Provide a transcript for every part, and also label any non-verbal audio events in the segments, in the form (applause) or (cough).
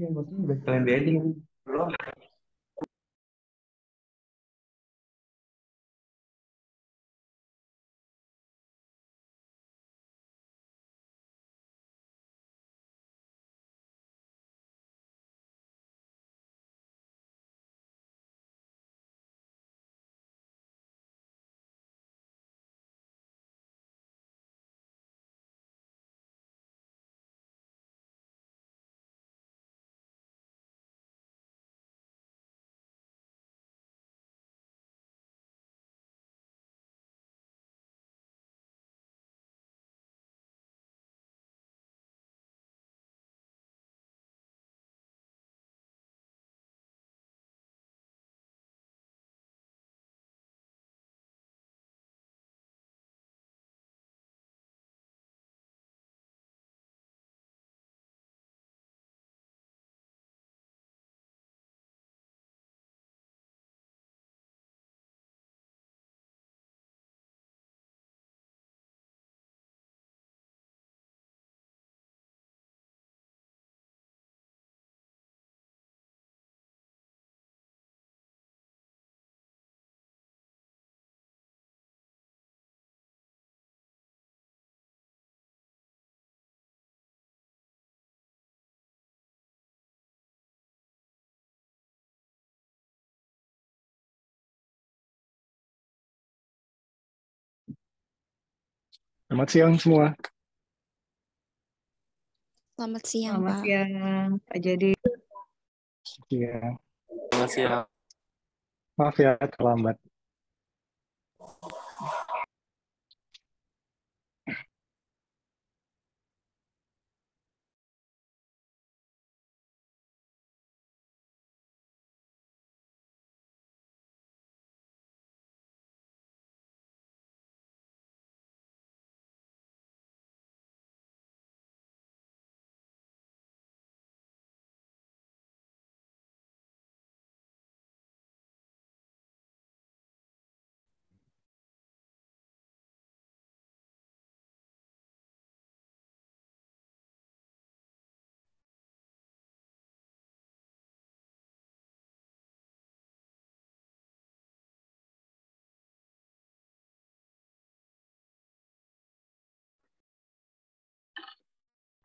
Iya, maksudnya udah kalian belum? Selamat siang semua. Selamat siang, Selamat Pak. siang, Jadi. Iya. Selamat siang. Maaf ya terlambat.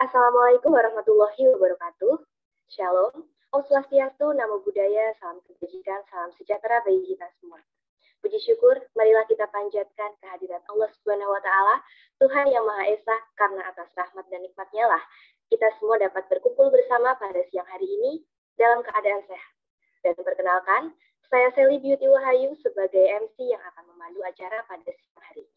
Assalamualaikum warahmatullahi wabarakatuh. Shalom. Om Swastiastu, Namo Buddhaya, Salam Kebajikan, Salam Sejahtera bagi kita semua. Puji syukur, marilah kita panjatkan kehadiran Allah Subhanahu wa taala, Tuhan yang Maha Esa, karena atas rahmat dan nikmatnya lah kita semua dapat berkumpul bersama pada siang hari ini dalam keadaan sehat. Dan perkenalkan, saya Sally Beauty Wahayu sebagai MC yang akan memandu acara pada siang hari.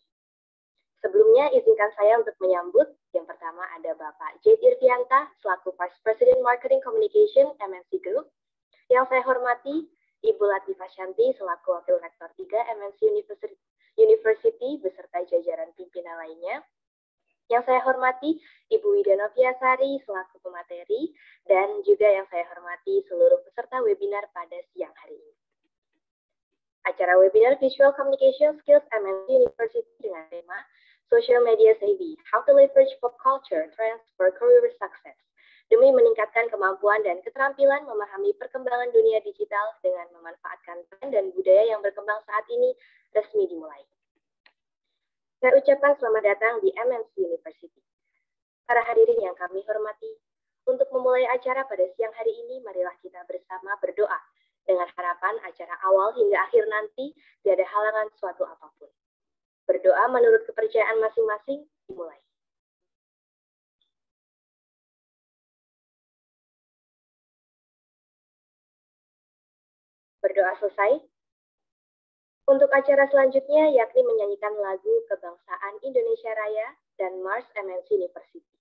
Sebelumnya, izinkan saya untuk menyambut. Yang pertama ada Bapak J Irvianta, selaku Vice President Marketing Communication MNC Group. Yang saya hormati, Ibu Latifah Shanti, selaku Wakil Rektor 3 MNC University, beserta jajaran pimpinan lainnya. Yang saya hormati, Ibu Wida Piasari selaku pemateri, dan juga yang saya hormati seluruh peserta webinar pada siang hari ini. Acara webinar Visual Communication Skills MNC University dengan tema social media savvy, how to leverage pop culture trends for career success, demi meningkatkan kemampuan dan keterampilan memahami perkembangan dunia digital dengan memanfaatkan tren dan budaya yang berkembang saat ini resmi dimulai. Saya ucapkan selamat datang di MNC University. Para hadirin yang kami hormati, untuk memulai acara pada siang hari ini, marilah kita bersama berdoa dengan harapan acara awal hingga akhir nanti tidak ada halangan suatu apapun. Berdoa menurut kepercayaan masing-masing dimulai. Berdoa selesai. Untuk acara selanjutnya yakni menyanyikan lagu Kebangsaan Indonesia Raya dan Mars MNC University,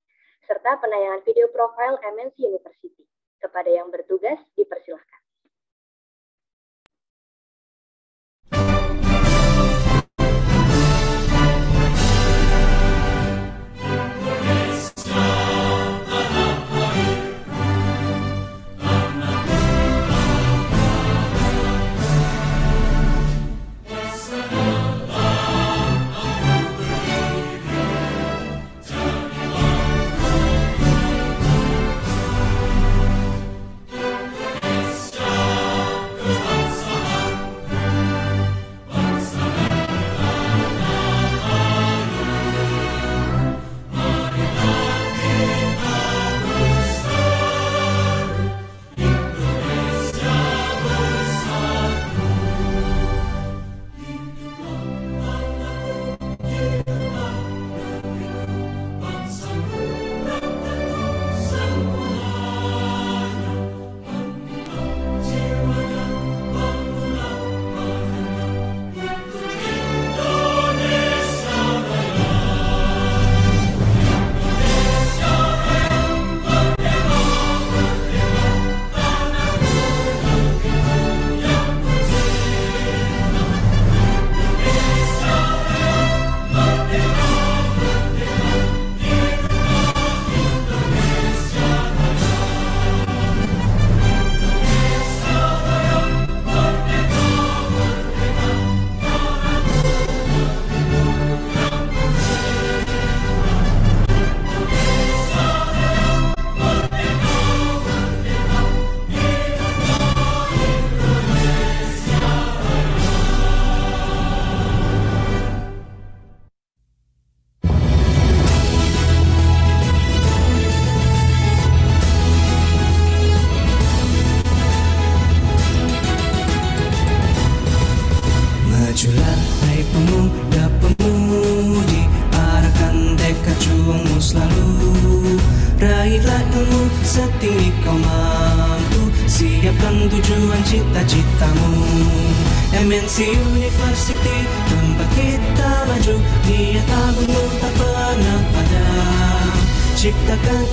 serta penayangan video profil MNC University. Kepada yang bertugas, dipersilahkan.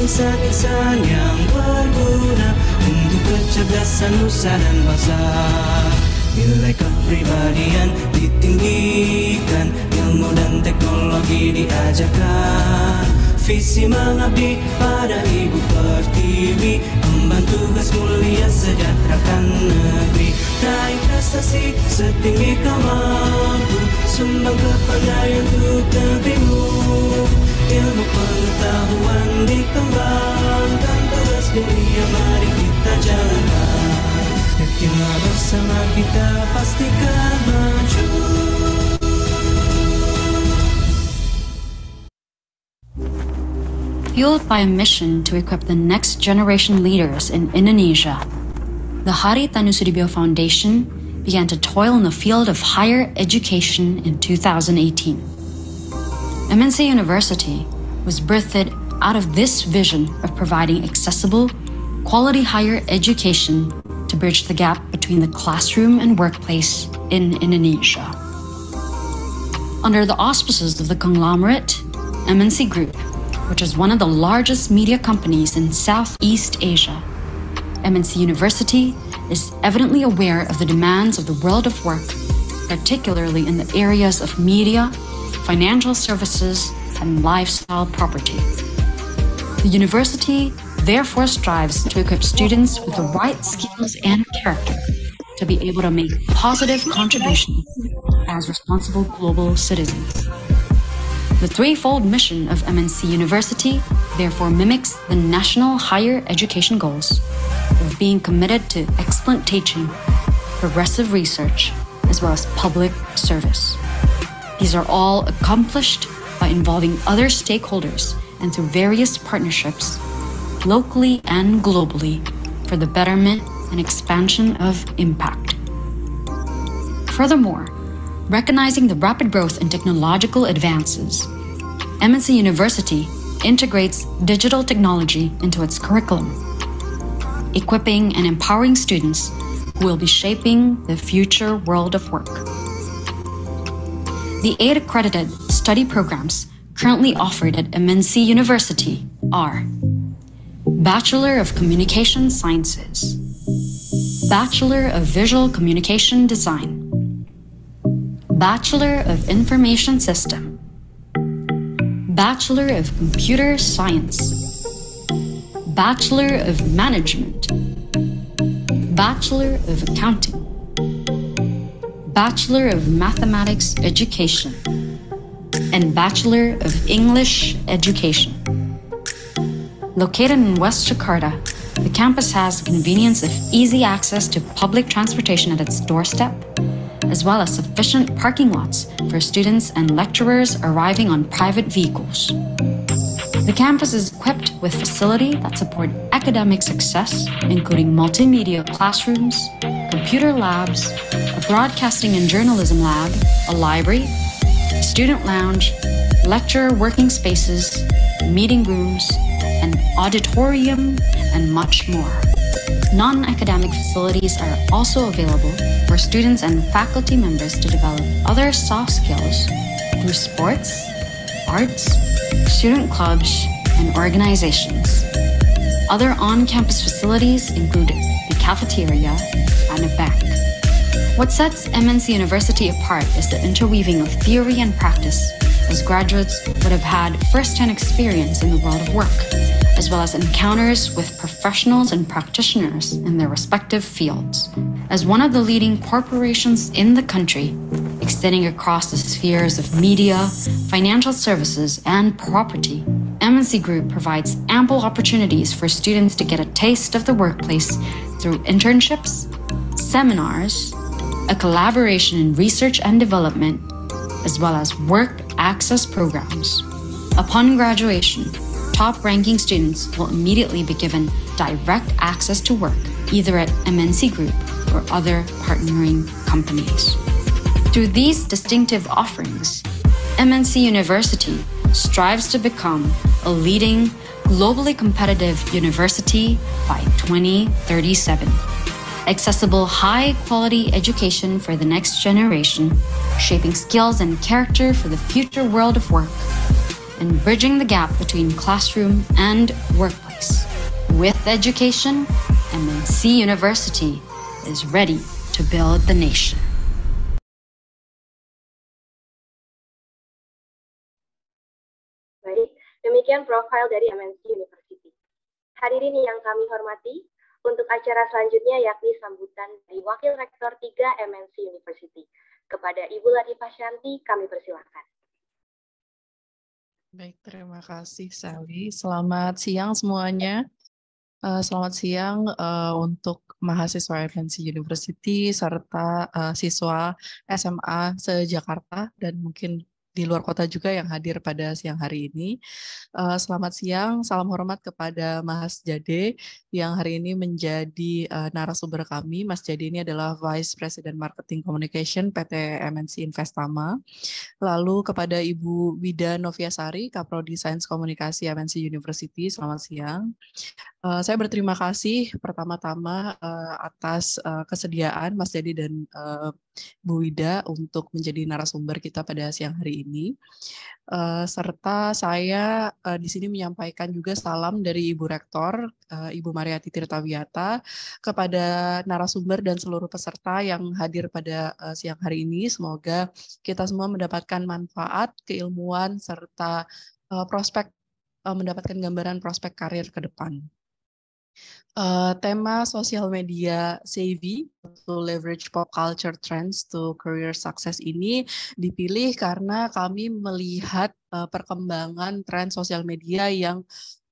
insan-insan yang berguna untuk kecerdasan nusa dan bangsa. Nilai kepribadian ditinggikan, ilmu dan teknologi diajarkan. Visi mengabdi pada ibu pertiwi, membantu tugas mulia sejahterakan negeri. Raih prestasi setinggi kau mampu, sumbang yang untuk negerimu. Fueled by a mission to equip the next generation leaders in Indonesia, the Hari Tanusudibyo Foundation began to toil in the field of higher education in 2018. MNC University was birthed out of this vision of providing accessible, quality higher education to bridge the gap between the classroom and workplace in Indonesia. Under the auspices of the conglomerate, MNC Group, which is one of the largest media companies in Southeast Asia, MNC University is evidently aware of the demands of the world of work, particularly in the areas of media financial services, and lifestyle property. The university therefore strives to equip students with the right skills and character to be able to make positive contributions as responsible global citizens. The threefold mission of MNC University therefore mimics the national higher education goals of being committed to excellent teaching, progressive research, as well as public service. These are all accomplished by involving other stakeholders and through various partnerships, locally and globally, for the betterment and expansion of impact. Furthermore, recognizing the rapid growth in technological advances, MNC University integrates digital technology into its curriculum, equipping and empowering students who will be shaping the future world of work. The eight accredited study programs currently offered at MNC University are Bachelor of Communication Sciences, Bachelor of Visual Communication Design, Bachelor of Information System, Bachelor of Computer Science, Bachelor of Management, Bachelor of Accounting. Bachelor of Mathematics Education and Bachelor of English Education. Located in West Jakarta, the campus has the convenience of easy access to public transportation at its doorstep, as well as sufficient parking lots for students and lecturers arriving on private vehicles. The campus is equipped with facilities that support academic success, including multimedia classrooms, computer labs, a broadcasting and journalism lab, a library, student lounge, lecture working spaces, meeting rooms, an auditorium, and much more. Non academic facilities are also available for students and faculty members to develop other soft skills through sports, arts, student clubs, and organizations. Other on-campus facilities include the cafeteria and a bank. What sets MNC University apart is the interweaving of theory and practice, as graduates would have had first-hand experience in the world of work, as well as encounters with professionals and practitioners in their respective fields. As one of the leading corporations in the country, extending across the spheres of media, financial services, and property. MNC Group provides ample opportunities for students to get a taste of the workplace through internships, seminars, a collaboration in research and development, as well as work access programs. Upon graduation, top ranking students will immediately be given direct access to work, either at MNC Group or other partnering companies. Through these distinctive offerings, MNC University strives to become a leading, globally competitive university by 2037. Accessible high quality education for the next generation, shaping skills and character for the future world of work, and bridging the gap between classroom and workplace. With education, MNC University is ready to build the nation. Demikian profil dari MNC University. Hadirin yang kami hormati, untuk acara selanjutnya yakni sambutan dari Wakil Rektor 3 MNC University. Kepada Ibu Latifah Shanti, kami persilahkan. Baik, terima kasih Sally. Selamat siang semuanya. Eh, selamat siang eh, untuk mahasiswa MNC University serta eh, siswa SMA se-Jakarta dan mungkin di luar kota juga yang hadir pada siang hari ini. Uh, selamat siang, salam hormat kepada Mas Jade yang hari ini menjadi uh, narasumber kami. Mas Jade ini adalah Vice President Marketing Communication PT MNC Investama. Lalu kepada Ibu Wida Noviasari, Kaprodi science Komunikasi MNC University. Selamat siang. Uh, saya berterima kasih pertama-tama uh, atas uh, kesediaan Mas jadi dan uh, Bu Wida untuk menjadi narasumber kita pada siang hari sini, uh, eh, serta saya uh, di sini menyampaikan juga salam dari Ibu Rektor, uh, Ibu Maria Tirtawiata, kepada narasumber dan seluruh peserta yang hadir pada uh, siang hari ini. Semoga kita semua mendapatkan manfaat, keilmuan, serta uh, prospek uh, mendapatkan gambaran prospek karir ke depan. Eh, tema sosial media savvy to leverage pop culture trends to career success ini dipilih karena kami melihat uh, perkembangan tren sosial media yang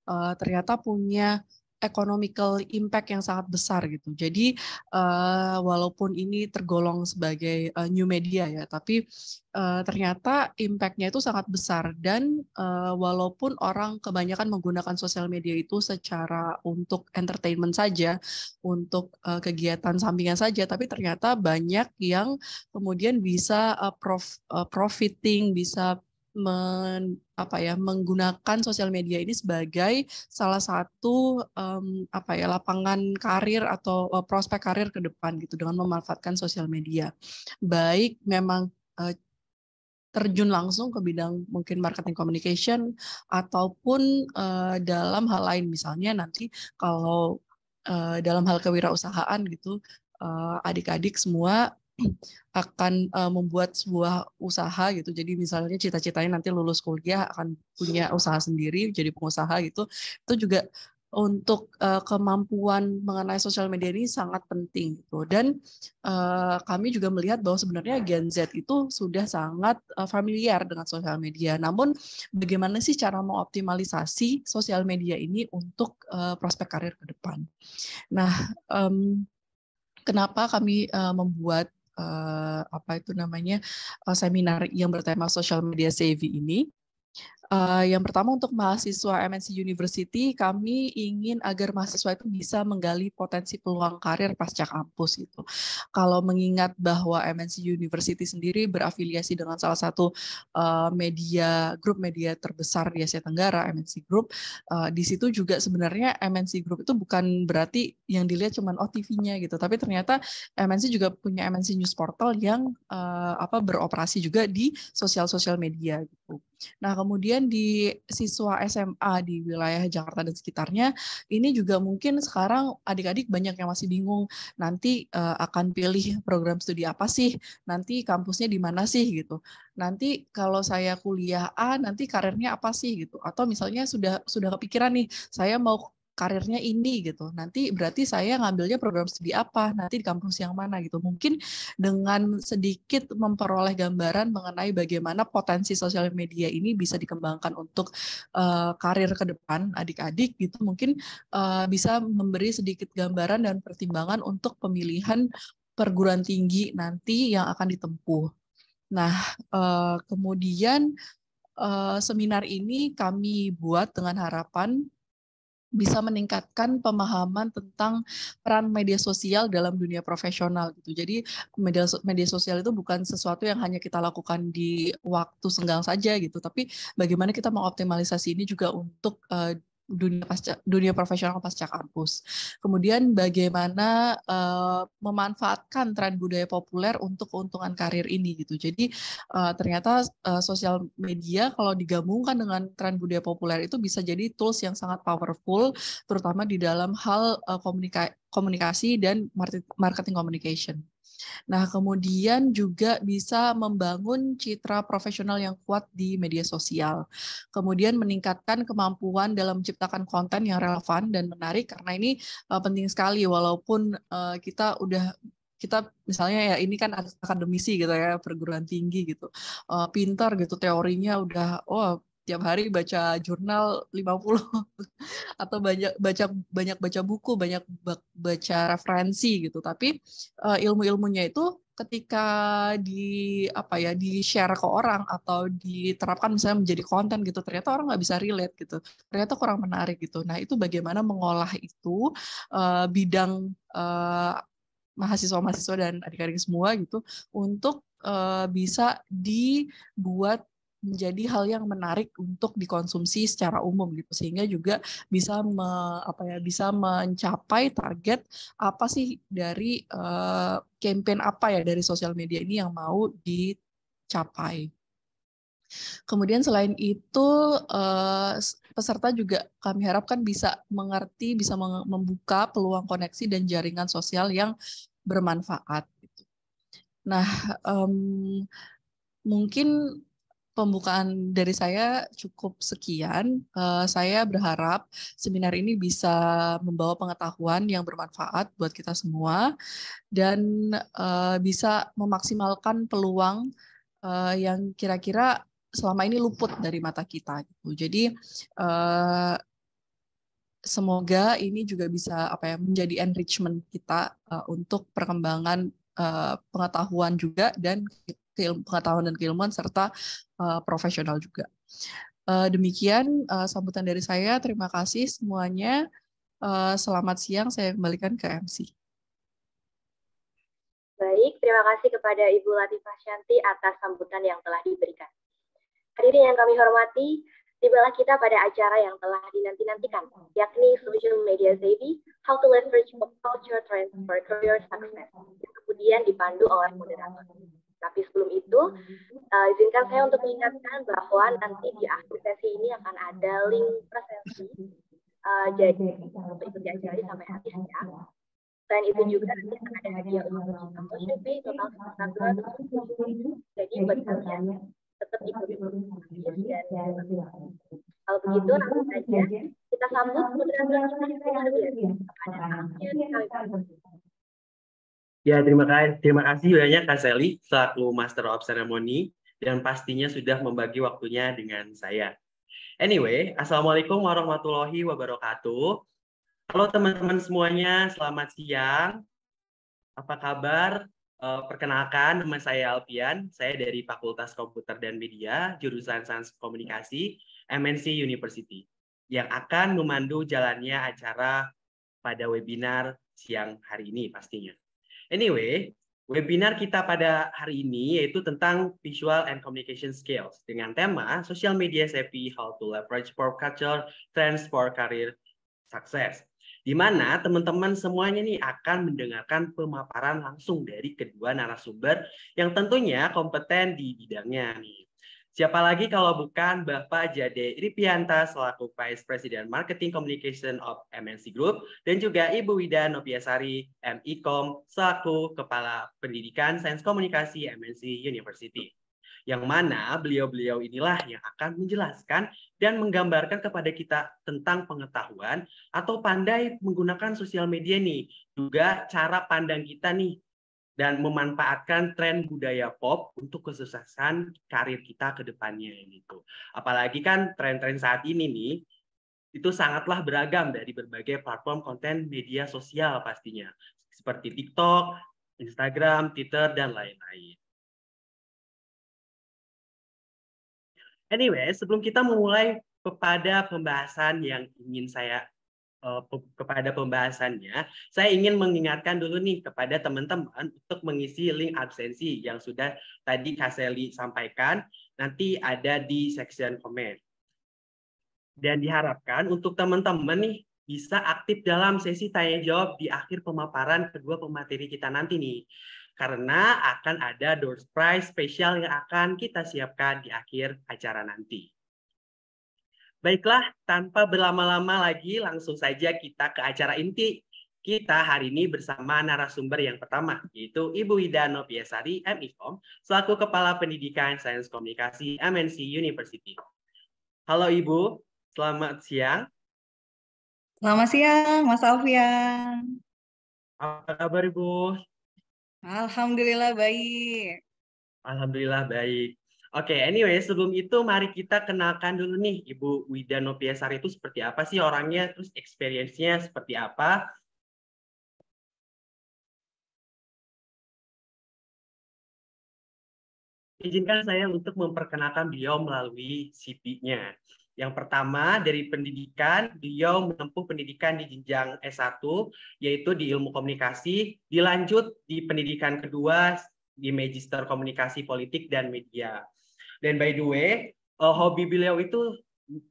uh, ternyata punya economical impact yang sangat besar gitu. Jadi uh, walaupun ini tergolong sebagai uh, new media ya, tapi uh, ternyata impactnya itu sangat besar dan uh, walaupun orang kebanyakan menggunakan sosial media itu secara untuk entertainment saja, untuk uh, kegiatan sampingan saja, tapi ternyata banyak yang kemudian bisa uh, prof, uh, profiting, bisa men, apa ya menggunakan sosial media ini sebagai salah satu um, apa ya lapangan karir atau uh, prospek karir ke depan gitu dengan memanfaatkan sosial media. Baik memang uh, terjun langsung ke bidang mungkin marketing communication ataupun uh, dalam hal lain misalnya nanti kalau uh, dalam hal kewirausahaan gitu adik-adik adik -adik semua (clears throat) akan uh, membuat sebuah usaha gitu. Jadi misalnya cita-citanya nanti lulus kuliah akan punya usaha sendiri, jadi pengusaha gitu. Itu juga untuk uh, kemampuan mengenai sosial media ini sangat penting gitu. Dan uh, kami juga melihat bahwa sebenarnya Gen Z itu sudah sangat uh, familiar dengan sosial media. Namun bagaimana sih cara mengoptimalisasi sosial media ini untuk uh, prospek karir ke depan? Nah, um, kenapa kami uh, membuat uh, apa itu namanya uh, seminar yang bertema social media savvy ini Uh, yang pertama untuk mahasiswa MNC University, kami ingin agar mahasiswa itu bisa menggali potensi peluang karir pasca kampus gitu. Kalau mengingat bahwa MNC University sendiri berafiliasi dengan salah satu uh, media grup media terbesar di Asia Tenggara, MNC Group, uh, di situ juga sebenarnya MNC Group itu bukan berarti yang dilihat cuma oh TV-nya gitu, tapi ternyata MNC juga punya MNC News Portal yang uh, apa beroperasi juga di sosial-sosial media gitu. Nah, kemudian kemudian di siswa SMA di wilayah Jakarta dan sekitarnya, ini juga mungkin sekarang adik-adik banyak yang masih bingung nanti uh, akan pilih program studi apa sih, nanti kampusnya di mana sih gitu, nanti kalau saya kuliah A nanti karirnya apa sih gitu, atau misalnya sudah sudah kepikiran nih saya mau karirnya ini gitu. Nanti berarti saya ngambilnya program studi apa, nanti di kampus yang mana gitu. Mungkin dengan sedikit memperoleh gambaran mengenai bagaimana potensi sosial media ini bisa dikembangkan untuk uh, karir ke depan adik-adik gitu, mungkin uh, bisa memberi sedikit gambaran dan pertimbangan untuk pemilihan perguruan tinggi nanti yang akan ditempuh. Nah, uh, kemudian seminar ini kami buat dengan harapan bisa meningkatkan pemahaman tentang peran media sosial dalam dunia profesional gitu. Jadi media media sosial itu bukan sesuatu yang hanya kita lakukan di waktu senggang saja gitu, tapi bagaimana kita mengoptimalisasi ini juga untuk uh, dunia pasca dunia profesional pasca kampus. Kemudian bagaimana uh, memanfaatkan tren budaya populer untuk keuntungan karir ini gitu. Jadi uh, ternyata uh, sosial media kalau digabungkan dengan tren budaya populer itu bisa jadi tools yang sangat powerful terutama di dalam hal uh, komunika komunikasi dan marketing communication. Nah, kemudian juga bisa membangun citra profesional yang kuat di media sosial. Kemudian meningkatkan kemampuan dalam menciptakan konten yang relevan dan menarik karena ini uh, penting sekali walaupun uh, kita udah kita misalnya ya ini kan akademisi gitu ya perguruan tinggi gitu uh, pintar gitu teorinya udah oh setiap hari baca jurnal 50 (laughs) atau banyak baca banyak baca buku, banyak baca referensi gitu. Tapi uh, ilmu-ilmunya itu ketika di apa ya di share ke orang atau diterapkan misalnya menjadi konten gitu ternyata orang nggak bisa relate gitu ternyata kurang menarik gitu nah itu bagaimana mengolah itu uh, bidang uh, mahasiswa-mahasiswa dan adik-adik semua gitu untuk uh, bisa dibuat menjadi hal yang menarik untuk dikonsumsi secara umum gitu sehingga juga bisa me, apa ya bisa mencapai target apa sih dari uh, campaign apa ya dari sosial media ini yang mau dicapai. Kemudian selain itu eh, peserta juga kami harapkan bisa mengerti, bisa membuka peluang koneksi dan jaringan sosial yang bermanfaat. Gitu. Nah, mungkin pembukaan dari saya cukup sekian. Uh, saya berharap seminar ini bisa membawa pengetahuan yang bermanfaat buat kita semua dan uh, bisa memaksimalkan peluang uh, yang kira-kira selama ini luput dari mata kita gitu. Jadi uh, semoga ini juga bisa apa ya menjadi enrichment kita uh, untuk perkembangan uh, pengetahuan juga dan pengetahuan dan keilmuan serta uh, profesional juga. Uh, demikian uh, sambutan dari saya. Terima kasih semuanya. Uh, selamat siang. Saya kembalikan ke MC. Baik, terima kasih kepada Ibu Latifah Shanti atas sambutan yang telah diberikan. Hadirin yang kami hormati, tibalah kita pada acara yang telah dinanti-nantikan, yakni Social Media Zabi, How to Leverage Pop Culture Trends for Career Success, yang kemudian dipandu oleh moderator. Tapi sebelum itu, uh, izinkan saya untuk mengingatkan bahwa nanti di akhir sesi ini akan ada link presensi. Uh, eh, jadi, untuk ikut diajari sampai habis ya. Iya. Selain itu juga nanti akan ada hadiah untuk kampus UB total 100. dua Jadi buat kalian tetap ikut dan kalau begitu langsung saja kita sambut moderator kita seperti biasa kepada kami Ya, terima kasih terima kasih banyak Kak Sally selaku Master of Ceremony dan pastinya sudah membagi waktunya dengan saya. Anyway, Assalamualaikum warahmatullahi wabarakatuh. Halo teman-teman semuanya, selamat siang. Apa kabar? Eh, perkenalkan, nama saya Alpian. Saya dari Fakultas Komputer dan Media, jurusan Sains Komunikasi, MNC University, yang akan memandu jalannya acara pada webinar siang hari ini pastinya. Anyway, webinar kita pada hari ini yaitu tentang visual and communication skills dengan tema social media savvy how to leverage pop culture trends for career success. Di mana teman-teman semuanya nih akan mendengarkan pemaparan langsung dari kedua narasumber yang tentunya kompeten di bidangnya nih. Siapa lagi kalau bukan Bapak Jade Ripianta selaku Vice President Marketing Communication of MNC Group dan juga Ibu Wida Nopiasari MIKOM selaku Kepala Pendidikan Sains Komunikasi MNC University. Yang mana beliau-beliau inilah yang akan menjelaskan dan menggambarkan kepada kita tentang pengetahuan atau pandai menggunakan sosial media nih. Juga cara pandang kita nih dan memanfaatkan tren budaya pop untuk kesuksesan karir kita ke depannya gitu. Apalagi kan tren-tren saat ini nih itu sangatlah beragam dari berbagai platform konten media sosial pastinya seperti TikTok, Instagram, Twitter dan lain-lain. Anyway, sebelum kita memulai kepada pembahasan yang ingin saya Eh, kepada pembahasannya, saya ingin mengingatkan dulu nih kepada teman-teman untuk mengisi link absensi yang sudah tadi Kaseli sampaikan, nanti ada di section komen. Dan diharapkan untuk teman-teman nih bisa aktif dalam sesi tanya jawab di akhir pemaparan kedua pemateri kita nanti nih. Karena akan ada door prize spesial yang akan kita siapkan di akhir acara nanti. Baiklah, tanpa berlama-lama lagi, langsung saja kita ke acara inti kita hari ini bersama narasumber yang pertama, yaitu Ibu Widano M. MIKOM, selaku Kepala Pendidikan Sains Komunikasi MNC University. Halo Ibu, selamat siang. Selamat siang, Mas Alfian. Apa kabar Ibu? Alhamdulillah baik. Alhamdulillah baik. Oke, okay, anyway, sebelum itu mari kita kenalkan dulu nih Ibu Wida Nopiasari itu seperti apa sih orangnya, terus experience-nya seperti apa. Izinkan saya untuk memperkenalkan beliau melalui CV-nya. Yang pertama, dari pendidikan, beliau menempuh pendidikan di jenjang S1, yaitu di ilmu komunikasi, dilanjut di pendidikan kedua di Magister Komunikasi Politik dan Media. Dan by the way, uh, hobi beliau itu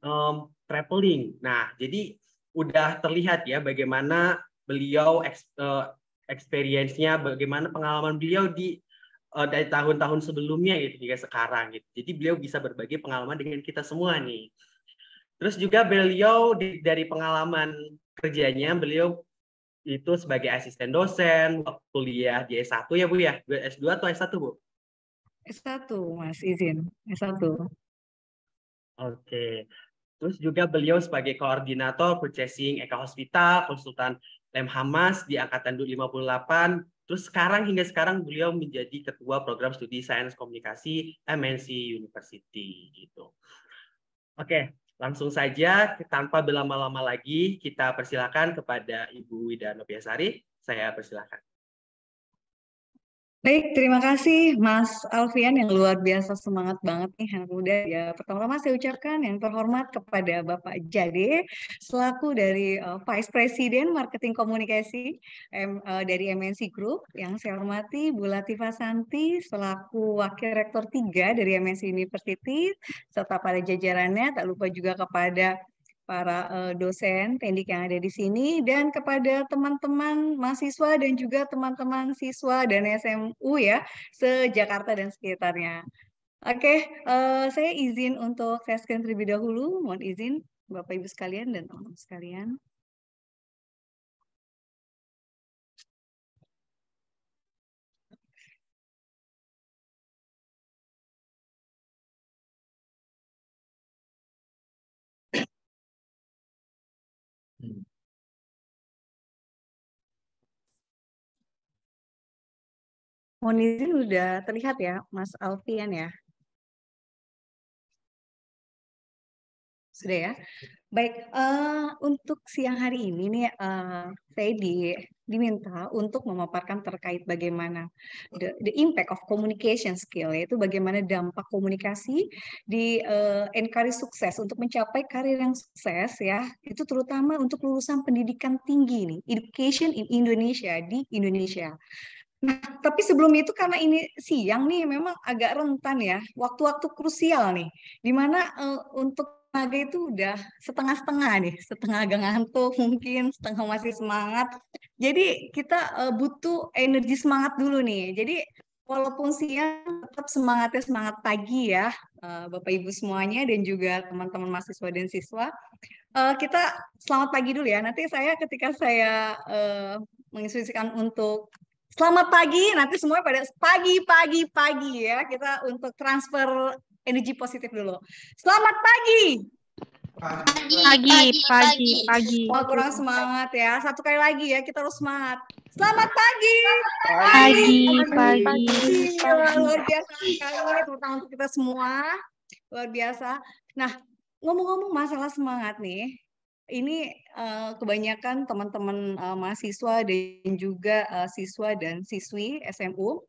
um, traveling. Nah, jadi udah terlihat ya bagaimana beliau eks, uh, experience-nya, bagaimana pengalaman beliau di uh, dari tahun-tahun sebelumnya gitu hingga sekarang gitu. Jadi beliau bisa berbagi pengalaman dengan kita semua nih. Terus juga beliau di, dari pengalaman kerjanya beliau itu sebagai asisten dosen waktu kuliah di S1 ya Bu ya? S2 atau S1 Bu? S1 Mas izin, S1. Oke. Terus juga beliau sebagai koordinator purchasing Eka Hospital, konsultan Lemhamas di angkatan 58. Terus sekarang hingga sekarang beliau menjadi ketua program studi Sains Komunikasi MNC University gitu. Oke, langsung saja tanpa berlama-lama lagi kita persilakan kepada Ibu Widano Piasari. Saya persilakan. Baik, terima kasih Mas Alfian yang luar biasa semangat banget nih anak muda. Ya, pertama-tama saya ucapkan yang terhormat kepada Bapak Jade selaku dari uh, Vice President Marketing Komunikasi M, uh, dari MNC Group yang saya hormati Bu Latifah Santi selaku Wakil Rektor 3 dari MNC University serta pada jajarannya tak lupa juga kepada para eh, dosen pendik yang ada di sini dan kepada teman-teman mahasiswa dan juga teman-teman siswa dan SMU ya se-Jakarta dan sekitarnya. Oke, eh, saya izin untuk saya screen terlebih dahulu. Mohon izin Bapak Ibu sekalian dan teman-teman sekalian. Mohon izin sudah terlihat ya, Mas Alfian ya. Sudah ya. Baik, uh, untuk siang hari ini nih, uh, eh, saya diminta untuk memaparkan terkait bagaimana the, the impact of communication skill, yaitu bagaimana dampak komunikasi di uh, encourage sukses untuk mencapai karir yang sukses ya, itu terutama untuk lulusan pendidikan tinggi nih, education in Indonesia di Indonesia. Nah, tapi sebelum itu karena ini siang nih memang agak rentan ya, waktu-waktu krusial nih, dimana uh, eh, untuk tenaga itu udah setengah-setengah nih, setengah agak ngantuk mungkin, setengah masih semangat. Jadi kita uh, butuh energi semangat dulu nih. Jadi walaupun siang tetap semangatnya semangat pagi ya, uh, Bapak Ibu semuanya dan juga teman-teman mahasiswa dan siswa. Uh, kita selamat pagi dulu ya. Nanti saya ketika saya uh, menginstruksikan untuk Selamat pagi, nanti semuanya pada pagi, pagi, pagi ya. Kita untuk transfer energi positif dulu. Selamat pagi. Pagi, pagi, pagi, pagi. Wah, oh, kurang semangat ya. Satu kali lagi ya, kita harus semangat. Selamat pagi. Pagi, pagi. pagi. Iya, luar biasa sekali, terutama untuk kita semua. Luar biasa. Nah, ngomong-ngomong masalah semangat nih, ini uh, kebanyakan teman-teman uh, mahasiswa dan juga uh, siswa dan siswi SMU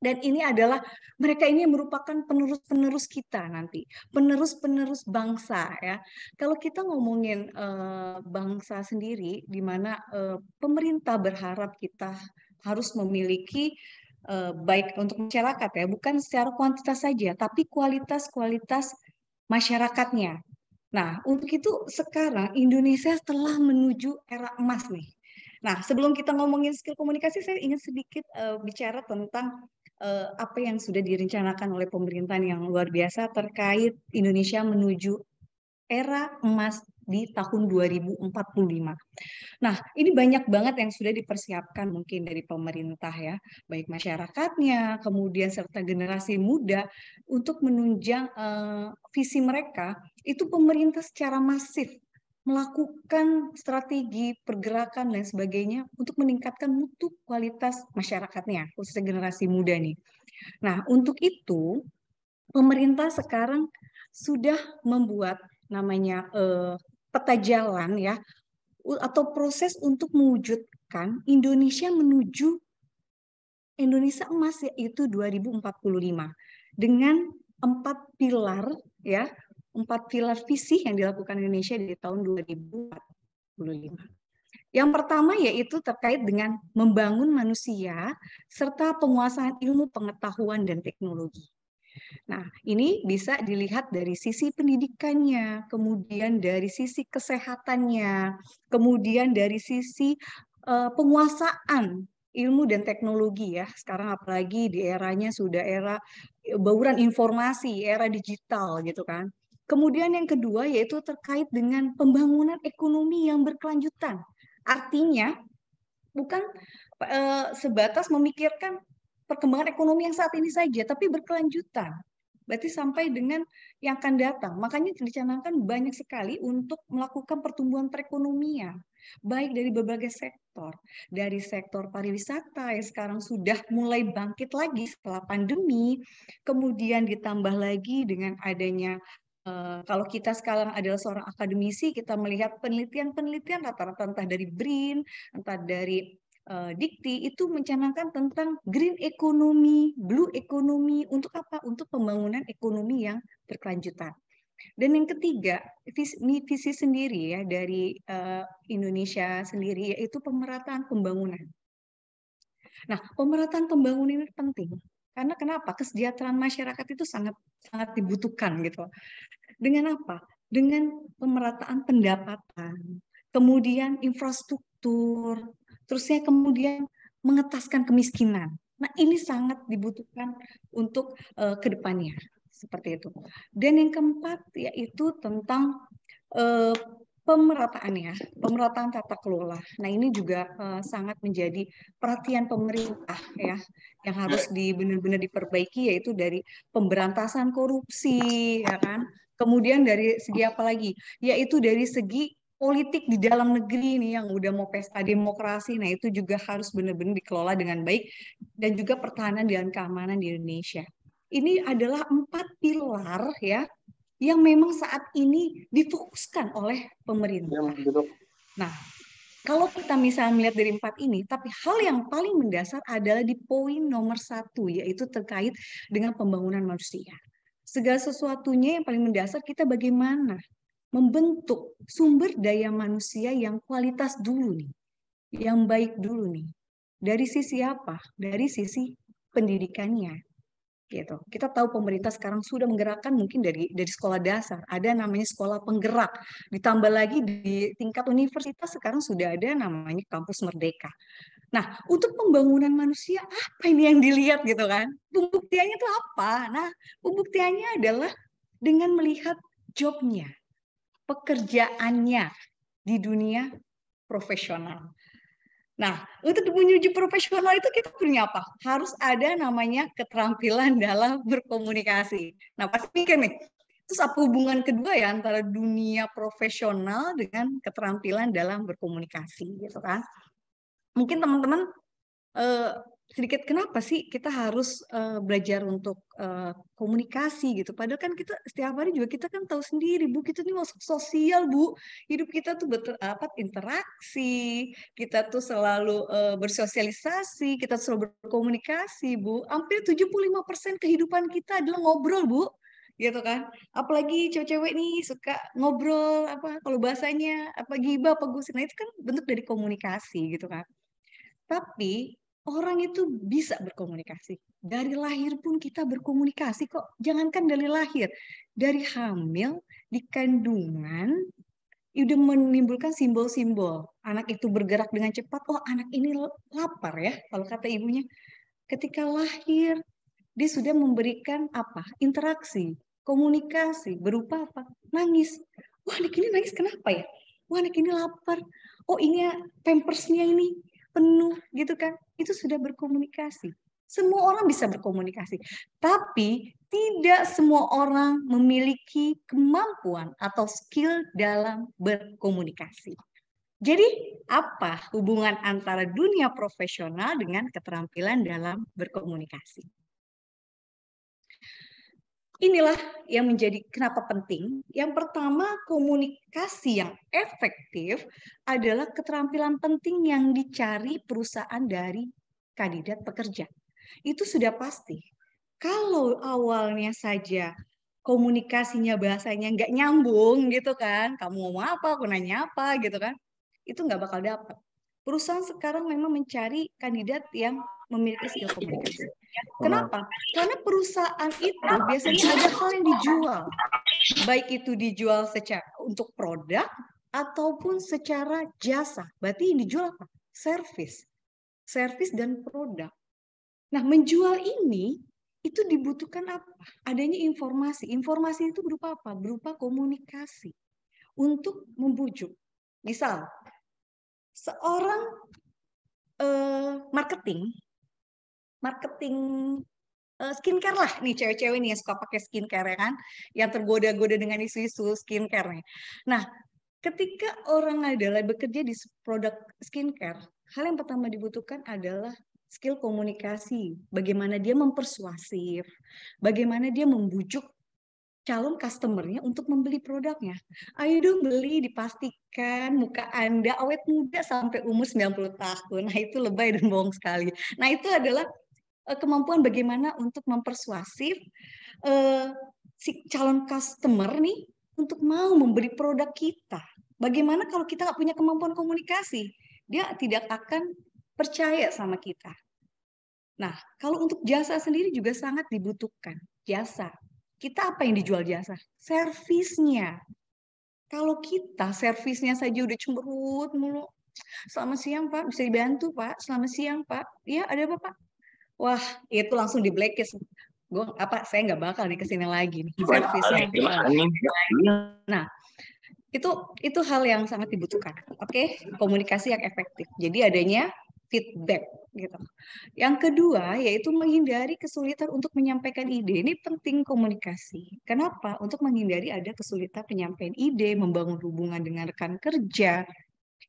dan ini adalah mereka ini merupakan penerus-penerus kita nanti, penerus-penerus bangsa ya. Kalau kita ngomongin uh, bangsa sendiri di mana uh, pemerintah berharap kita harus memiliki uh, baik untuk masyarakat ya, bukan secara kuantitas saja, tapi kualitas-kualitas masyarakatnya Nah, untuk itu sekarang Indonesia telah menuju era emas nih. Nah, sebelum kita ngomongin skill komunikasi, saya ingin sedikit uh, bicara tentang uh, apa yang sudah direncanakan oleh pemerintahan yang luar biasa terkait Indonesia menuju era emas di tahun 2045. Nah, ini banyak banget yang sudah dipersiapkan mungkin dari pemerintah ya, baik masyarakatnya, kemudian serta generasi muda untuk menunjang uh, visi mereka, itu pemerintah secara masif melakukan strategi pergerakan dan sebagainya untuk meningkatkan mutu kualitas masyarakatnya, khususnya generasi muda nih. Nah, untuk itu pemerintah sekarang sudah membuat namanya uh, peta jalan ya atau proses untuk mewujudkan Indonesia menuju Indonesia emas yaitu 2045 dengan empat pilar ya empat pilar visi yang dilakukan Indonesia di tahun 2045. Yang pertama yaitu terkait dengan membangun manusia serta penguasaan ilmu pengetahuan dan teknologi. Nah, ini bisa dilihat dari sisi pendidikannya, kemudian dari sisi kesehatannya, kemudian dari sisi uh, penguasaan ilmu dan teknologi ya. Sekarang apalagi di eranya sudah era eh, bauran informasi, era digital gitu kan. Kemudian yang kedua yaitu terkait dengan pembangunan ekonomi yang berkelanjutan. Artinya bukan uh, sebatas memikirkan perkembangan ekonomi yang saat ini saja, tapi berkelanjutan berarti sampai dengan yang akan datang. Makanya dicanangkan banyak sekali untuk melakukan pertumbuhan perekonomian, baik dari berbagai sektor, dari sektor pariwisata yang sekarang sudah mulai bangkit lagi setelah pandemi, kemudian ditambah lagi dengan adanya Uh, kalau kita sekarang adalah seorang akademisi, kita melihat penelitian-penelitian rata-rata entah dari BRIN, entah dari uh, Dikti itu mencanangkan tentang green economy, blue economy untuk apa? Untuk pembangunan ekonomi yang berkelanjutan. Dan yang ketiga, visi, visi sendiri ya dari uh, Indonesia sendiri yaitu pemerataan pembangunan. Nah, pemerataan pembangunan ini penting karena kenapa? Kesejahteraan masyarakat itu sangat sangat dibutuhkan gitu. Dengan apa? Dengan pemerataan pendapatan, kemudian infrastruktur, Terus saya kemudian mengetaskan kemiskinan. Nah ini sangat dibutuhkan untuk uh, eh, depannya seperti itu. Dan yang keempat yaitu tentang uh, pemerataan ya, pemerataan tata kelola. Nah ini juga uh, sangat menjadi perhatian pemerintah ya, yang harus di benar-benar diperbaiki yaitu dari pemberantasan korupsi, ya kan. Kemudian dari segi apa lagi? Yaitu dari segi politik di dalam negeri ini yang udah mau pesta demokrasi, nah itu juga harus benar-benar dikelola dengan baik dan juga pertahanan dan keamanan di Indonesia. Ini adalah empat pilar ya yang memang saat ini difokuskan oleh pemerintah. Iya, nah, kalau kita misalnya melihat dari empat ini, tapi hal yang paling mendasar adalah di poin nomor satu, yaitu terkait dengan pembangunan manusia. Segala sesuatunya yang paling mendasar kita bagaimana membentuk sumber daya manusia yang kualitas dulu nih, yang baik dulu nih. Dari sisi apa? Dari sisi pendidikannya. Gitu. Kita tahu pemerintah sekarang sudah menggerakkan mungkin dari dari sekolah dasar, ada namanya sekolah penggerak. Ditambah lagi di tingkat universitas sekarang sudah ada namanya kampus merdeka. Nah, untuk pembangunan manusia apa ini yang dilihat gitu kan? Pembuktiannya itu apa? Nah, pembuktiannya adalah dengan melihat jobnya, pekerjaannya di dunia profesional. Nah, untuk menuju profesional itu kita punya apa? Harus ada namanya keterampilan dalam berkomunikasi. Nah, pasti mikir nih, terus apa hubungan kedua ya antara dunia profesional dengan keterampilan dalam berkomunikasi gitu kan? Mungkin teman-teman eh, sedikit kenapa sih kita harus uh, belajar untuk uh, komunikasi gitu padahal kan kita setiap hari juga kita kan tahu sendiri Bu kita ini masuk sosial Bu hidup kita tuh betul apa interaksi kita tuh selalu uh, bersosialisasi kita selalu berkomunikasi Bu hampir 75% kehidupan kita adalah ngobrol Bu gitu kan apalagi cewek-cewek nih suka ngobrol apa kalau bahasanya apa giba apa gusin nah itu kan bentuk dari komunikasi gitu kan tapi orang itu bisa berkomunikasi. Dari lahir pun kita berkomunikasi kok. Jangankan dari lahir, dari hamil, di kandungan, udah menimbulkan simbol-simbol. Anak itu bergerak dengan cepat, oh anak ini lapar ya, kalau kata ibunya. Ketika lahir, dia sudah memberikan apa? Interaksi, komunikasi, berupa apa? Nangis. Wah anak ini nangis kenapa ya? Wah anak ini lapar. Oh ini pampersnya ini penuh gitu kan itu sudah berkomunikasi. Semua orang bisa berkomunikasi, tapi tidak semua orang memiliki kemampuan atau skill dalam berkomunikasi. Jadi, apa hubungan antara dunia profesional dengan keterampilan dalam berkomunikasi? inilah yang menjadi kenapa penting. Yang pertama, komunikasi yang efektif adalah keterampilan penting yang dicari perusahaan dari kandidat pekerja. Itu sudah pasti. Kalau awalnya saja komunikasinya bahasanya nggak nyambung gitu kan, kamu ngomong apa, aku nanya apa gitu kan, itu nggak bakal dapat perusahaan sekarang memang mencari kandidat yang memiliki skill iya. komunikasi. Kenapa? Karena perusahaan itu biasanya ada hal yang dijual, baik itu dijual secara untuk produk ataupun secara jasa. Berarti ini dijual apa? Service, service dan produk. Nah, menjual ini itu dibutuhkan apa? Adanya informasi. Informasi itu berupa apa? Berupa komunikasi untuk membujuk. Misal, seorang uh, marketing marketing uh, skincare lah nih cewek-cewek nih yang suka pakai skincare ya kan yang tergoda-goda dengan isu-isu skincare nih. Nah, ketika orang adalah bekerja di produk skincare, hal yang pertama dibutuhkan adalah skill komunikasi, bagaimana dia mempersuasif, bagaimana dia membujuk calon customernya untuk membeli produknya. Ayo dong beli, dipastikan muka Anda awet muda sampai umur 90 tahun. Nah itu lebay dan bohong sekali. Nah itu adalah eh, kemampuan bagaimana untuk mempersuasif uh, eh, si calon customer nih untuk mau membeli produk kita. Bagaimana kalau kita nggak punya kemampuan komunikasi? Dia tidak akan percaya sama kita. Nah, kalau untuk jasa sendiri juga sangat dibutuhkan. Jasa, kita apa yang dijual jasa? Servisnya. Kalau kita servisnya saja udah cemberut mulu. Selamat siang Pak, bisa dibantu Pak. Selamat siang Pak. Iya ada apa Pak? Wah itu langsung di blacklist. Gue apa? Ah, saya nggak bakal nih kesini lagi nih servisnya. Nah itu itu hal yang sangat dibutuhkan. Oke, okay? komunikasi yang efektif. Jadi adanya feedback gitu. Yang kedua yaitu menghindari kesulitan untuk menyampaikan ide. Ini penting komunikasi. Kenapa? Untuk menghindari ada kesulitan penyampaian ide, membangun hubungan dengan rekan kerja.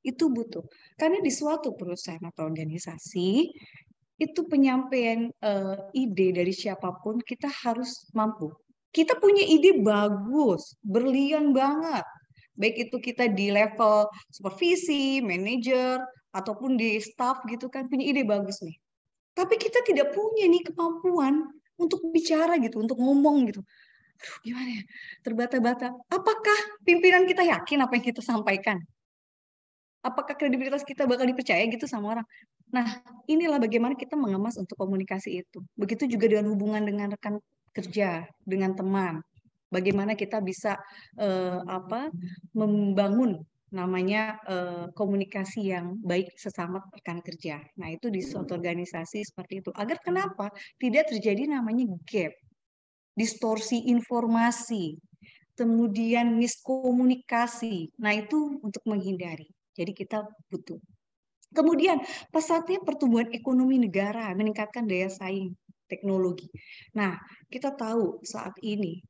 Itu butuh. Karena di suatu perusahaan atau organisasi itu penyampaian uh, ide dari siapapun kita harus mampu. Kita punya ide bagus, berlian banget. Baik itu kita di level supervisi, manajer, ataupun di staff gitu kan punya ide bagus nih. Tapi kita tidak punya nih kemampuan untuk bicara gitu, untuk ngomong gitu. Aduh, gimana ya? Terbata-bata. Apakah pimpinan kita yakin apa yang kita sampaikan? Apakah kredibilitas kita bakal dipercaya gitu sama orang? Nah, inilah bagaimana kita mengemas untuk komunikasi itu. Begitu juga dengan hubungan dengan rekan kerja, dengan teman. Bagaimana kita bisa uh, apa membangun namanya eh, komunikasi yang baik sesama rekan kerja. Nah, itu di suatu organisasi seperti itu. Agar kenapa? Tidak terjadi namanya gap, distorsi informasi, kemudian miskomunikasi. Nah, itu untuk menghindari. Jadi kita butuh. Kemudian, pesatnya pertumbuhan ekonomi negara meningkatkan daya saing teknologi. Nah, kita tahu saat ini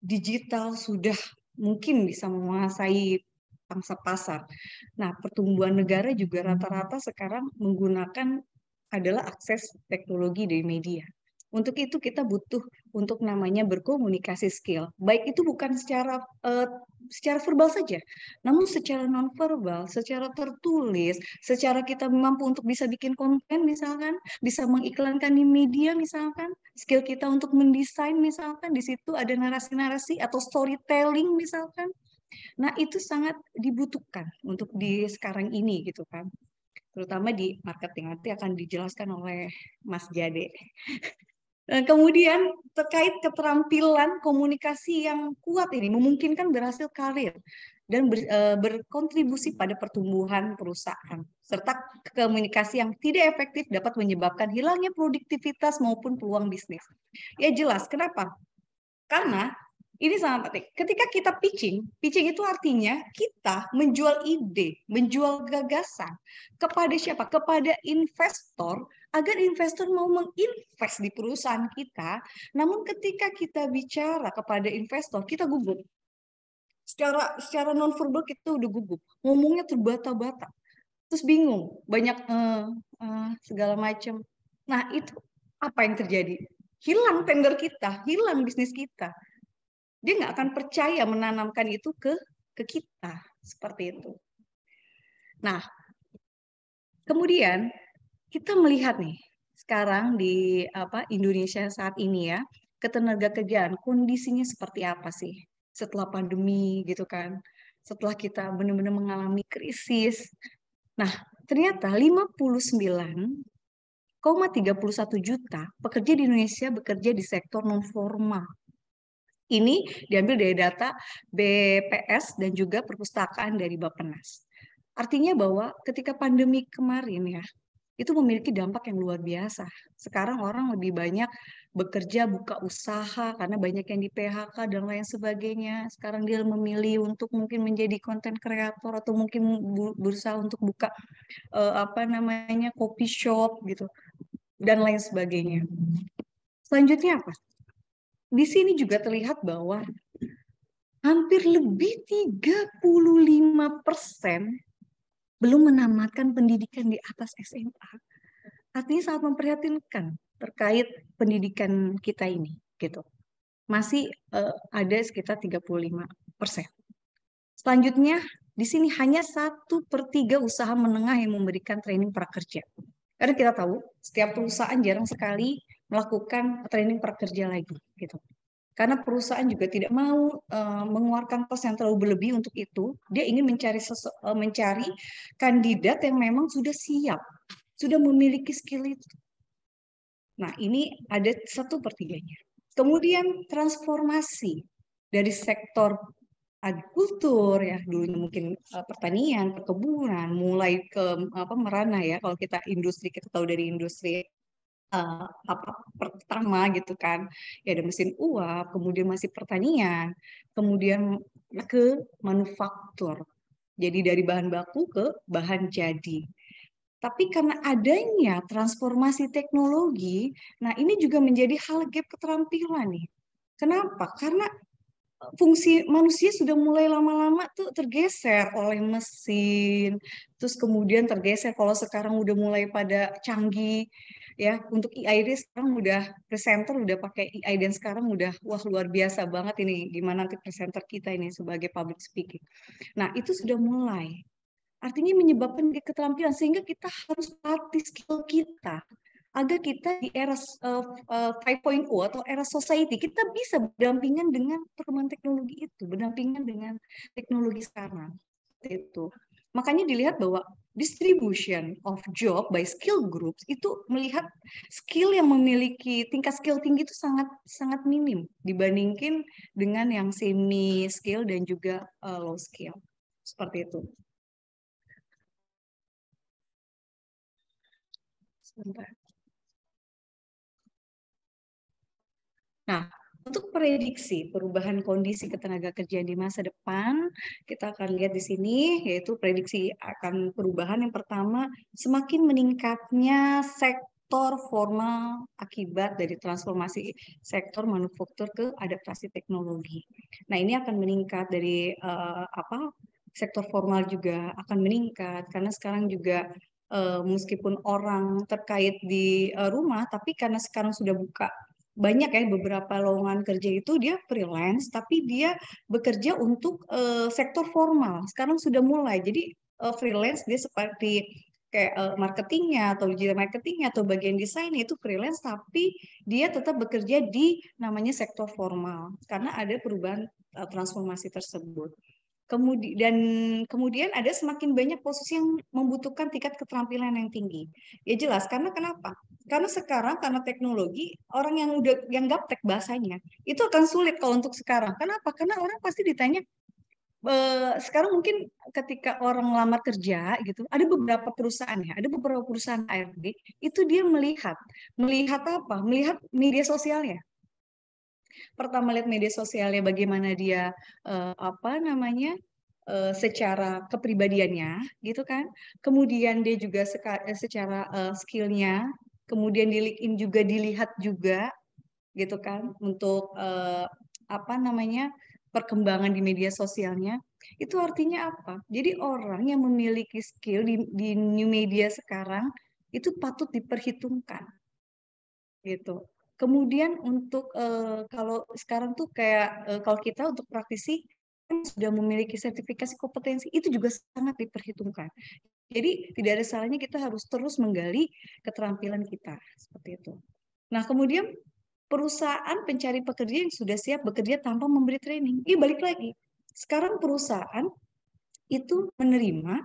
digital sudah mungkin bisa menguasai pangsa pasar. Nah, pertumbuhan hmm. negara juga rata-rata sekarang menggunakan adalah akses teknologi dari media. Untuk itu kita butuh untuk namanya berkomunikasi skill. Baik itu bukan secara uh, secara verbal saja, namun secara nonverbal, secara tertulis, secara kita mampu untuk bisa bikin konten misalkan, bisa mengiklankan di media misalkan, skill kita untuk mendesain misalkan, di situ ada narasi-narasi atau storytelling misalkan, Nah, itu sangat dibutuhkan untuk di sekarang ini gitu kan. Terutama di marketing nanti akan dijelaskan oleh Mas Jade. Dan eh, kemudian terkait keterampilan komunikasi yang kuat ini memungkinkan berhasil karir dan ber, e, berkontribusi pada pertumbuhan perusahaan serta komunikasi yang tidak efektif dapat menyebabkan hilangnya produktivitas maupun peluang bisnis. Ya jelas kenapa? Karena ini sangat penting. Ketika kita pitching, pitching itu artinya kita menjual ide, menjual gagasan kepada siapa? Kepada investor agar investor mau menginvest di perusahaan kita. Namun ketika kita bicara kepada investor, kita gugup. Secara secara non verbal kita udah gugup, ngomongnya terbata-bata. Terus bingung, banyak uh, uh, segala macam. Nah, itu apa yang terjadi? Hilang tender kita, hilang bisnis kita dia nggak akan percaya menanamkan itu ke ke kita seperti itu. Nah, kemudian kita melihat nih sekarang di apa Indonesia saat ini ya ketenaga kerjaan kondisinya seperti apa sih setelah pandemi gitu kan setelah kita benar-benar mengalami krisis nah ternyata 59,31 juta pekerja di Indonesia bekerja di sektor non formal ini diambil dari data BPS dan juga perpustakaan dari Bappenas. Artinya bahwa ketika pandemi kemarin ya, itu memiliki dampak yang luar biasa. Sekarang orang lebih banyak bekerja buka usaha karena banyak yang di PHK dan lain sebagainya. Sekarang dia memilih untuk mungkin menjadi konten kreator atau mungkin berusaha untuk buka eh, apa namanya kopi shop gitu dan lain sebagainya. Selanjutnya apa? di sini juga terlihat bahwa hampir lebih 35 persen belum menamatkan pendidikan di atas SMA. Artinya sangat memprihatinkan terkait pendidikan kita ini, gitu. Masih uh, ada sekitar 35 persen. Selanjutnya, di sini hanya satu per tiga usaha menengah yang memberikan training prakerja. Karena kita tahu, setiap perusahaan jarang sekali melakukan training prakerja lagi gitu. Karena perusahaan juga tidak mau uh, mengeluarkan kos yang terlalu berlebih untuk itu, dia ingin mencari mencari kandidat yang memang sudah siap, sudah memiliki skill itu. Nah, ini ada satu pertiganya Kemudian transformasi dari sektor agrikultur ya dulunya mungkin pertanian, perkebunan, mulai ke apa merana ya kalau kita industri kita tahu dari industri uh, apa pertama gitu kan ya ada mesin uap kemudian masih pertanian kemudian ke manufaktur jadi dari bahan baku ke bahan jadi tapi karena adanya transformasi teknologi nah ini juga menjadi hal gap keterampilan nih kenapa karena eh, fungsi manusia sudah mulai lama-lama tuh tergeser oleh mesin terus kemudian tergeser kalau sekarang udah mulai pada canggih ya untuk EID sekarang udah presenter udah pakai EID dan sekarang udah wah luar biasa banget ini gimana nanti presenter kita ini sebagai public speaking. Nah itu sudah mulai artinya menyebabkan keterampilan sehingga kita harus latih skill kita agar kita di era uh, uh, 5.0 atau era society kita bisa berdampingan dengan perkembangan teknologi itu, berdampingan dengan teknologi sekarang. Itu. Makanya dilihat bahwa distribution of job by skill groups itu melihat skill yang memiliki tingkat skill tinggi itu sangat sangat minim dibandingkan dengan yang semi skill dan juga eh, low skill seperti itu. Sebentar. Nah, untuk prediksi perubahan kondisi ketenaga kerjaan di masa depan, kita akan lihat di sini, yaitu prediksi akan perubahan yang pertama, semakin meningkatnya sektor formal akibat dari transformasi sektor manufaktur ke adaptasi teknologi. Nah ini akan meningkat dari uh, apa sektor formal juga akan meningkat karena sekarang juga uh, meskipun orang terkait di uh, rumah, tapi karena sekarang sudah buka banyak ya beberapa lowongan kerja itu dia freelance tapi dia bekerja untuk uh, sektor formal sekarang sudah mulai jadi uh, freelance dia seperti kayak uh, marketingnya atau digital marketingnya atau bagian desainnya itu freelance tapi dia tetap bekerja di namanya sektor formal karena ada perubahan uh, transformasi tersebut Kemudi dan kemudian ada semakin banyak posisi yang membutuhkan tingkat keterampilan yang tinggi. Ya jelas karena kenapa? karena sekarang karena teknologi orang yang udah yang gaptek bahasanya itu akan sulit kalau untuk sekarang. Kenapa? Karena orang pasti ditanya e, sekarang mungkin ketika orang lamar kerja gitu, ada beberapa perusahaan ya, ada beberapa perusahaan ARD itu dia melihat melihat apa? Melihat media sosialnya. Pertama lihat media sosialnya bagaimana dia eh, apa namanya eh, secara kepribadiannya gitu kan kemudian dia juga secara skillnya kemudian di LinkedIn juga dilihat juga gitu kan untuk eh, apa namanya perkembangan di media sosialnya itu artinya apa jadi orang yang memiliki skill di, di new media sekarang itu patut diperhitungkan gitu kemudian untuk eh, kalau sekarang tuh kayak eh, kalau kita untuk praktisi sudah memiliki sertifikasi kompetensi itu juga sangat diperhitungkan. Jadi tidak ada salahnya kita harus terus menggali keterampilan kita seperti itu. Nah kemudian perusahaan pencari pekerja yang sudah siap bekerja tanpa memberi training, ini iya, balik lagi. Sekarang perusahaan itu menerima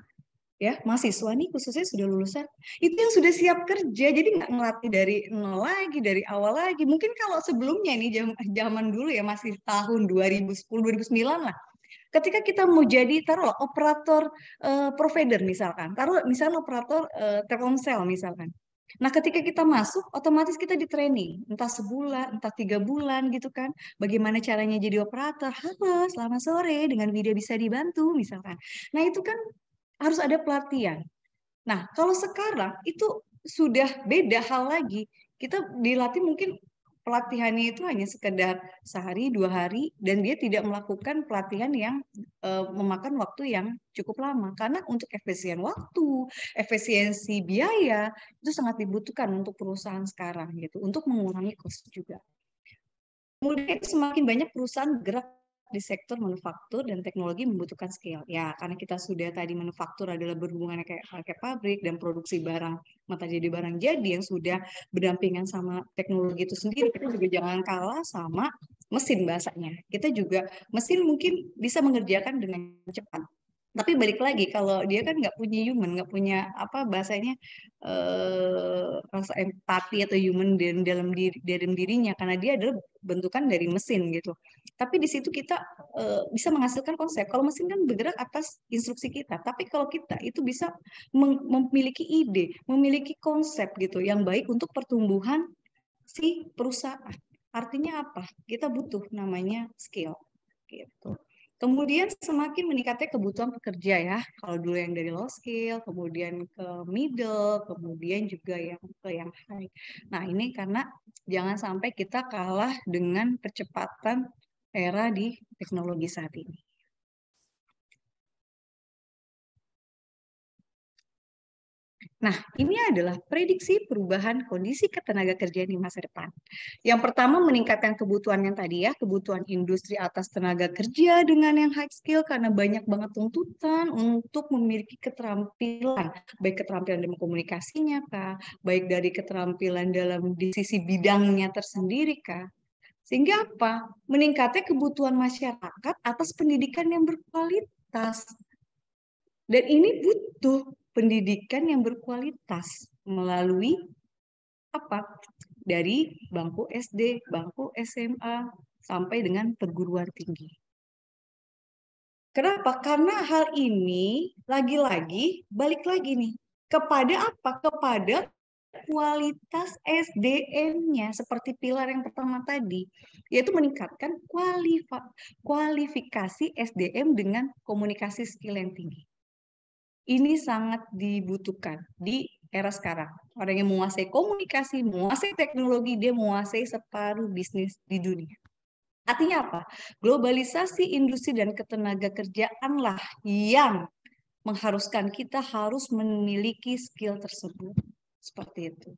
ya mahasiswa nih khususnya sudah lulusan itu yang sudah siap kerja jadi nggak ngelatih dari nol lagi dari awal lagi mungkin kalau sebelumnya ini zaman, dulu ya masih tahun 2010 2009 lah Ketika kita mau jadi taruh operator uh, provider misalkan, taruh misalnya operator uh, Telkomsel misalkan. Nah, ketika kita masuk, otomatis kita di training, entah sebulan, entah tiga bulan gitu kan. Bagaimana caranya jadi operator? Halo, selamat sore, dengan video bisa dibantu misalkan. Nah, itu kan harus ada pelatihan. Nah, kalau sekarang itu sudah beda hal lagi. Kita dilatih mungkin pelatihannya itu hanya sekedar sehari dua hari dan dia tidak melakukan pelatihan yang e, memakan waktu yang cukup lama karena untuk efisien waktu efisiensi biaya itu sangat dibutuhkan untuk perusahaan sekarang gitu untuk mengurangi cost juga kemudian semakin banyak perusahaan gerak di sektor manufaktur dan teknologi membutuhkan skill. Ya, karena kita sudah tadi manufaktur adalah berhubungan kayak, kayak pabrik dan produksi barang mata jadi barang jadi yang sudah berdampingan sama teknologi itu sendiri. Kita juga jangan kalah sama mesin bahasanya. Kita juga mesin mungkin bisa mengerjakan dengan cepat, tapi balik lagi kalau dia kan nggak punya human nggak punya apa bahasanya eh, rasa empati atau human dalam dalam diri dalam dirinya karena dia adalah bentukan dari mesin gitu tapi di situ kita uh, bisa menghasilkan konsep kalau mesin kan bergerak atas instruksi kita tapi kalau kita itu bisa memiliki ide memiliki konsep gitu yang baik untuk pertumbuhan si perusahaan artinya apa kita butuh namanya skill gitu Kemudian semakin meningkatnya kebutuhan pekerja ya. Kalau dulu yang dari low skill, kemudian ke middle, kemudian juga yang ke yang high. Nah, ini karena jangan sampai kita kalah dengan percepatan era di teknologi saat ini. Nah, ini adalah prediksi perubahan kondisi ketenaga kerjaan di masa depan. Yang pertama meningkatkan kebutuhan yang tadi ya, kebutuhan industri atas tenaga kerja dengan yang high skill karena banyak banget tuntutan untuk memiliki keterampilan, baik keterampilan dalam komunikasinya kah, baik dari keterampilan dalam di sisi bidangnya tersendiri kah. Sehingga apa? Meningkatnya kebutuhan masyarakat atas pendidikan yang berkualitas. Dan ini butuh pendidikan yang berkualitas melalui apa? Dari bangku SD, bangku SMA, sampai dengan perguruan tinggi. Kenapa? Karena hal ini lagi-lagi balik lagi nih kepada apa? Kepada kualitas SDM-nya seperti pilar yang pertama tadi, yaitu meningkatkan kualifikasi SDM dengan komunikasi skill yang tinggi ini sangat dibutuhkan di era sekarang. Orang yang menguasai komunikasi, menguasai teknologi, dia menguasai separuh bisnis di dunia. Artinya apa? Globalisasi industri dan ketenaga kerjaanlah yang mengharuskan kita harus memiliki skill tersebut. Seperti itu.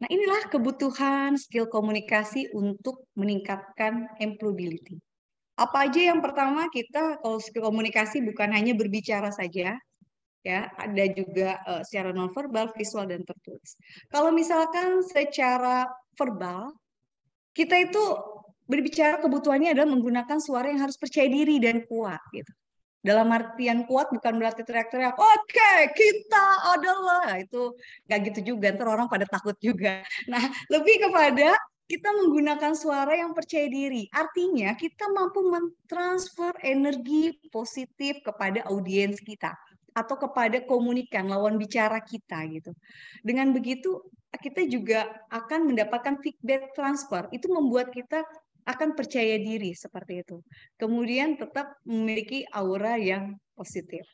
Nah, inilah kebutuhan skill komunikasi untuk meningkatkan employability. Apa aja yang pertama kita kalau komunikasi bukan hanya berbicara saja, ya ada juga uh, secara nonverbal, visual dan tertulis. Kalau misalkan secara verbal kita itu berbicara kebutuhannya adalah menggunakan suara yang harus percaya diri dan kuat gitu. Dalam artian kuat bukan berarti teriak-teriak, oke okay, kita adalah itu nggak gitu juga, ntar orang pada takut juga. Nah lebih kepada kita menggunakan suara yang percaya diri. Artinya kita mampu mentransfer energi positif kepada audiens kita atau kepada komunikan lawan bicara kita gitu. Dengan begitu kita juga akan mendapatkan feedback transfer. Itu membuat kita akan percaya diri seperti itu. Kemudian tetap memiliki aura yang positif.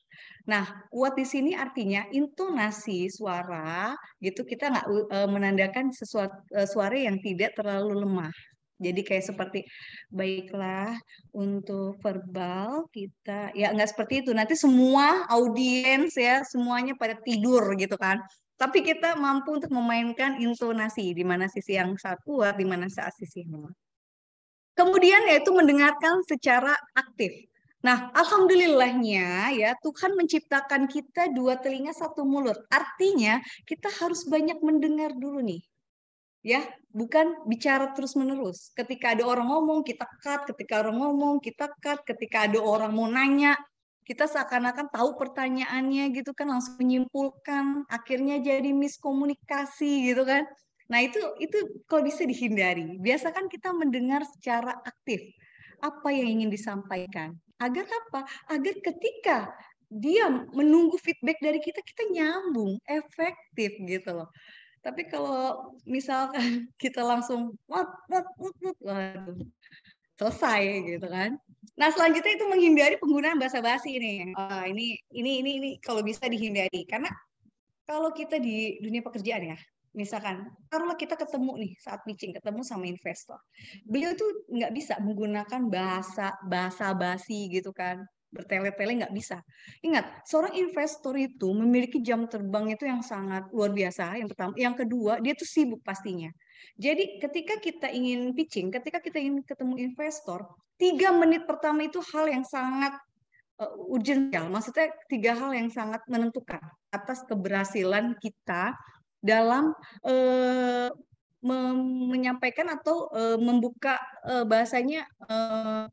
Nah, kuat di sini artinya intonasi suara gitu kita nggak e, menandakan sesuatu e, suara yang tidak terlalu lemah. Jadi kayak seperti baiklah untuk verbal kita ya nggak seperti itu. Nanti semua audiens ya semuanya pada tidur gitu kan. Tapi kita mampu untuk memainkan intonasi di mana sisi yang satu, kuat, di mana saat sisi yang lemah. Kemudian yaitu mendengarkan secara aktif Nah, alhamdulillahnya ya Tuhan menciptakan kita dua telinga satu mulut. Artinya kita harus banyak mendengar dulu nih. Ya, bukan bicara terus-menerus. Ketika ada orang ngomong, kita cut, ketika orang ngomong, kita cut, ketika ada orang mau nanya, kita seakan-akan tahu pertanyaannya gitu kan langsung menyimpulkan, akhirnya jadi miskomunikasi gitu kan. Nah, itu itu kalau bisa dihindari. biasakan kita mendengar secara aktif apa yang ingin disampaikan Agar apa? Agar ketika dia menunggu feedback dari kita, kita nyambung, efektif gitu loh. Tapi kalau misalkan (laughs) kita langsung wat wat wat, wat, waduh, selesai gitu kan. Nah selanjutnya itu menghindari penggunaan bahasa basi ini. Uh, eh, ini ini ini ini kalau bisa dihindari karena kalau kita di dunia pekerjaan ya, misalkan taruhlah kita ketemu nih saat pitching ketemu sama investor beliau tuh nggak bisa menggunakan bahasa bahasa basi gitu kan bertele-tele nggak bisa ingat seorang investor itu memiliki jam terbang itu yang sangat luar biasa yang pertama yang kedua dia tuh sibuk pastinya jadi ketika kita ingin pitching ketika kita ingin ketemu investor tiga menit pertama itu hal yang sangat uh, eh, urgential maksudnya tiga hal yang sangat menentukan atas keberhasilan kita dalam eh, me menyampaikan atau uh, membuka uh, bahasanya uh,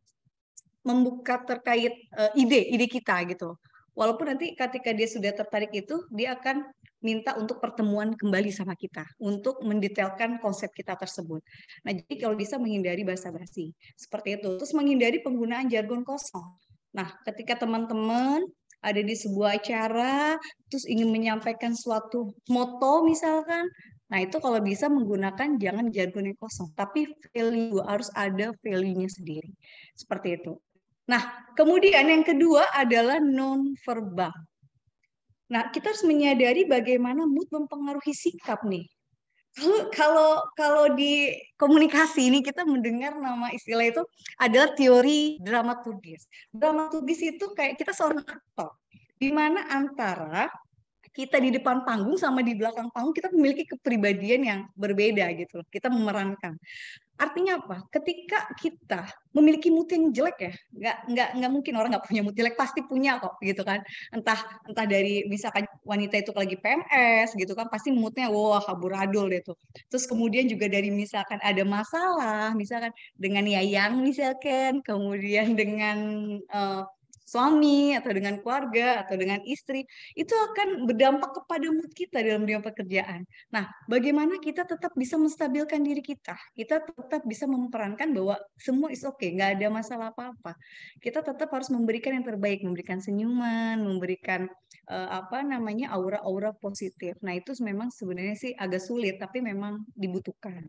membuka terkait ide ide ide kita gitu. Walaupun nanti ketika dia sudah tertarik itu dia akan minta untuk pertemuan kembali sama kita untuk mendetailkan konsep kita tersebut. Nah, jadi kalau bisa menghindari bahasa basi seperti itu. Terus menghindari penggunaan jargon kosong. Nah, ketika teman-teman ada di sebuah acara, terus ingin menyampaikan suatu moto misalkan, Nah, itu kalau bisa menggunakan jangan jargon yang kosong, tapi value harus ada value-nya sendiri. Seperti itu. Nah, kemudian yang kedua adalah non-verbal. Nah, kita harus menyadari bagaimana mood mempengaruhi sikap nih. Lalu kalau kalau di komunikasi ini kita mendengar nama istilah itu adalah teori dramaturgis. Dramaturgis itu kayak kita seorang aktor di mana antara kita di depan panggung sama di belakang panggung kita memiliki kepribadian yang berbeda gitu loh. Kita memerankan. Artinya apa? Ketika kita memiliki mood yang jelek ya, nggak nggak nggak mungkin orang nggak punya mood jelek pasti punya kok gitu kan. Entah entah dari misalkan wanita itu lagi PMS gitu kan pasti moodnya wah kabur deh gitu. Terus kemudian juga dari misalkan ada masalah misalkan dengan Yayang misalkan, kemudian dengan uh, suami atau dengan keluarga atau dengan istri itu akan berdampak kepada mood kita dalam dunia pekerjaan. Nah, bagaimana kita tetap bisa menstabilkan diri kita? Kita tetap bisa memperankan bahwa semua is okay, nggak ada masalah apa-apa. Kita tetap harus memberikan yang terbaik, memberikan senyuman, memberikan uh, apa namanya aura-aura positif. Nah, itu memang sebenarnya sih agak sulit, tapi memang dibutuhkan.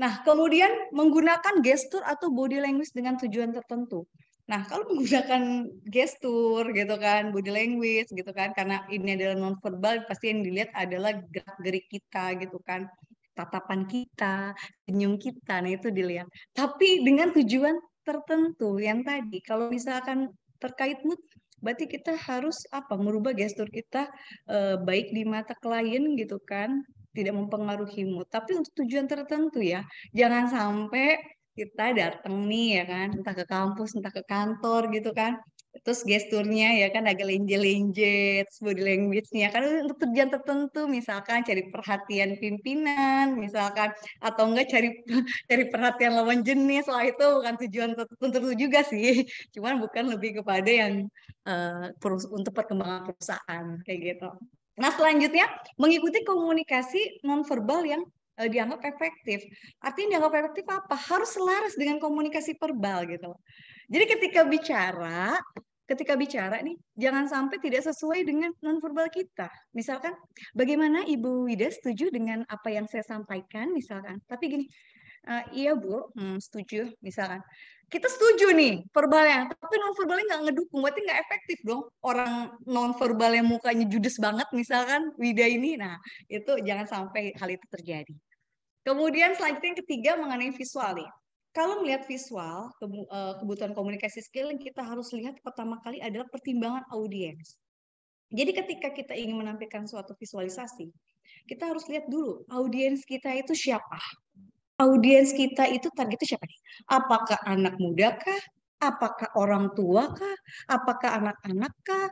Nah, kemudian menggunakan gestur atau body language dengan tujuan tertentu. Nah, kalau menggunakan gestur gitu kan, body language gitu kan, karena ini adalah non verbal pasti yang dilihat adalah gerak-gerik kita gitu kan, tatapan kita, senyum kita, nah itu dilihat. Tapi dengan tujuan tertentu yang tadi, kalau misalkan terkait mood, berarti kita harus apa? Merubah gestur kita eh, baik di mata klien gitu kan, tidak mempengaruhi mood. Tapi untuk tujuan tertentu ya, jangan sampai kita datang nih ya kan entah ke kampus entah ke kantor gitu kan terus gesturnya ya kan agak linje lenje body language-nya kan untuk tujuan tertentu misalkan cari perhatian pimpinan misalkan atau enggak cari (laughs) cari perhatian lawan jenis lah itu bukan tujuan tertentu juga sih cuman bukan lebih kepada yang uh, untuk perkembangan perusahaan kayak gitu nah selanjutnya mengikuti komunikasi non verbal yang Eh, dianggap efektif. Artinya dianggap efektif apa? Harus selaras dengan komunikasi verbal gitu. loh. Jadi ketika bicara, ketika bicara nih jangan sampai tidak sesuai dengan nonverbal kita. Misalkan bagaimana Ibu Wida setuju dengan apa yang saya sampaikan misalkan. Tapi gini, eh, iya Bu, hmm, setuju misalkan kita setuju nih verbalnya, tapi non verbalnya nggak ngedukung, berarti nggak efektif dong. Orang non yang mukanya judes banget, misalkan Wida ini, nah itu jangan sampai hal itu terjadi. Kemudian selanjutnya yang ketiga mengenai visual nih. Kalau melihat visual, eh, kebutuhan komunikasi skill yang kita harus lihat pertama kali adalah pertimbangan audiens. Jadi ketika kita ingin menampilkan suatu visualisasi, kita harus lihat dulu audiens kita itu siapa audiens kita itu targetnya siapa nih? Apakah anak muda kah? Apakah orang tua kah? Apakah anak-anak kah?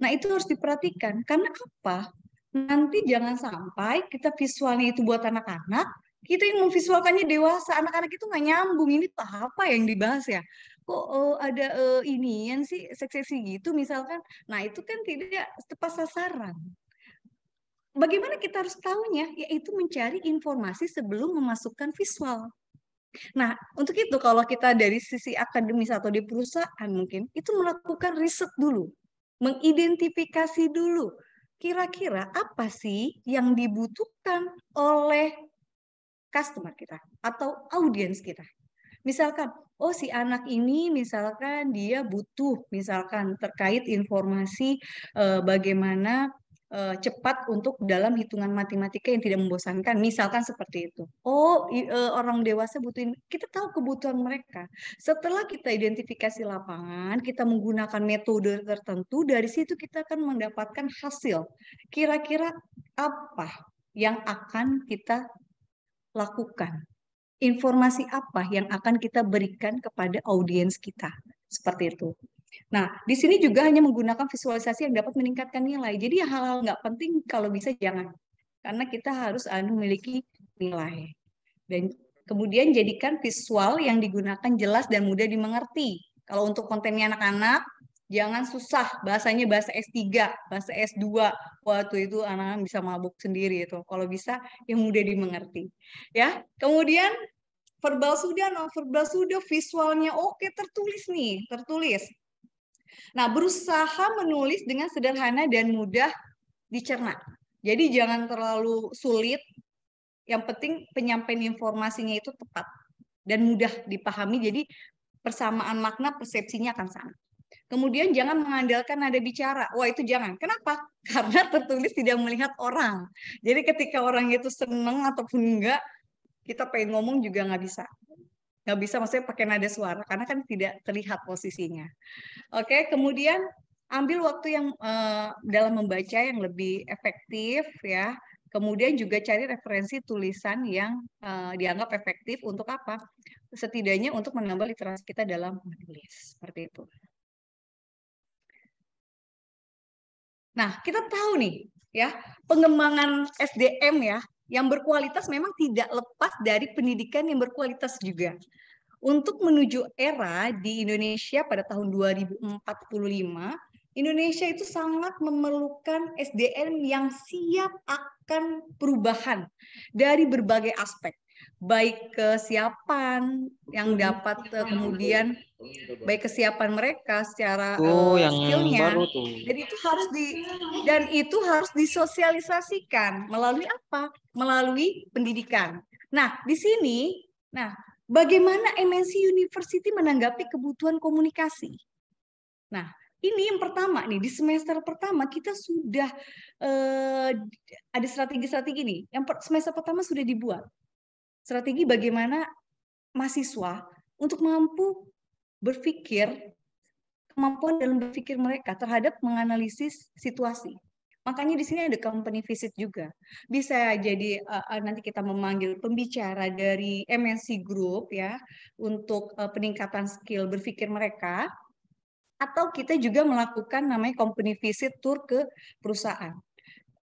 Nah, itu harus diperhatikan. Karena apa? Nanti jangan sampai kita visualnya itu buat anak-anak, kita yang memvisualkannya dewasa. Anak-anak itu nggak nyambung. Ini apa yang dibahas ya? Kok uh, ada uh, eh, yang sih, seksesi gitu misalkan. Nah, itu kan tidak tepat sasaran bagaimana kita harus tahunya? Yaitu mencari informasi sebelum memasukkan visual. Nah, untuk itu kalau kita dari sisi akademis atau di perusahaan mungkin itu melakukan riset dulu, mengidentifikasi dulu kira-kira apa sih yang dibutuhkan oleh customer kita atau audiens kita. Misalkan, oh si anak ini misalkan dia butuh misalkan terkait informasi eh, bagaimana Eh, cepat untuk dalam hitungan matematika yang tidak membosankan, misalkan seperti itu. Oh, eh, orang dewasa butuhin, kita tahu kebutuhan mereka. Setelah kita identifikasi lapangan, kita menggunakan metode tertentu, dari situ kita akan mendapatkan hasil. Kira-kira apa yang akan kita lakukan? Informasi apa yang akan kita berikan kepada audiens kita? Seperti itu. Nah, di sini juga hanya menggunakan visualisasi yang dapat meningkatkan nilai. Jadi ya, hal-hal nggak penting kalau bisa jangan. Karena kita harus anu, memiliki nilai. Dan kemudian jadikan visual yang digunakan jelas dan mudah dimengerti. Kalau untuk kontennya anak-anak, jangan susah. Bahasanya bahasa S3, bahasa S2. Waktu itu anak-anak bisa mabuk sendiri itu. Kalau bisa yang mudah dimengerti. Ya, kemudian verbal sudah, non nah, verbal sudah, visualnya oke tertulis nih, tertulis Nah, berusaha menulis dengan sederhana dan mudah dicerna. Jadi jangan terlalu sulit. Yang penting penyampaian informasinya itu tepat dan mudah dipahami. Jadi persamaan makna persepsinya akan sama. Kemudian jangan mengandalkan ada bicara. Wah itu jangan. Kenapa? (laughs) Karena tertulis tidak melihat orang. Jadi ketika orang itu senang ataupun enggak, kita pengen ngomong juga nggak bisa nggak bisa maksudnya pakai nada suara karena kan tidak terlihat posisinya. Oke, kemudian ambil waktu yang uh, dalam membaca yang lebih efektif ya. Kemudian juga cari referensi tulisan yang uh, dianggap efektif untuk apa? Setidaknya untuk menambah literasi kita dalam menulis. Seperti itu. Nah, kita tahu nih ya, pengembangan SDM ya yang berkualitas memang tidak lepas dari pendidikan yang berkualitas juga. Untuk menuju era di Indonesia pada tahun 2045, Indonesia itu sangat memerlukan SDM yang siap akan perubahan dari berbagai aspek baik kesiapan yang mm-hmm. dapat uh, kemudian baik kesiapan mereka secara oh, uh, yang skillnya. Baru tuh. Jadi itu harus di dan itu harus disosialisasikan melalui apa? Melalui pendidikan. Nah, di sini nah, bagaimana MNC University menanggapi kebutuhan komunikasi? Nah, ini yang pertama nih di semester pertama kita sudah eh, ada strategi-strategi nih. Yang semester pertama sudah dibuat strategi bagaimana mahasiswa untuk mampu berpikir kemampuan dalam berpikir mereka terhadap menganalisis situasi. Makanya di sini ada company visit juga. Bisa jadi uh, nanti kita memanggil pembicara dari MNC Group ya untuk uh, peningkatan skill berpikir mereka atau kita juga melakukan namanya company visit tour ke perusahaan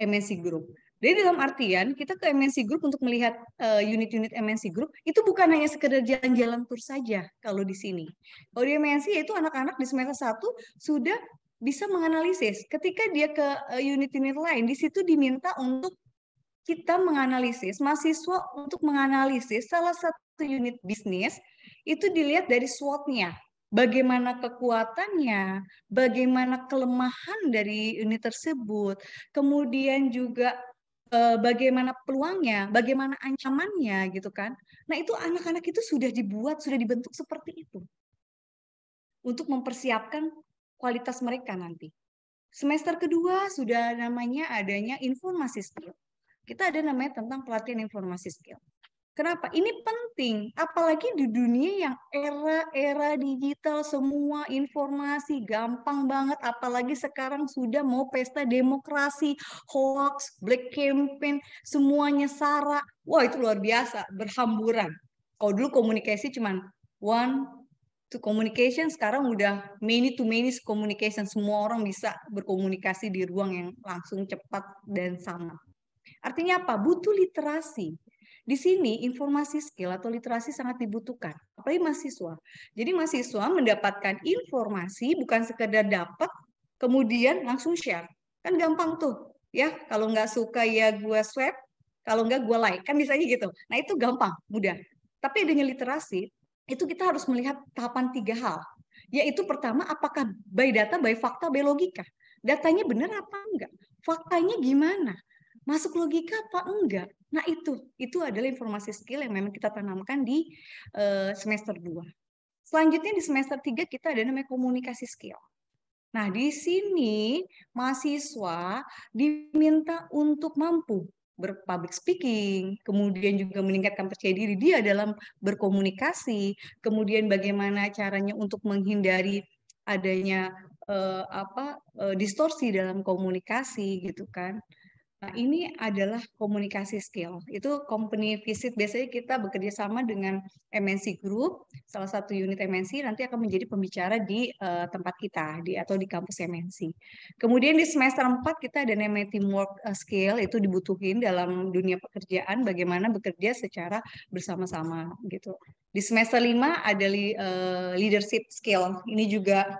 MNC Group. Jadi dalam artian kita ke MNC Group untuk melihat eh, unit-unit uh, MNC Group itu bukan hanya sekedar jalan-jalan tur saja kalau di sini. Kalau di MNC itu anak-anak di semester 1 sudah bisa menganalisis. Ketika dia ke eh, unit-unit lain, di situ diminta untuk kita menganalisis, mahasiswa untuk menganalisis salah satu unit bisnis itu dilihat dari SWOT-nya. Bagaimana kekuatannya, bagaimana kelemahan dari unit tersebut, kemudian juga Eh, bagaimana peluangnya, bagaimana ancamannya gitu kan. Nah itu anak-anak itu sudah dibuat, sudah dibentuk seperti itu. Untuk mempersiapkan kualitas mereka nanti. Semester kedua sudah namanya adanya informasi skill. Kita ada namanya tentang pelatihan informasi skill. Kenapa? Ini penting, apalagi di dunia yang era-era digital, semua informasi gampang banget, apalagi sekarang sudah mau pesta demokrasi, hoax, black campaign, semuanya sara. Wah itu luar biasa, berhamburan. Kalau dulu komunikasi cuman one to communication, sekarang udah many to many communication, semua orang bisa berkomunikasi di ruang yang langsung cepat dan sama. Artinya apa? Butuh literasi di sini informasi skill atau literasi sangat dibutuhkan, apalagi mahasiswa. Jadi mahasiswa mendapatkan informasi bukan sekedar dapat, kemudian langsung share. Kan gampang tuh, ya kalau nggak suka ya gue swipe, kalau nggak gue like, kan bisa gitu. Nah itu gampang, mudah. Tapi adanya literasi, itu kita harus melihat tahapan tiga hal. Yaitu pertama, apakah by data, by fakta, by logika. Datanya benar apa enggak? Faktanya gimana? Masuk logika apa enggak? Nah, itu itu adalah informasi skill yang memang kita tanamkan di eh, semester 2. Selanjutnya di semester 3 kita ada namanya komunikasi skill. Nah, di sini mahasiswa diminta untuk mampu berpublic speaking, kemudian juga meningkatkan percaya diri dia dalam berkomunikasi, kemudian bagaimana caranya untuk menghindari adanya eh, apa eh, distorsi dalam komunikasi gitu kan. Nah, ini adalah komunikasi skill. Itu company visit biasanya kita bekerja sama dengan MNC Group, salah satu unit MNC nanti akan menjadi pembicara di uh, tempat kita di atau di kampus MNC. Kemudian di semester 4 kita ada namanya teamwork eh, skill itu dibutuhin dalam dunia pekerjaan bagaimana bekerja secara bersama-sama gitu. Di semester 5 ada li, uh, leadership skill. Ini juga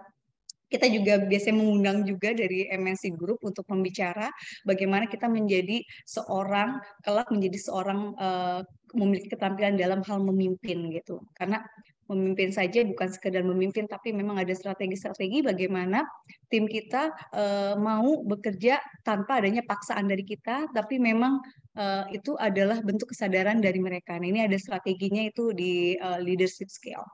kita juga biasanya mengundang juga dari MNC Group untuk membicara bagaimana kita menjadi seorang kelak menjadi seorang uh, memiliki keterampilan dalam hal memimpin gitu. Karena memimpin saja bukan sekedar memimpin tapi memang ada strategi-strategi bagaimana tim kita uh, mau bekerja tanpa adanya paksaan dari kita tapi memang uh, itu adalah bentuk kesadaran dari mereka. Nah, ini ada strateginya itu di uh, leadership scale.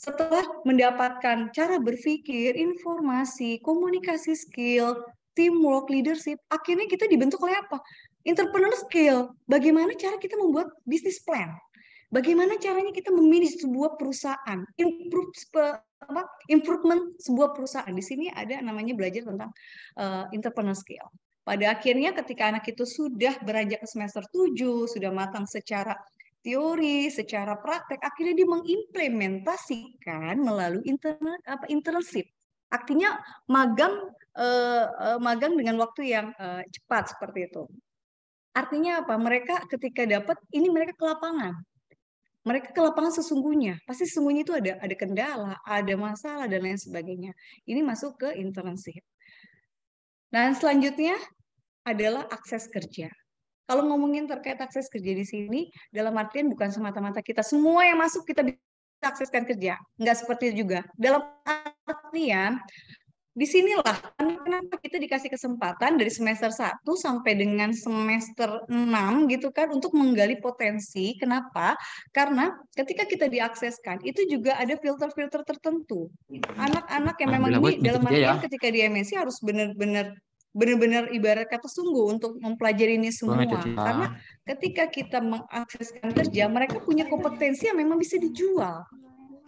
Setelah mendapatkan cara berpikir, informasi, komunikasi skill, teamwork, leadership, akhirnya kita dibentuk oleh apa? Entrepreneur skill. Bagaimana cara kita membuat bisnis plan? Bagaimana caranya kita memilih sebuah perusahaan, improve apa, improvement sebuah perusahaan. Di sini ada namanya belajar tentang uh, entrepreneur skill. Pada akhirnya ketika anak itu sudah beranjak ke semester 7, sudah matang secara teori, secara praktek, akhirnya dia mengimplementasikan melalui internal apa internship. Artinya magang eh, eh, magang dengan waktu yang eh, cepat seperti itu. Artinya apa? Mereka ketika dapat ini mereka ke lapangan. Mereka ke lapangan sesungguhnya. Pasti sesungguhnya itu ada ada kendala, ada masalah dan lain sebagainya. Ini masuk ke internship. Dan selanjutnya adalah akses kerja. Kalau ngomongin terkait akses kerja di sini, dalam artian bukan semata-mata kita semua yang masuk kita bisa akseskan kerja, nggak seperti itu juga. Dalam artian di sinilah kenapa kita dikasih kesempatan dari semester 1 sampai dengan semester 6 gitu kan untuk menggali potensi. Kenapa? Karena ketika kita diakseskan itu juga ada filter-filter tertentu. Anak-anak yang nah, memang ini dalam ya. artian ya. ketika di MSc harus benar-benar benar-benar ibarat kata sungguh untuk mempelajari ini semua ya, karena ketika kita mengakseskan kerja mereka punya kompetensi yang memang bisa dijual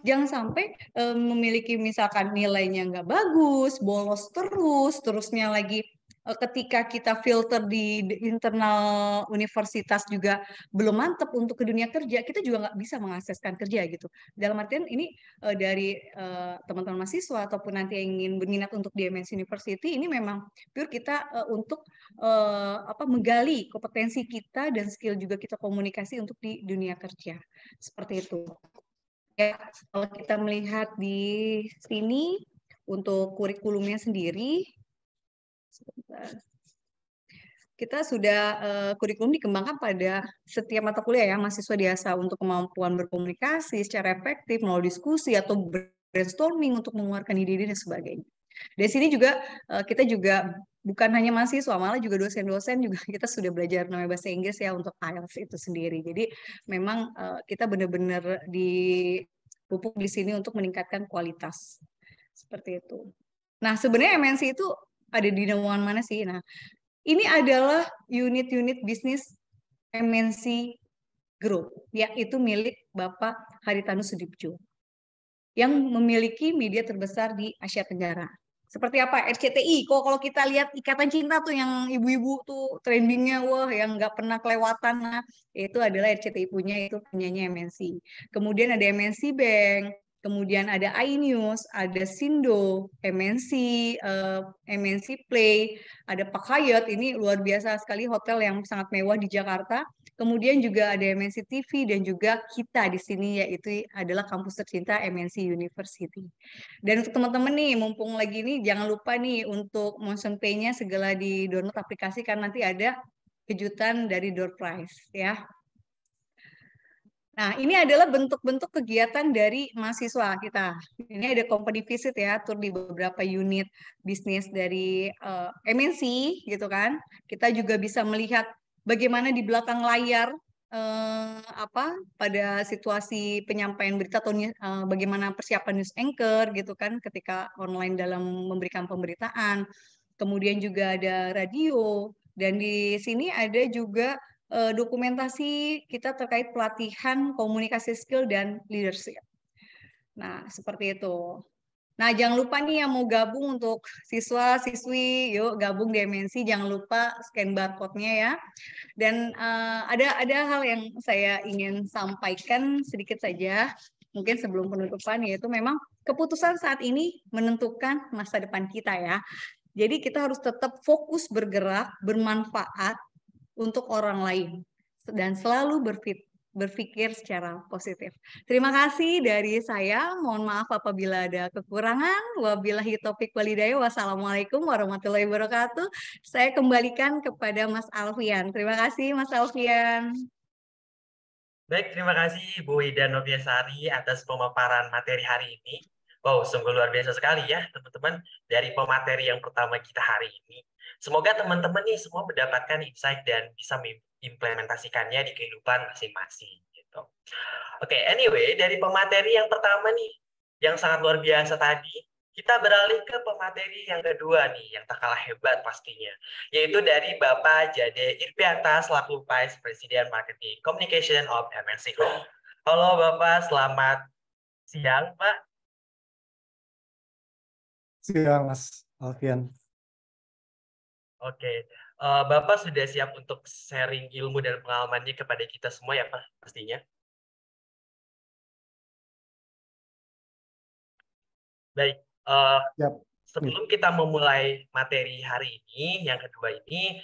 jangan sampai um, memiliki misalkan nilainya nggak bagus bolos terus terusnya lagi Eh, ketika kita filter di internal universitas juga belum mantep untuk ke dunia kerja, kita juga nggak bisa mengakseskan kerja gitu. Dalam artian ini eh, dari eh, teman-teman mahasiswa ataupun nanti yang ingin berminat untuk di MNC University ini memang pure kita untuk apa menggali kompetensi kita dan skill juga kita komunikasi untuk di dunia kerja seperti itu. Ya, kalau kita melihat di sini untuk kurikulumnya sendiri kita sudah uh, kurikulum dikembangkan pada setiap mata kuliah ya mahasiswa biasa untuk kemampuan berkomunikasi secara efektif melalui diskusi atau brainstorming untuk mengeluarkan ide-ide dan sebagainya. Di sini juga uh, kita juga bukan hanya mahasiswa malah juga dosen-dosen juga (laughs) kita sudah belajar namanya bahasa Inggris ya untuk IELTS itu sendiri. Jadi memang uh, kita benar-benar dipupuk di sini untuk meningkatkan kualitas seperti itu. Nah sebenarnya MNC itu ada di naungan mana sih. Nah, ini adalah unit-unit bisnis MNC Group, yaitu milik Bapak Haritanu Sudipjo, yang memiliki media terbesar di Asia Tenggara. Seperti apa RCTI? Kok kalau kita lihat ikatan cinta tuh yang ibu-ibu tuh trendingnya, wah yang nggak pernah kelewatan lah, itu adalah RCTI punya itu punyanya MNC. Kemudian ada MNC Bank, kemudian ada iNews, ada Sindo, MNC, uh, eh, MNC Play, ada Pak Hayat, ini luar biasa sekali hotel yang sangat mewah di Jakarta. Kemudian juga ada MNC TV dan juga kita di sini yaitu adalah kampus tercinta MNC University. Dan untuk teman-teman nih, mumpung lagi ini jangan lupa nih untuk motion pay-nya segala di download aplikasi karena nanti ada kejutan dari door prize ya. Nah, ini adalah bentuk-bentuk kegiatan dari mahasiswa kita. Ini ada company visit ya, tur di beberapa unit bisnis dari uh, eh, MNC gitu kan. Kita juga bisa melihat bagaimana di belakang layar uh, apa pada situasi penyampaian berita atau uh, bagaimana persiapan news anchor gitu kan ketika online dalam memberikan pemberitaan. Kemudian juga ada radio dan di sini ada juga Eh, dokumentasi kita terkait pelatihan komunikasi skill dan leadership. Nah, seperti itu. Nah, jangan lupa nih yang mau gabung untuk siswa-siswi, yuk gabung Dimensi, jangan lupa scan barcode-nya ya. Dan uh, ada ada hal yang saya ingin sampaikan sedikit saja, mungkin sebelum penutupan, yaitu memang keputusan saat ini menentukan masa depan kita ya. Jadi kita harus tetap fokus bergerak, bermanfaat, untuk orang lain dan selalu berfit, berpikir secara positif. Terima kasih dari saya. Mohon maaf apabila ada kekurangan. Wabillahi topik walidaya. Wassalamualaikum warahmatullahi wabarakatuh. Saya kembalikan kepada Mas Alfian. Terima kasih Mas Alfian. Baik, terima kasih Bu Ida Noviasari atas pemaparan materi hari ini. Wow, sungguh luar biasa sekali ya teman-teman dari pemateri yang pertama kita hari ini. Semoga teman-teman nih semua mendapatkan insight dan bisa implementasikannya di kehidupan masing-masing. Gitu. Oke, okay, anyway, dari pemateri yang pertama nih, yang sangat luar biasa tadi, kita beralih ke pemateri yang kedua nih, yang tak kalah hebat pastinya, yaitu dari Bapak Jade Irpianta selaku Vice President Marketing Communication of MNC Group. Halo Bapak, selamat siang Pak. Siang Mas Alfian. Oke, uh, Bapak sudah siap untuk sharing ilmu dan pengalamannya kepada kita semua ya Pak, pastinya? Baik, uh, eh, yep. sebelum kita memulai materi hari ini, yang kedua ini,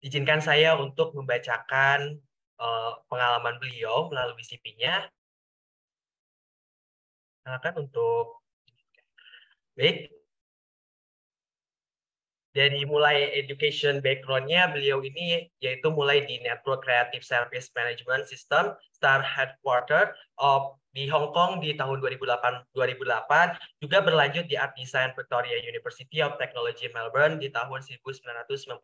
izinkan saya untuk membacakan uh, pengalaman beliau melalui CV-nya. Silakan untuk. Baik, dari mulai education backgroundnya beliau ini yaitu mulai di Network Creative Service Management System Star Headquarter of di Hong Kong di tahun 2008 2008 juga berlanjut di Art Design Victoria University of Technology Melbourne di tahun 1999.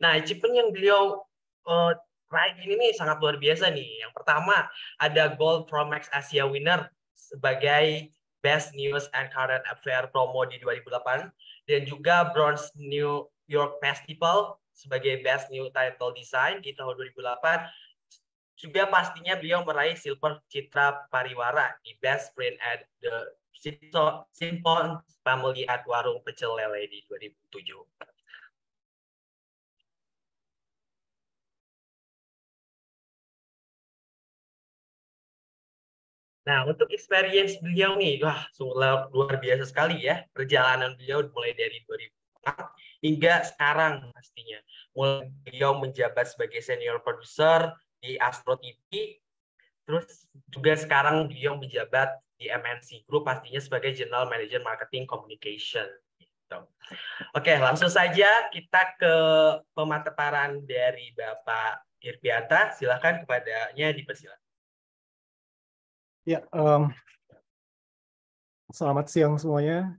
Nah, achievement yang beliau uh, raih ini nih sangat luar biasa nih. Yang pertama ada Gold Promax Asia Winner sebagai Best News and Current Affair Promo di 2008 dan juga Bronze New York Festival sebagai Best New Title Design di tahun 2008. Juga pastinya beliau meraih Silver Citra Pariwara di Best Print at the Simpon Family at Warung Pecel Lele di 2007. Nah, untuk experience beliau nih, wah sungguh luar biasa sekali ya perjalanan beliau mulai dari 2004 hingga sekarang pastinya. Mulai beliau menjabat sebagai senior producer di Astro TV, terus juga sekarang beliau menjabat di MNC Group pastinya sebagai General Manager Marketing Communication. Gitu. Oke, langsung saja kita ke pemaparan dari Bapak Irpiata. Silahkan kepadanya dipersilakan. Ya, um, selamat siang semuanya.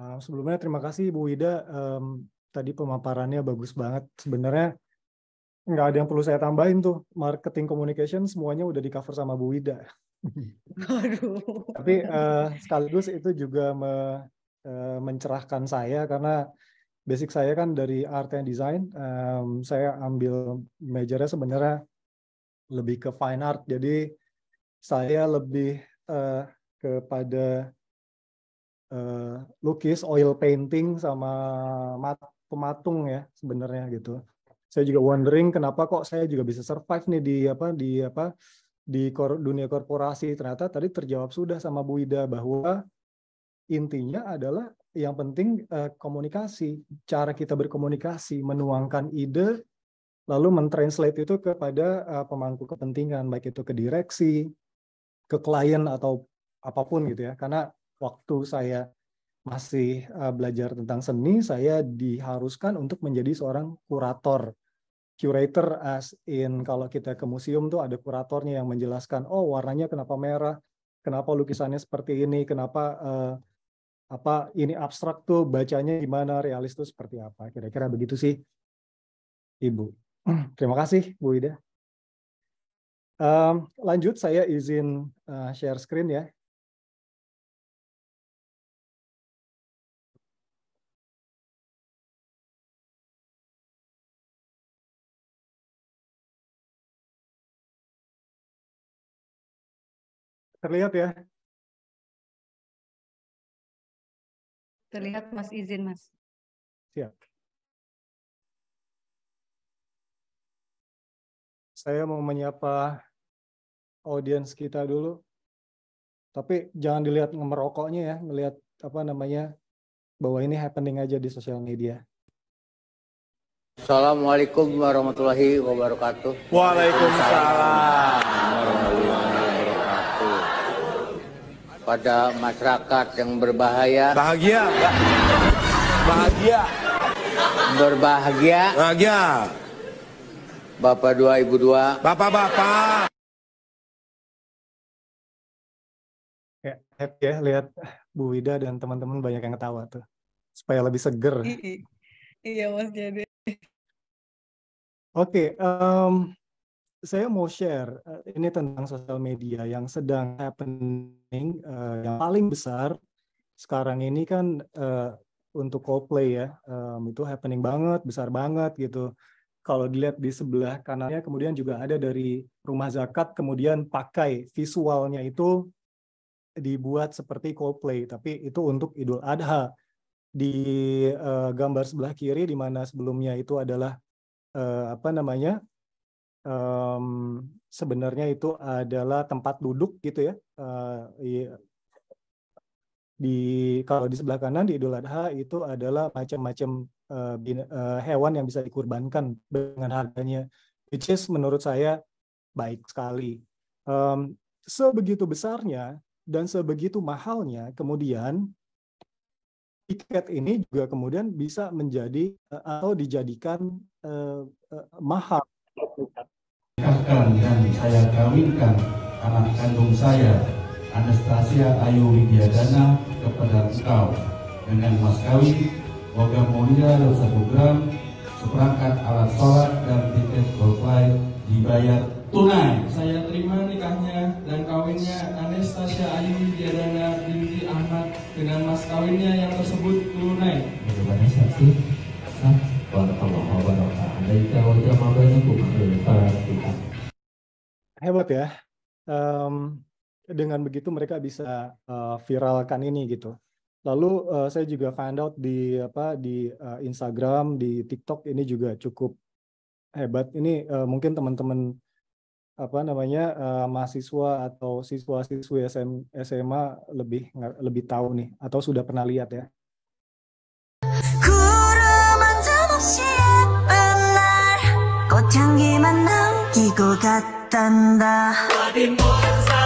Uh, sebelumnya terima kasih Bu Wida, um, tadi pemaparannya bagus banget. Sebenarnya nggak ada yang perlu saya tambahin tuh, marketing communication semuanya udah di cover sama Bu Wida. Aduh. Tapi uh, sekaligus itu juga me, uh, mencerahkan saya karena basic saya kan dari art and design. Um, saya ambil majornya sebenarnya lebih ke fine art, jadi saya lebih uh, kepada uh, lukis, oil painting sama mat pematung ya sebenarnya gitu. Saya juga wondering kenapa kok saya juga bisa survive nih di apa di apa di kor dunia korporasi. Ternyata tadi terjawab sudah sama Bu Ida bahwa intinya adalah yang penting uh, komunikasi, cara kita berkomunikasi, menuangkan ide lalu mentranslate itu kepada uh, pemangku kepentingan baik itu ke direksi, ke klien atau apapun gitu ya. Karena waktu saya masih eh, belajar tentang seni, saya diharuskan untuk menjadi seorang kurator. Curator as in kalau kita ke museum tuh ada kuratornya yang menjelaskan, oh warnanya kenapa merah, kenapa lukisannya seperti ini, kenapa uh, apa ini abstrak tuh bacanya gimana, realis tuh seperti apa. Kira-kira begitu sih, Ibu. (clears throat) Terima kasih, Bu Ida. Um, lanjut saya izin uh, share screen ya. Terlihat ya? Terlihat Mas izin Mas. Siap. Saya mau menyapa audiens kita dulu. Tapi jangan dilihat ngemerokoknya ya, melihat apa namanya bahwa ini happening aja di sosial media. Assalamualaikum warahmatullahi wabarakatuh. Waalaikumsalam warahmatullahi wabarakatuh. Pada masyarakat yang berbahaya. Bahagia. Bahagia. Berbahagia. Bahagia. Bapak dua ibu dua. Bapak bapak. happy ya lihat Bu Wida dan teman-teman banyak yang ketawa tuh. Supaya lebih seger. iya, Mas Jadi, Oke, saya mau share eh, ini tentang sosial media yang sedang happening uh, yang paling besar sekarang ini kan uh, untuk Coldplay ya um, itu happening banget besar banget gitu kalau dilihat di sebelah kanannya kemudian juga ada dari rumah zakat kemudian pakai visualnya itu dibuat seperti Coldplay, tapi itu untuk Idul Adha. Di uh, gambar sebelah kiri, di mana sebelumnya itu adalah uh, apa namanya? Um, sebenarnya itu adalah tempat duduk gitu ya. Uh, di kalau di sebelah kanan di Idul Adha itu adalah macam-macam uh, uh, hewan yang bisa dikurbankan dengan harganya, which is menurut saya baik sekali. Um, sebegitu besarnya dan sebegitu mahalnya kemudian tiket ini juga kemudian bisa menjadi eh, atau dijadikan eh, eh, mahal. Nikahkan dan saya kawinkan anak kandung saya Anastasia Ayu Widyadana kepada engkau dengan mas kawin logam mulia dan satu gram seperangkat alat sholat dan tiket golfly dibayar tunai. Saya terima nikahnya dan kawinnya Anastasia Ayu Diadana binti Ahmad dengan mas kawinnya yang tersebut tunai. Bagaimana saksi? Hebat ya. Um, dengan begitu mereka bisa uh, viralkan ini gitu. Lalu uh, saya juga find out di apa di uh, Instagram, di TikTok ini juga cukup hebat. Ini uh, mungkin teman-teman apa namanya uh, mahasiswa atau siswa-siswi SM, SMA lebih lebih tahu nih atau sudah pernah lihat ya? 향기만 남기고 갔단다 어디 모자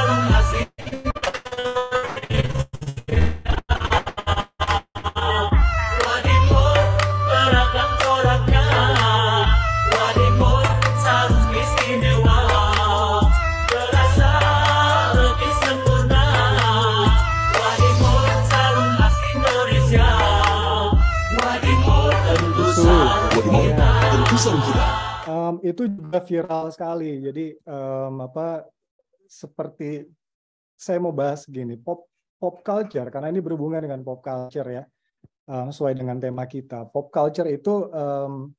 itu juga viral sekali. Jadi um, apa seperti saya mau bahas gini pop pop culture karena ini berhubungan dengan pop culture ya um, sesuai dengan tema kita. Pop culture itu um,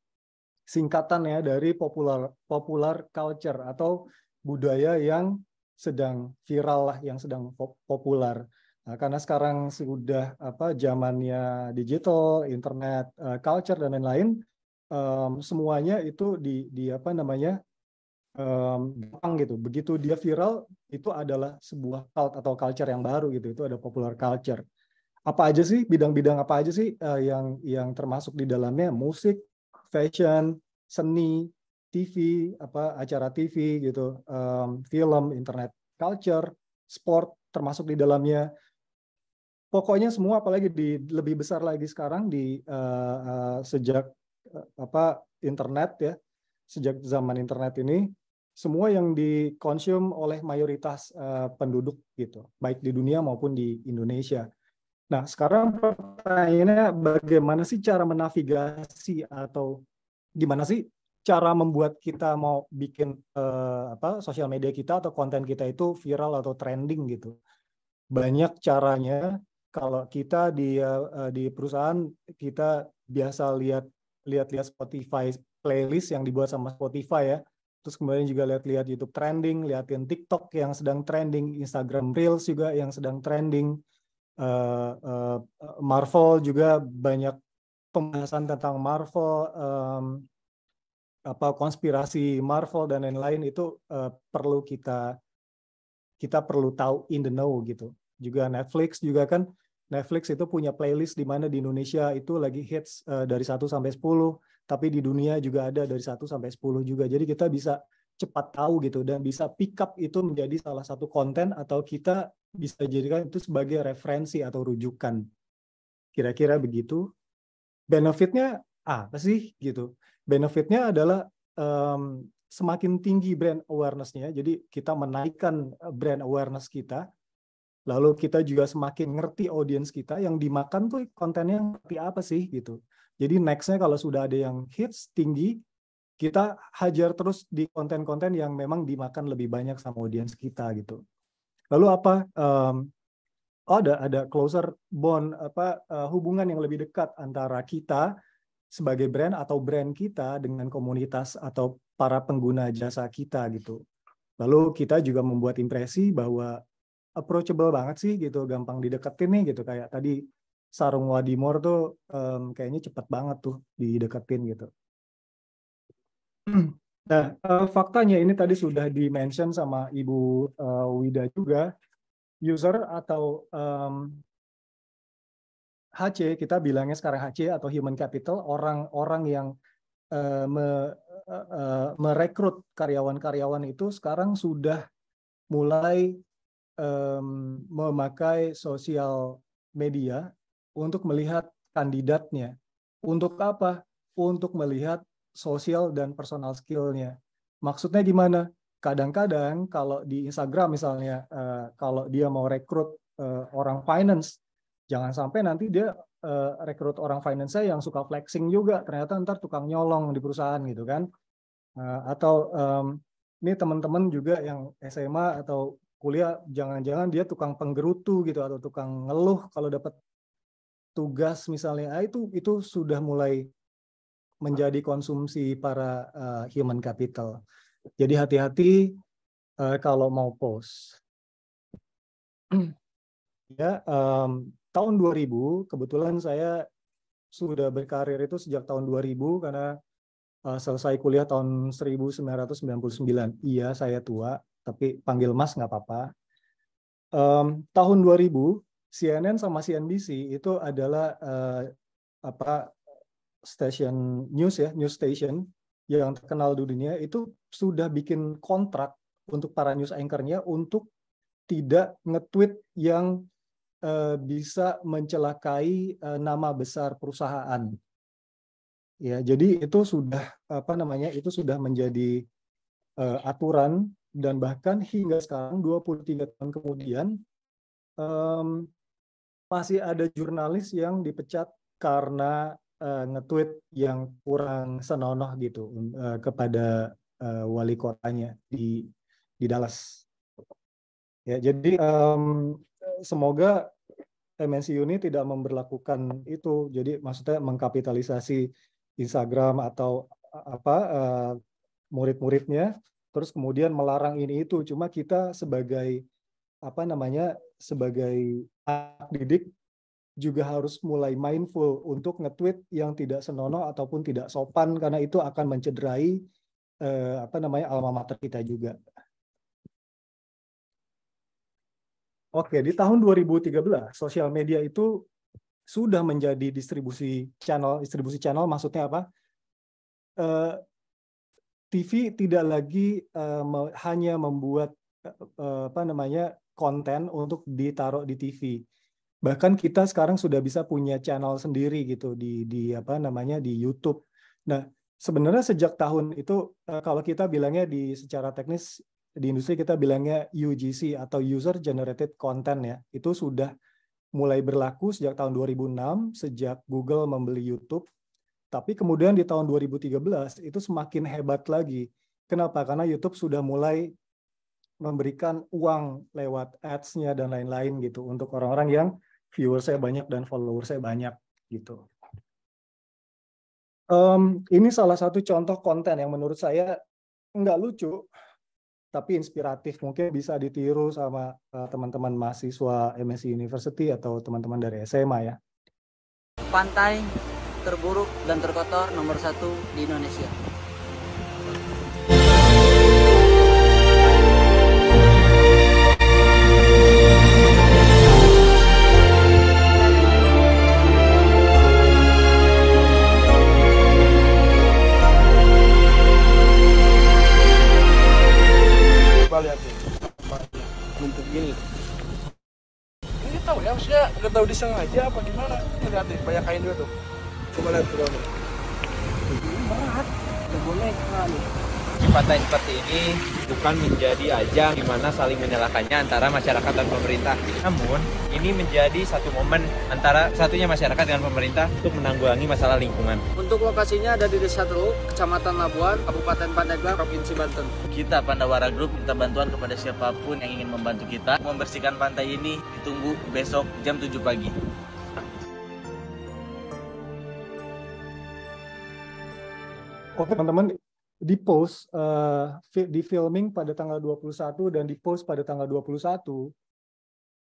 singkatan ya dari popular popular culture atau budaya yang sedang viral lah, yang sedang pop, populer. Nah, karena sekarang sudah apa zamannya digital, internet, uh, culture dan lain-lain, um, semuanya itu di, di apa namanya um, gampang gitu. Begitu dia viral, itu adalah sebuah cult atau culture yang baru gitu. Itu ada popular culture. Apa aja sih bidang-bidang apa aja sih uh, yang yang termasuk di dalamnya musik, fashion, seni, TV, apa acara TV gitu, um, film, internet, culture, sport termasuk di dalamnya. Pokoknya semua apalagi di lebih besar lagi sekarang di uh, uh, sejak Eh, apa internet ya sejak zaman internet ini semua yang dikonsum oleh mayoritas uh, penduduk gitu baik di dunia maupun di Indonesia. Nah sekarang pertanyaannya bagaimana sih cara menavigasi atau gimana sih cara membuat kita mau bikin uh, apa sosial media kita atau konten kita itu viral atau trending gitu banyak caranya kalau kita di uh, di perusahaan kita biasa lihat lihat-lihat Spotify playlist yang dibuat sama Spotify ya. Terus kemudian juga lihat-lihat YouTube trending, lihatin TikTok yang sedang trending, Instagram Reels juga yang sedang trending. Uh, uh, Marvel juga banyak pembahasan tentang Marvel, um, apa konspirasi Marvel dan lain-lain itu uh, perlu kita kita perlu tahu in the know gitu. Juga Netflix juga kan Netflix itu punya playlist di mana di Indonesia itu lagi hits uh, dari 1 sampai 10, tapi di dunia juga ada dari 1 sampai 10 juga. Jadi kita bisa cepat tahu gitu dan bisa pick up itu menjadi salah satu konten atau kita bisa jadikan itu sebagai referensi atau rujukan. Kira-kira begitu. Benefitnya ah, apa sih gitu? Benefitnya adalah um, semakin tinggi brand awareness-nya, jadi kita menaikkan eh, brand awareness kita, Lalu kita juga semakin ngerti audiens kita yang dimakan tuh kontennya seperti apa sih gitu. Jadi nextnya kalau sudah ada yang hits tinggi, kita hajar terus di konten-konten yang memang dimakan lebih banyak sama audiens kita gitu. Lalu apa? Um, oh ada ada closer bond apa uh, hubungan yang lebih dekat antara kita sebagai brand atau brand kita dengan komunitas atau para pengguna jasa kita gitu. Lalu kita juga membuat impresi bahwa approachable banget sih gitu, gampang dideketin nih gitu kayak tadi sarung Wadimor tuh um, kayaknya cepet banget tuh dideketin gitu. (clears throat) Nah, uh, faktanya ini tadi sudah di-mention sama Ibu uh, Wida juga, user atau um, HC, kita bilangnya sekarang HC atau human capital, orang-orang yang uh, me, uh, merekrut karyawan-karyawan itu sekarang sudah mulai um, memakai sosial media untuk melihat kandidatnya. Untuk apa? Untuk melihat sosial dan personal skillnya. Maksudnya gimana? Kadang-kadang kalau di Instagram misalnya, uh, kalau dia mau rekrut uh, orang finance, jangan sampai nanti dia uh, rekrut orang finance yang suka flexing juga. Ternyata ntar tukang nyolong di perusahaan gitu kan. Uh, atau um, ini teman-teman juga yang SMA atau kuliah jangan-jangan dia tukang penggerutu gitu atau tukang ngeluh kalau dapat tugas misalnya ah, itu itu sudah mulai menjadi konsumsi para uh, human capital. Jadi hati-hati uh, kalau mau post. (clears throat) ya, um, tahun 2000 kebetulan saya sudah berkarir itu sejak tahun 2000 karena uh, selesai kuliah tahun 1999. Iya, saya tua tapi panggil Mas nggak apa-apa. Um, tahun 2000 CNN sama CNBC itu adalah uh, apa station news ya news station yang terkenal di dunia itu sudah bikin kontrak untuk para news anchornya untuk tidak nge-tweet yang uh, bisa mencelakai uh, nama besar perusahaan. Ya, jadi itu sudah apa namanya? itu sudah menjadi uh, aturan dan bahkan hingga sekarang 23 tahun kemudian um, masih ada jurnalis yang dipecat karena uh, nge-tweet yang kurang senonoh gitu uh, kepada uh, wali kotanya di di Dallas. Ya, jadi um, semoga MNC Uni tidak memberlakukan itu. Jadi maksudnya mengkapitalisasi Instagram atau apa murid-muridnya terus kemudian melarang ini itu cuma kita sebagai apa namanya sebagai anak didik juga harus mulai mindful untuk nge-tweet yang tidak senonoh ataupun tidak sopan karena itu akan mencederai eh, apa namanya alma mater kita juga. Oke, di tahun 2013 sosial media itu sudah menjadi distribusi channel, distribusi channel maksudnya apa? Eh, TV tidak lagi uh, hanya membuat uh, apa namanya konten untuk ditaruh di TV. Bahkan kita sekarang sudah bisa punya channel sendiri gitu di di apa namanya di YouTube. Nah, sebenarnya sejak tahun itu uh, kalau kita bilangnya di secara teknis di industri kita bilangnya UGC atau user generated content ya. Itu sudah mulai berlaku sejak tahun 2006 sejak Google membeli YouTube tapi kemudian di tahun 2013 itu semakin hebat lagi. Kenapa? Karena YouTube sudah mulai memberikan uang lewat ads-nya dan lain-lain gitu untuk orang-orang yang viewer saya banyak dan follower saya banyak gitu. Um, ini salah satu contoh konten yang menurut saya nggak lucu, tapi inspiratif. Mungkin bisa ditiru sama eh, teman-teman mahasiswa MSc University atau teman-teman dari SMA ya. Pantai terburuk dan terkotor nomor satu di Indonesia. ini tahu ya maksudnya nggak tahu disengaja apa gimana ngeliatin banyak kain juga tuh Jembatan seperti ini bukan menjadi ajang di mana saling menyalahkannya antara masyarakat dan pemerintah. Namun, ini menjadi satu momen antara satunya masyarakat dengan pemerintah untuk menanggulangi masalah lingkungan. Untuk lokasinya ada di Desa Teluk, Kecamatan Labuan, Kabupaten Pandeglang, Provinsi Banten. Kita Pandawara Group minta bantuan kepada siapapun yang ingin membantu kita membersihkan pantai ini. Ditunggu besok jam 7 pagi. Oke teman-teman di post uh, di filming pada tanggal 21 dan di post pada tanggal 21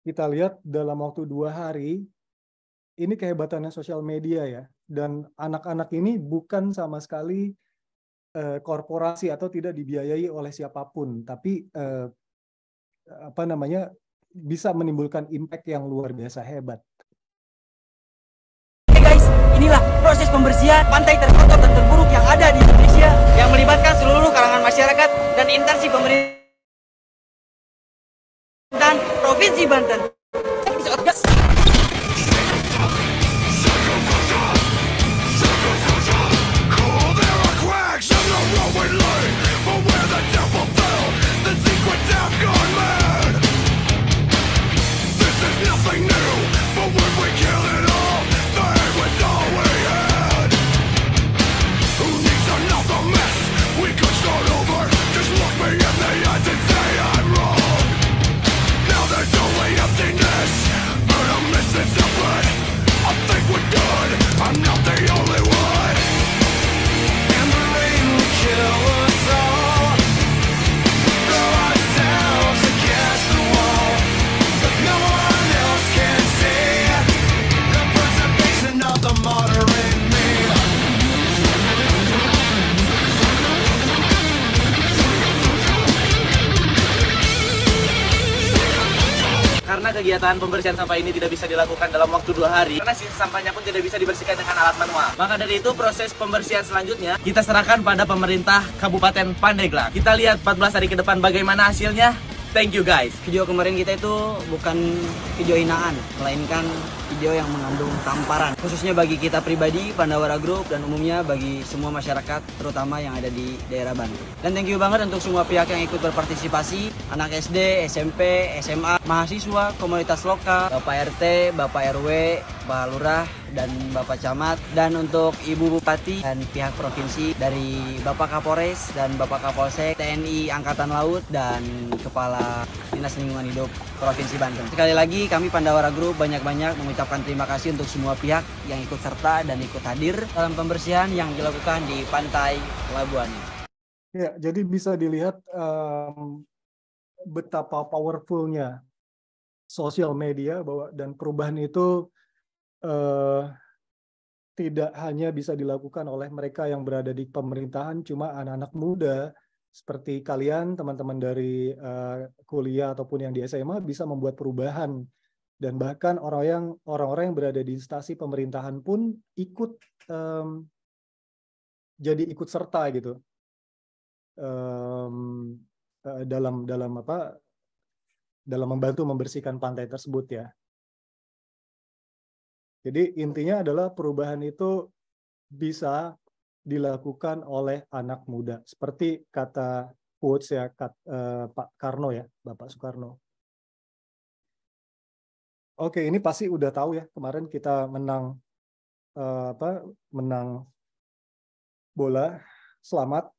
kita lihat dalam waktu dua hari ini kehebatannya sosial media ya dan anak-anak ini bukan sama sekali uh, korporasi atau tidak dibiayai oleh siapapun tapi uh, apa namanya bisa menimbulkan impact yang luar biasa hebat. Hey guys, inilah proses pembersihan pantai terkotor tertentu ada di Indonesia yang melibatkan seluruh kalangan masyarakat dan interaksi pemerintahan Provinsi Banten. kegiatan pembersihan sampah ini tidak bisa dilakukan dalam waktu dua hari karena sisa sampahnya pun tidak bisa dibersihkan dengan alat manual. Maka dari itu proses pembersihan selanjutnya kita serahkan pada pemerintah Kabupaten Pandeglang. Kita lihat 14 hari ke depan bagaimana hasilnya. Thank you guys. Video kemarin kita itu bukan video hinaan, melainkan video yang mengandung tamparan. Khususnya bagi kita pribadi, Pandawara Group, dan umumnya bagi semua masyarakat, terutama yang ada di daerah Bandung. Dan thank you banget untuk semua pihak yang ikut berpartisipasi, anak SD, SMP, SMA, mahasiswa, komunitas lokal, Bapak RT, Bapak RW, Bapak Lurah, dan Bapak Camat dan untuk Ibu Bupati dan pihak provinsi dari Bapak Kapolres dan Bapak Kapolsek TNI Angkatan Laut dan Kepala Dinas Lingkungan Hidup Provinsi Banten. Sekali lagi kami Pandawara Group banyak-banyak mengucapkan terima kasih untuk semua pihak yang ikut serta dan ikut hadir dalam pembersihan yang dilakukan di pantai Labuan. Ya, jadi bisa dilihat um, betapa powerfulnya sosial media bahwa dan perubahan itu uh, tidak hanya bisa dilakukan oleh mereka yang berada di pemerintahan, cuma anak-anak muda seperti kalian teman-teman dari uh, kuliah ataupun yang di SMA bisa membuat perubahan dan bahkan orang yang orang-orang yang berada di instansi pemerintahan pun ikut um, jadi ikut serta gitu um, dalam dalam apa dalam membantu membersihkan pantai tersebut ya jadi intinya adalah perubahan itu bisa dilakukan oleh anak muda. Seperti kata quotes ya kat, eh, Pak Karno ya, Bapak Soekarno. Oke, ini pasti udah tahu ya. Kemarin kita menang eh, apa? Menang bola. Selamat.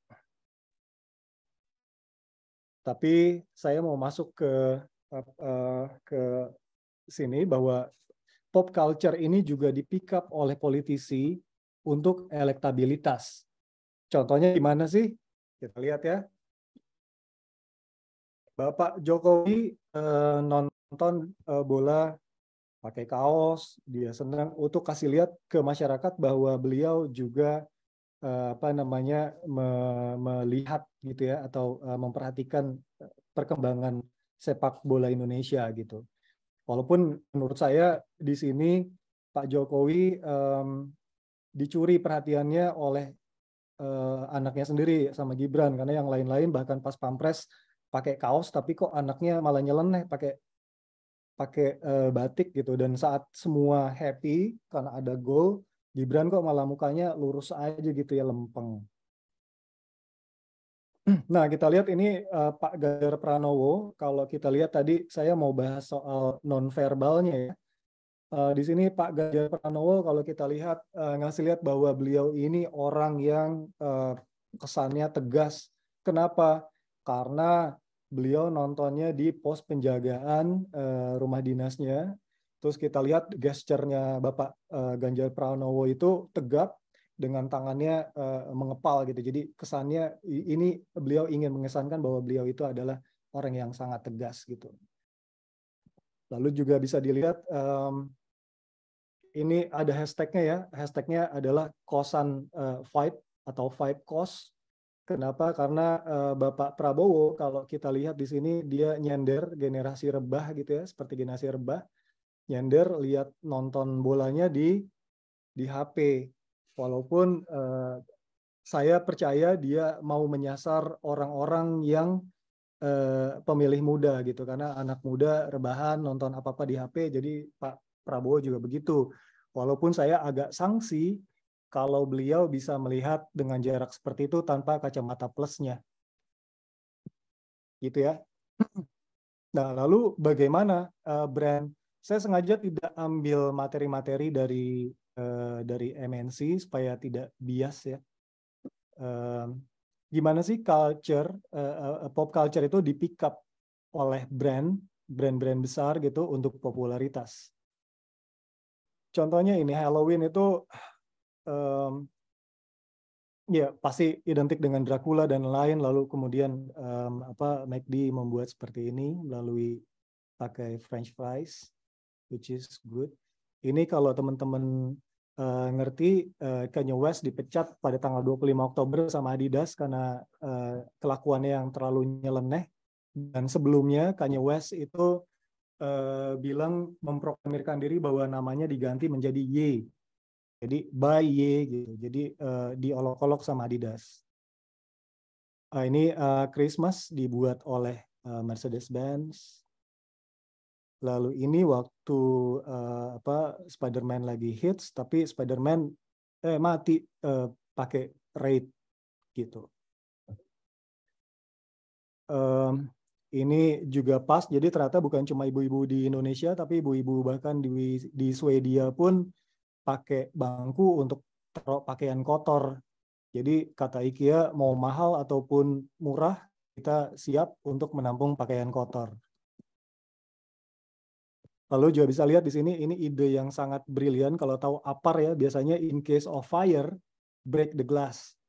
Tapi saya mau masuk ke eh, ke sini bahwa pop culture ini juga dipikap oleh politisi untuk elektabilitas. Contohnya di mana sih? Kita lihat ya. Bapak Jokowi eh, nonton eh, bola pakai kaos, dia senang untuk kasih lihat ke masyarakat bahwa beliau juga eh, apa namanya me melihat gitu ya atau eh, memperhatikan eh, perkembangan sepak bola Indonesia gitu. Walaupun menurut saya di sini Pak Jokowi eh, dicuri perhatiannya oleh uh, anaknya sendiri sama Gibran karena yang lain-lain bahkan pas pampres pakai kaos tapi kok anaknya malah nyeleneh pakai pakai uh, batik gitu dan saat semua happy karena ada goal Gibran kok malah mukanya lurus aja gitu ya lempeng. (clears throat) Nah, kita lihat ini uh, Pak Gar Pranowo. Kalau kita lihat tadi, saya mau bahas soal nonverbalnya ya. Eh, di sini Pak Ganjar Pranowo kalau kita lihat uh, ngasih lihat bahwa beliau ini orang yang eh, kesannya tegas. Kenapa? Karena beliau nontonnya di pos penjagaan rumah dinasnya. Terus kita lihat gesturnya Bapak Ganjar Pranowo itu tegap dengan tangannya mengepal gitu. Jadi kesannya ini beliau ingin mengesankan bahwa beliau itu adalah orang yang sangat tegas gitu. Lalu juga bisa dilihat um, ini ada hashtagnya ya. Hashtagnya adalah kosan uh, vibe atau vibe kos. Kenapa? Karena uh, Bapak Prabowo kalau kita lihat di sini dia nyender generasi rebah gitu ya, seperti generasi rebah. Nyender lihat nonton bolanya di di HP. Walaupun uh, saya percaya dia mau menyasar orang-orang yang uh, pemilih muda gitu karena anak muda rebahan nonton apa-apa di HP jadi Pak Prabowo juga begitu Walaupun saya agak sangsi kalau beliau bisa melihat dengan jarak seperti itu tanpa kacamata plusnya. Gitu ya. (clears throat) Nah, lalu bagaimana uh, brand? Saya sengaja tidak ambil materi-materi dari uh, dari MNC supaya tidak bias ya. Uh, gimana sih culture uh, uh, pop culture itu di up oleh brand brand-brand besar gitu untuk popularitas contohnya ini Halloween itu um, ya pasti identik dengan Dracula dan lain lalu kemudian um, apa McD membuat seperti ini melalui pakai french fries which is good ini kalau teman-teman uh, ngerti uh, Kanye West dipecat pada tanggal 25 Oktober sama Adidas karena uh, kelakuannya yang terlalu nyeleneh dan sebelumnya Kanye West itu Eh, bilang memproklamirkan diri bahwa namanya diganti menjadi Y. Jadi by Y gitu. Jadi uh, diolok-olok sama Adidas. Uh, ini uh, Christmas dibuat oleh uh, Mercedes-Benz. Lalu ini waktu uh, apa Spider-Man lagi hits tapi Spider-Man eh mati uh, pakai raid gitu. Um, ini juga pas. Jadi ternyata bukan cuma ibu-ibu di Indonesia, tapi ibu-ibu bahkan di di Swedia pun pakai bangku untuk taruh pakaian kotor. Jadi kata IKEA mau mahal ataupun murah, kita siap untuk menampung pakaian kotor. Lalu juga bisa lihat di sini ini ide yang sangat brilian kalau tahu APAR ya biasanya in case of fire break the glass.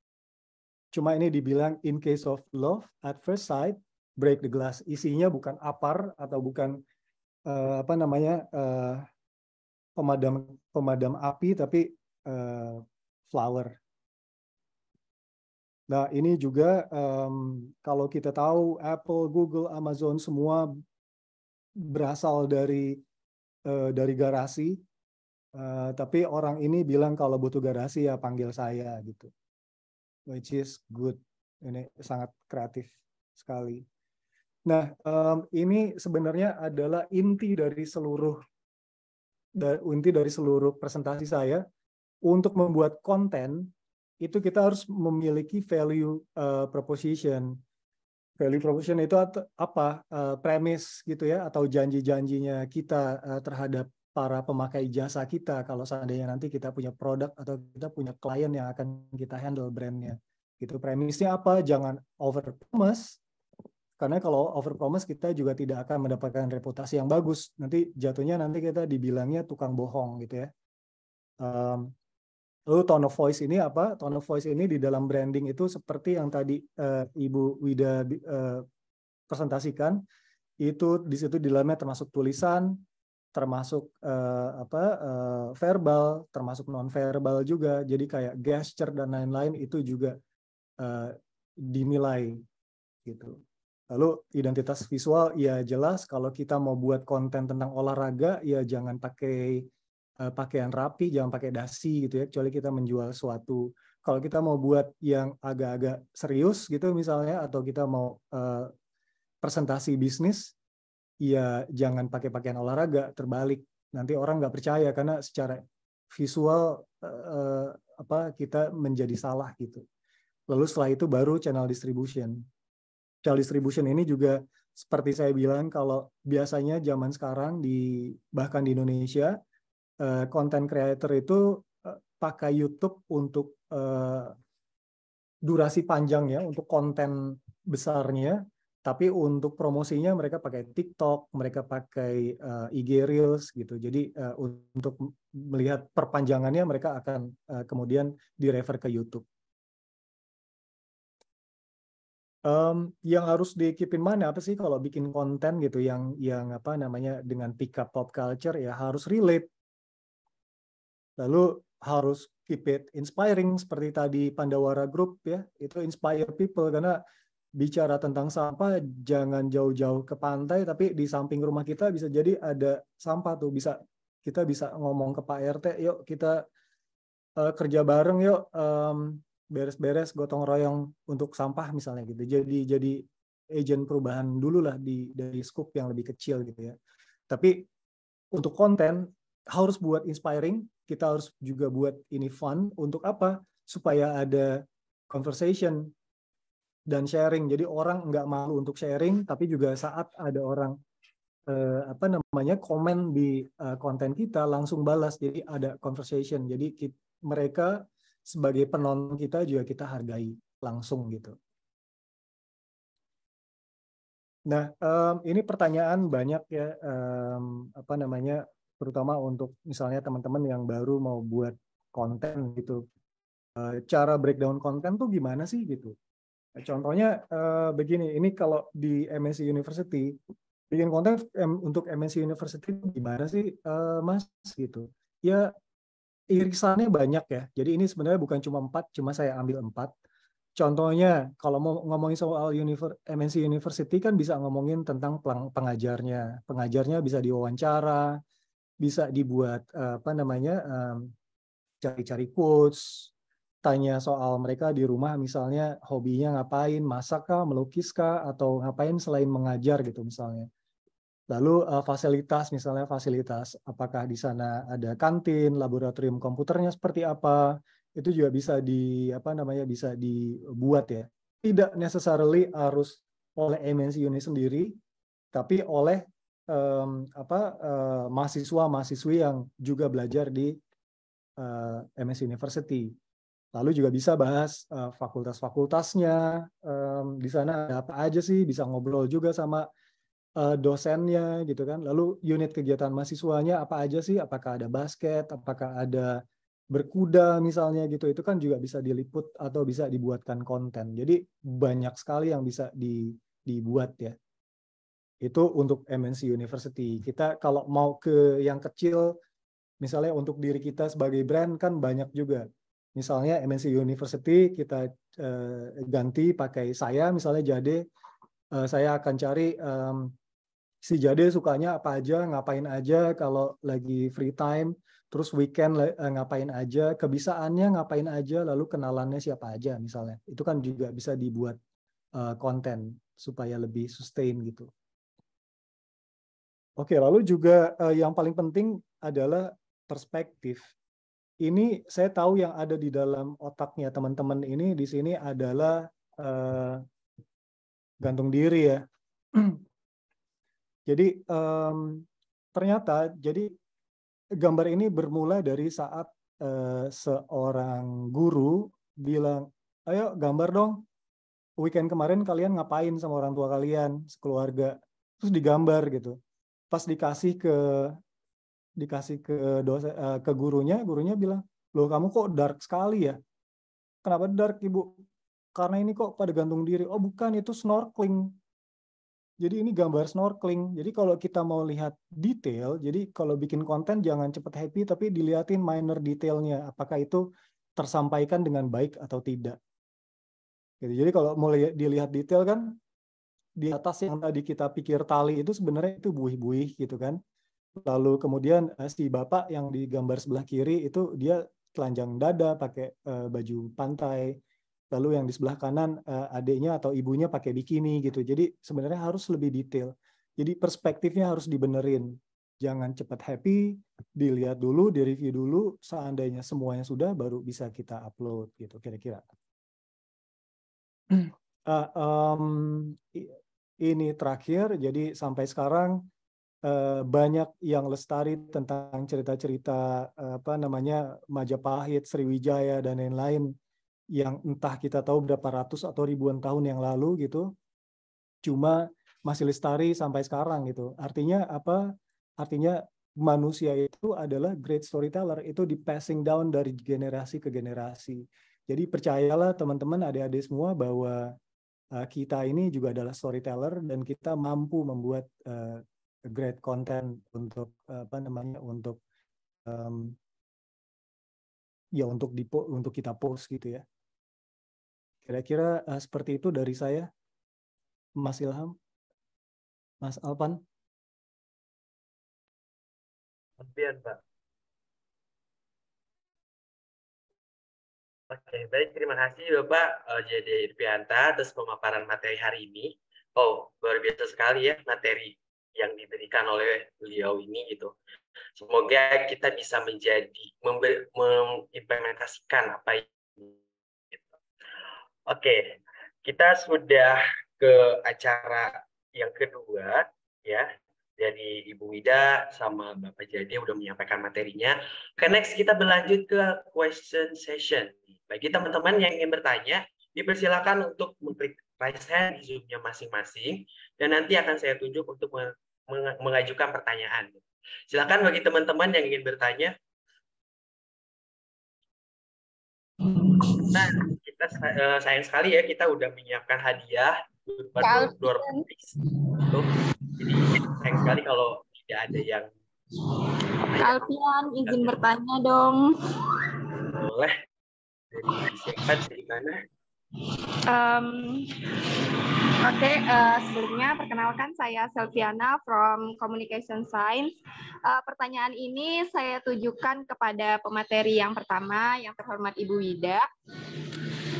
Cuma ini dibilang in case of love at first sight break the glass isinya bukan apar atau bukan uh, apa namanya uh, pemadam pemadam api tapi uh, flower. Nah ini juga um, kalau kita tahu Apple, Google, Amazon semua berasal dari uh, dari garasi, uh, tapi orang ini bilang kalau butuh garasi ya panggil saya gitu, which is good. Ini sangat kreatif sekali. Nah, um, ini sebenarnya adalah inti dari seluruh da, inti dari seluruh presentasi saya. Untuk membuat konten itu kita harus memiliki value uh, proposition. Value proposition itu apa? Uh, eh, premis gitu ya atau janji-janjinya kita uh, terhadap para pemakai jasa kita kalau seandainya nanti kita punya produk atau kita punya klien yang akan kita handle brandnya. Gitu premisnya apa? Jangan over promise, karena kalau over promise kita juga tidak akan mendapatkan reputasi yang bagus. Nanti jatuhnya nanti kita dibilangnya tukang bohong gitu ya. Um, lalu tone of voice ini apa? Tone of voice ini di dalam branding itu seperti yang tadi uh, Ibu Wida uh, presentasikan itu di situ di dalamnya termasuk tulisan, termasuk uh, apa uh, verbal, termasuk non verbal juga. Jadi kayak gesture dan lain-lain itu juga uh, dinilai gitu. Lalu identitas visual ya jelas kalau kita mau buat konten tentang olahraga ya jangan pakai eh, pakaian rapi, jangan pakai dasi gitu ya, kecuali kita menjual suatu. Kalau kita mau buat yang agak-agak serius gitu misalnya atau kita mau uh, presentasi bisnis ya jangan pakai pakaian olahraga, terbalik. Nanti orang nggak percaya karena secara visual uh, apa kita menjadi salah gitu. Lalu setelah itu baru channel distribution child distribution ini juga seperti saya bilang kalau biasanya zaman sekarang di bahkan di Indonesia konten eh, uh, creator itu eh, pakai YouTube untuk uh, durasi panjang ya untuk konten besarnya tapi untuk promosinya mereka pakai TikTok, mereka pakai uh, IG Reels gitu. Jadi uh, untuk melihat perpanjangannya mereka akan uh, kemudian direfer ke YouTube. Um, yang harus dikipin mana apa sih kalau bikin konten gitu yang yang apa namanya dengan pick up pop culture ya harus relate. Lalu harus keep it inspiring seperti tadi Pandawara Group ya, itu inspire people karena bicara tentang sampah jangan jauh-jauh ke pantai tapi di samping rumah kita bisa jadi ada sampah tuh bisa kita bisa ngomong ke Pak RT yuk kita uh, kerja bareng yuk um, beres-beres gotong royong untuk sampah misalnya gitu. Jadi jadi agent perubahan dulu lah di dari scope yang lebih kecil gitu ya. Tapi untuk konten harus buat inspiring, kita harus juga buat ini fun untuk apa? Supaya ada conversation dan sharing. Jadi orang nggak malu untuk sharing, tapi juga saat ada orang eh, apa namanya komen di eh, konten kita langsung balas. Jadi ada conversation. Jadi kita, mereka sebagai penonton kita juga kita hargai langsung gitu. Nah, um, ini pertanyaan banyak ya, um, apa namanya, terutama untuk misalnya teman-teman yang baru mau buat konten gitu. Uh, cara breakdown konten tuh gimana sih gitu? Nah, contohnya uh, begini, ini kalau di MSc University bikin konten untuk MSc University gimana sih, uh, Mas gitu? Ya irisannya banyak ya. Jadi ini sebenarnya bukan cuma empat, cuma saya ambil empat. Contohnya, kalau mau ngomongin soal universe, MNC University kan bisa ngomongin tentang pengajarnya. Pengajarnya bisa diwawancara, bisa dibuat eh, apa namanya eh, cari-cari quotes, tanya soal mereka di rumah misalnya hobinya ngapain, masak kah, melukis kah, atau ngapain selain mengajar gitu misalnya. Lalu uh, fasilitas, misalnya fasilitas, apakah di sana ada kantin, laboratorium komputernya seperti apa, itu juga bisa di apa namanya bisa dibuat ya. Tidak necessarily harus oleh MNC unit sendiri, tapi oleh um, apa uh, mahasiswa mahasiswi yang juga belajar di uh, eh, MNC University. Lalu juga bisa bahas uh, fakultas-fakultasnya um, di sana ada apa aja sih, bisa ngobrol juga sama Eh, dosennya gitu kan. Lalu unit kegiatan mahasiswanya apa aja sih? Apakah ada basket? Apakah ada berkuda misalnya gitu? Itu kan juga bisa diliput atau bisa dibuatkan konten. Jadi banyak sekali yang bisa di, dibuat ya. Itu untuk MNC University. Kita kalau mau ke yang kecil, misalnya untuk diri kita sebagai brand kan banyak juga. Misalnya MNC University kita uh, ganti pakai saya misalnya jadi uh, eh, saya akan cari um, si Jade sukanya apa aja, ngapain aja kalau lagi free time, terus weekend eh, ngapain aja, kebisaannya ngapain aja, lalu kenalannya siapa aja misalnya. Itu kan juga bisa dibuat uh, konten supaya lebih sustain gitu. Oke, lalu juga uh, yang paling penting adalah perspektif. Ini saya tahu yang ada di dalam otaknya teman-teman ini di sini adalah uh, gantung diri ya. (clears throat) Jadi um, ternyata jadi gambar ini bermula dari saat uh, seorang guru bilang, ayo gambar dong weekend kemarin kalian ngapain sama orang tua kalian, sekeluarga. Terus digambar gitu. Pas dikasih ke dikasih ke dosa, uh, eh, ke gurunya, gurunya bilang, "Loh, kamu kok dark sekali ya?" "Kenapa dark, Ibu?" "Karena ini kok pada gantung diri." "Oh, bukan, itu snorkeling." Jadi ini gambar snorkeling. Jadi kalau kita mau lihat detail, jadi kalau bikin konten jangan cepat happy, tapi dilihatin minor detailnya. Apakah itu tersampaikan dengan baik atau tidak. Gitu. Jadi kalau mau dilihat detail kan, di atas yang tadi kita pikir tali itu sebenarnya itu buih-buih gitu kan. Lalu kemudian eh, si bapak yang di gambar sebelah kiri itu dia telanjang dada pakai eh, baju pantai lalu yang di sebelah kanan eh, adiknya atau ibunya pakai bikini gitu. Jadi sebenarnya harus lebih detail. Jadi perspektifnya harus dibenerin. Jangan cepat happy, dilihat dulu, direview dulu, seandainya semuanya sudah baru bisa kita upload gitu kira-kira. Uh, (clears throat) um, ini terakhir, jadi sampai sekarang uh, banyak yang lestari tentang cerita-cerita uh, apa namanya Majapahit, Sriwijaya dan lain-lain yang entah kita tahu berapa ratus atau ribuan tahun yang lalu gitu, cuma masih lestari sampai sekarang gitu. Artinya apa? Artinya manusia itu adalah great storyteller, itu di passing down dari generasi ke generasi. Jadi percayalah teman-teman adik-adik semua bahwa eh, kita ini juga adalah storyteller dan kita mampu membuat eh, great content untuk eh, apa namanya untuk um, ya untuk di untuk kita post gitu ya. Kira-kira uh, seperti itu dari saya, Mas Ilham, Mas Alpan. Kemudian, Pak. Oke, baik. Terima kasih Bapak eh, Jadi Irfianta atas pemaparan materi hari ini. Oh, luar biasa sekali ya materi yang diberikan oleh beliau ini gitu. Semoga kita bisa menjadi mengimplementasikan apa Oke, kita sudah ke acara yang kedua ya dari Ibu Wida sama Bapak Jadi udah menyampaikan materinya. Ke next kita berlanjut ke question session. Bagi teman-teman yang ingin bertanya, dipersilakan untuk mengklik raise hand di zoom masing-masing dan nanti akan saya tunjuk untuk mengajukan pertanyaan. Silakan bagi teman-teman yang ingin bertanya. Nah, Eh, sayang sekali ya kita udah menyiapkan hadiah door gitu. Jadi sayang sekali kalau tidak ada yang Alfian izin bertanya dong. Boleh. dari mana? Um, Oke, okay, uh, eh, sebelumnya perkenalkan saya Selviana from Communication Science. Uh, pertanyaan ini saya tujukan kepada pemateri yang pertama, yang terhormat Ibu Wida.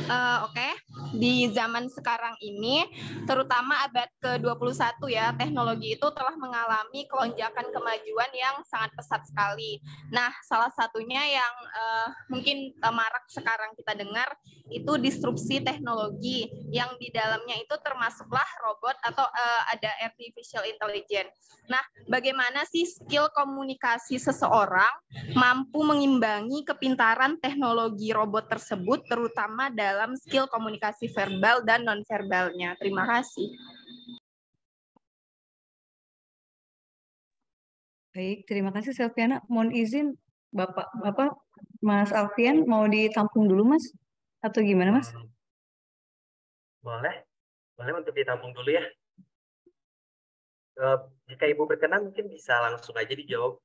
Eh, oke okay. di zaman sekarang ini terutama abad ke-21 ya teknologi itu telah mengalami kelonjakan kemajuan yang sangat pesat sekali. Nah, salah satunya yang uh, mungkin uh, marak sekarang kita dengar itu disrupsi teknologi yang di dalamnya itu termasuklah robot atau uh, ada artificial intelligence. Nah, bagaimana sih skill komunikasi seseorang mampu mengimbangi kepintaran teknologi robot tersebut terutama dalam dalam skill komunikasi verbal dan nonverbalnya. Terima kasih. Baik, terima kasih Selviana. Mohon izin Bapak, Bapak Mas Alfian mau ditampung dulu Mas atau gimana Mas? Boleh, boleh untuk ditampung dulu ya. Eh, jika Ibu berkenan mungkin bisa langsung aja dijawab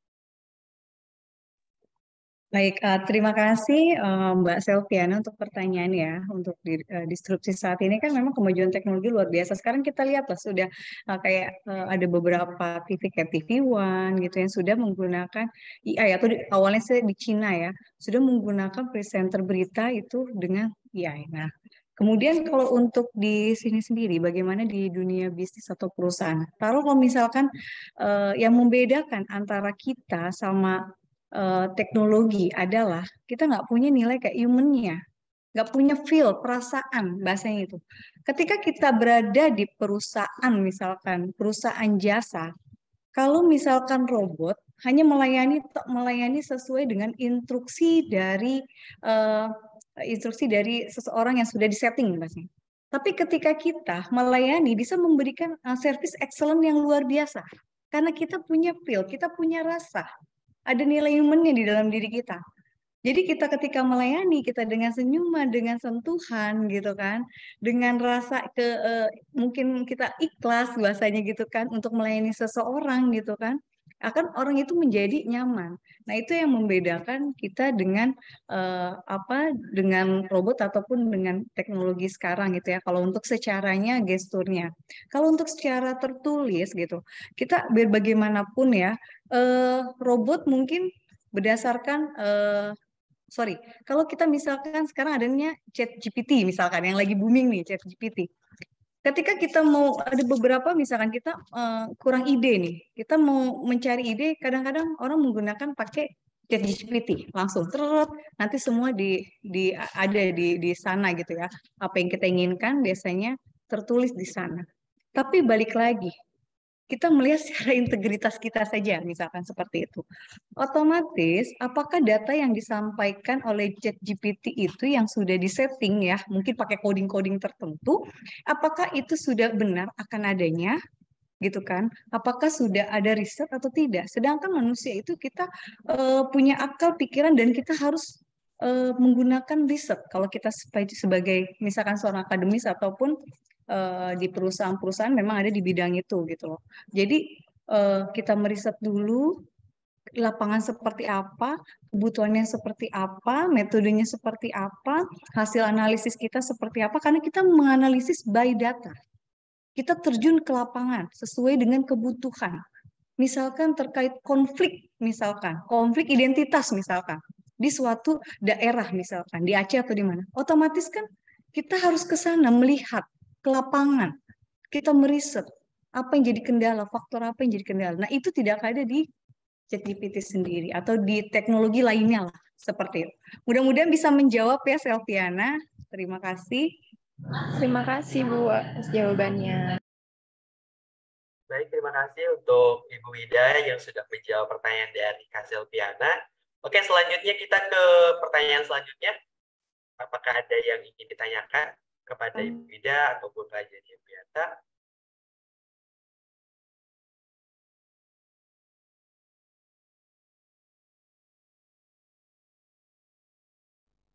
Baik, uh, terima kasih uh, Mbak Selviana untuk pertanyaan ya untuk di, uh, disrupsi saat ini kan memang kemajuan teknologi luar biasa. Sekarang kita lihat lah sudah uh, kayak uh, ada beberapa TV kayak TV One gitu yang sudah menggunakan AI atau di, awalnya sih di Cina ya sudah menggunakan presenter berita itu dengan AI. Nah, Kemudian kalau untuk di sini sendiri, bagaimana di dunia bisnis atau perusahaan? Taruh kalau misalkan uh, yang membedakan antara kita sama Eh, teknologi adalah kita nggak punya nilai kayak humannya, nggak punya feel, perasaan bahasanya itu. Ketika kita berada di perusahaan misalkan perusahaan jasa, kalau misalkan robot hanya melayani melayani sesuai dengan instruksi dari uh, instruksi dari seseorang yang sudah disetting bahasanya. Tapi ketika kita melayani bisa memberikan uh, service excellent yang luar biasa karena kita punya feel, kita punya rasa, ada nilai humannya di dalam diri kita. Jadi kita ketika melayani kita dengan senyuman, dengan sentuhan gitu kan, dengan rasa ke uh, mungkin kita ikhlas bahasanya gitu kan untuk melayani seseorang gitu kan, akan orang itu menjadi nyaman. Nah itu yang membedakan kita dengan uh, apa dengan robot ataupun dengan teknologi sekarang gitu ya. Kalau untuk secaranya gesturnya, kalau untuk secara tertulis gitu, kita biar bagaimanapun ya uh, robot mungkin berdasarkan uh, sorry, kalau kita misalkan sekarang adanya Chat GPT misalkan yang lagi booming nih Chat GPT. Ketika kita mau ada beberapa misalkan kita uh, kurang ide nih, kita mau mencari ide, kadang-kadang orang menggunakan pakai Chat GPT langsung terus nanti semua di di ada di di sana gitu ya. Apa yang kita inginkan biasanya tertulis di sana. Tapi balik lagi, kita melihat secara (laughs) integritas kita saja, misalkan seperti itu. Otomatis, apakah data yang disampaikan oleh Chat GPT itu yang sudah disetting ya, mungkin pakai coding-coding tertentu, apakah itu sudah benar akan adanya? gitu kan? Apakah sudah ada riset atau tidak? Sedangkan manusia itu kita uh, punya akal, pikiran dan kita harus uh, menggunakan riset kalau kita sebagai misalkan seorang akademis ataupun Eh, di perusahaan-perusahaan memang ada di bidang itu gitu loh. Jadi eh, kita meriset dulu lapangan seperti apa, kebutuhannya seperti apa, metodenya seperti apa, hasil analisis kita seperti apa, karena kita menganalisis by data. Kita terjun ke lapangan sesuai dengan kebutuhan. Misalkan terkait konflik, misalkan konflik identitas misalkan di suatu daerah misalkan di Aceh atau di mana, otomatis kan kita harus ke sana melihat ke lapangan, kita meriset apa yang jadi kendala, faktor apa yang jadi kendala. Nah, itu tidak ada di ChatGPT sendiri atau di teknologi lainnya lah, seperti itu. Mudah-mudahan bisa menjawab ya Selviana. Terima kasih. Terima kasih Bu atas jawabannya. Baik, terima kasih untuk Ibu Wida yang sudah menjawab pertanyaan dari Kak Selviana. Oke, selanjutnya kita ke pertanyaan selanjutnya. Apakah ada yang ingin ditanyakan? kepada hmm. Ibu Ida ataupun Raja biasa.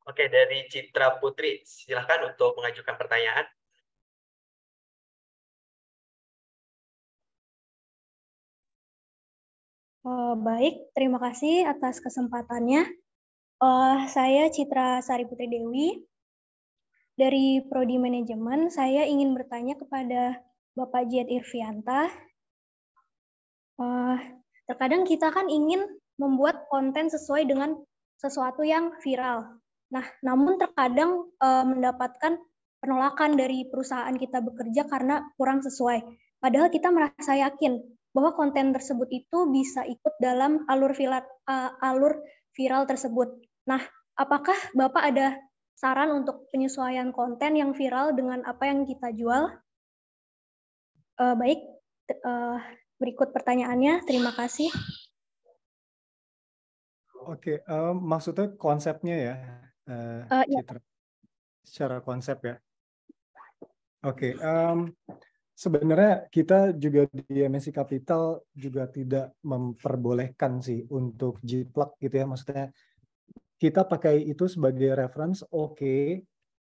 Oke, dari Citra Putri, silahkan untuk mengajukan pertanyaan. Eh, baik, terima kasih atas kesempatannya. Uh, saya Citra Sari Putri Dewi. Dari Prodi Manajemen, saya ingin bertanya kepada Bapak Jet Irvianta. Uh, terkadang kita kan ingin membuat konten sesuai dengan sesuatu yang viral. Nah, namun terkadang uh, mendapatkan penolakan dari perusahaan kita bekerja karena kurang sesuai. Padahal kita merasa yakin bahwa konten tersebut itu bisa ikut dalam alur viral, uh, eh, alur viral tersebut. Nah, apakah Bapak ada saran untuk penyesuaian konten yang viral dengan apa yang kita jual? Uh, baik, uh, berikut pertanyaannya. Terima kasih. Oke, okay, uh, eh, maksudnya konsepnya ya, uh, uh, Citra. Secara konsep ya. Oke, okay, um, sebenarnya kita juga di MSI Capital juga tidak memperbolehkan sih untuk jiplak gitu ya, maksudnya kita pakai itu sebagai reference, oke, okay,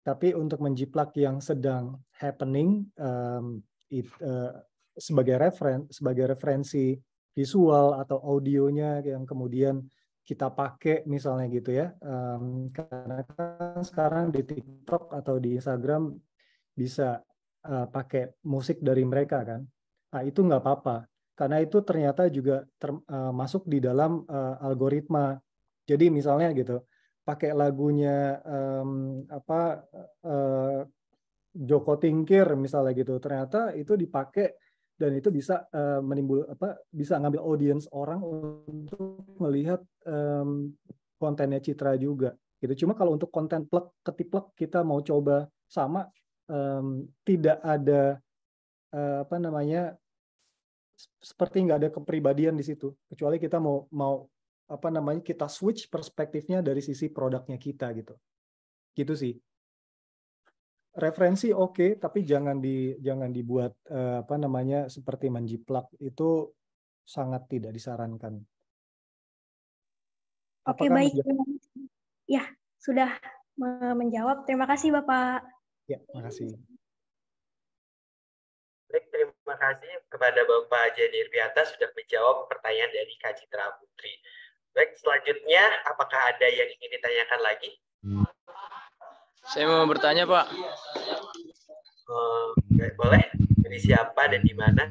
tapi untuk menjiplak yang sedang happening um, it, uh, sebagai referen sebagai referensi visual atau audionya yang kemudian kita pakai misalnya gitu ya, um, karena kan sekarang di TikTok atau di Instagram bisa uh, pakai musik dari mereka kan, nah, itu nggak apa-apa karena itu ternyata juga ter, uh, masuk di dalam uh, algoritma jadi misalnya gitu, pakai lagunya um, apa uh, Joko Tingkir misalnya gitu, ternyata itu dipakai dan itu bisa uh, menimbul apa bisa ngambil audience orang untuk melihat um, kontennya Citra juga gitu. Cuma kalau untuk konten plek ketiplek kita mau coba sama um, tidak ada uh, apa namanya seperti nggak ada kepribadian di situ kecuali kita mau mau apa namanya kita switch perspektifnya dari sisi produknya kita gitu gitu sih referensi oke okay, tapi jangan di jangan dibuat uh, apa namanya seperti menjiplak itu sangat tidak disarankan. oke oke baik menjawab? ya sudah menjawab terima kasih bapak. Ya terima kasih. Baik terima kasih kepada bapak Jenir Piata sudah menjawab pertanyaan dari Kak Citra Putri. Baik, selanjutnya apakah ada yang ingin ditanyakan lagi? Saya mau bertanya, Pak. Eh, baik boleh? Dari siapa dan di mana?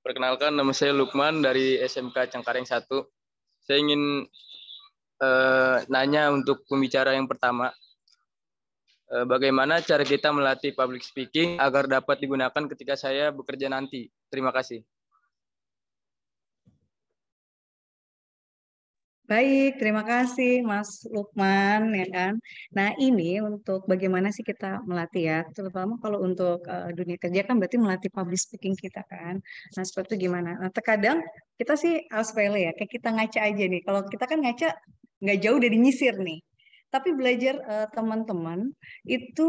Perkenalkan, nama saya Lukman dari SMK Cengkareng 1. Saya ingin eh, nanya untuk pembicara yang pertama. Eh, bagaimana cara kita melatih public speaking agar dapat digunakan ketika saya bekerja nanti? Terima kasih. Baik, terima kasih Mas Lukman ya kan. Nah, ini untuk bagaimana sih kita melatih ya, terutama kalau untuk uh, dunia kerja kan berarti melatih public speaking kita kan. Nah, seperti itu gimana? Nah, terkadang kita sih harus pele ya, kayak kita ngaca aja nih. Kalau kita kan ngaca nggak jauh dari nyisir nih. Tapi belajar eh, teman-teman uh, teman -teman, itu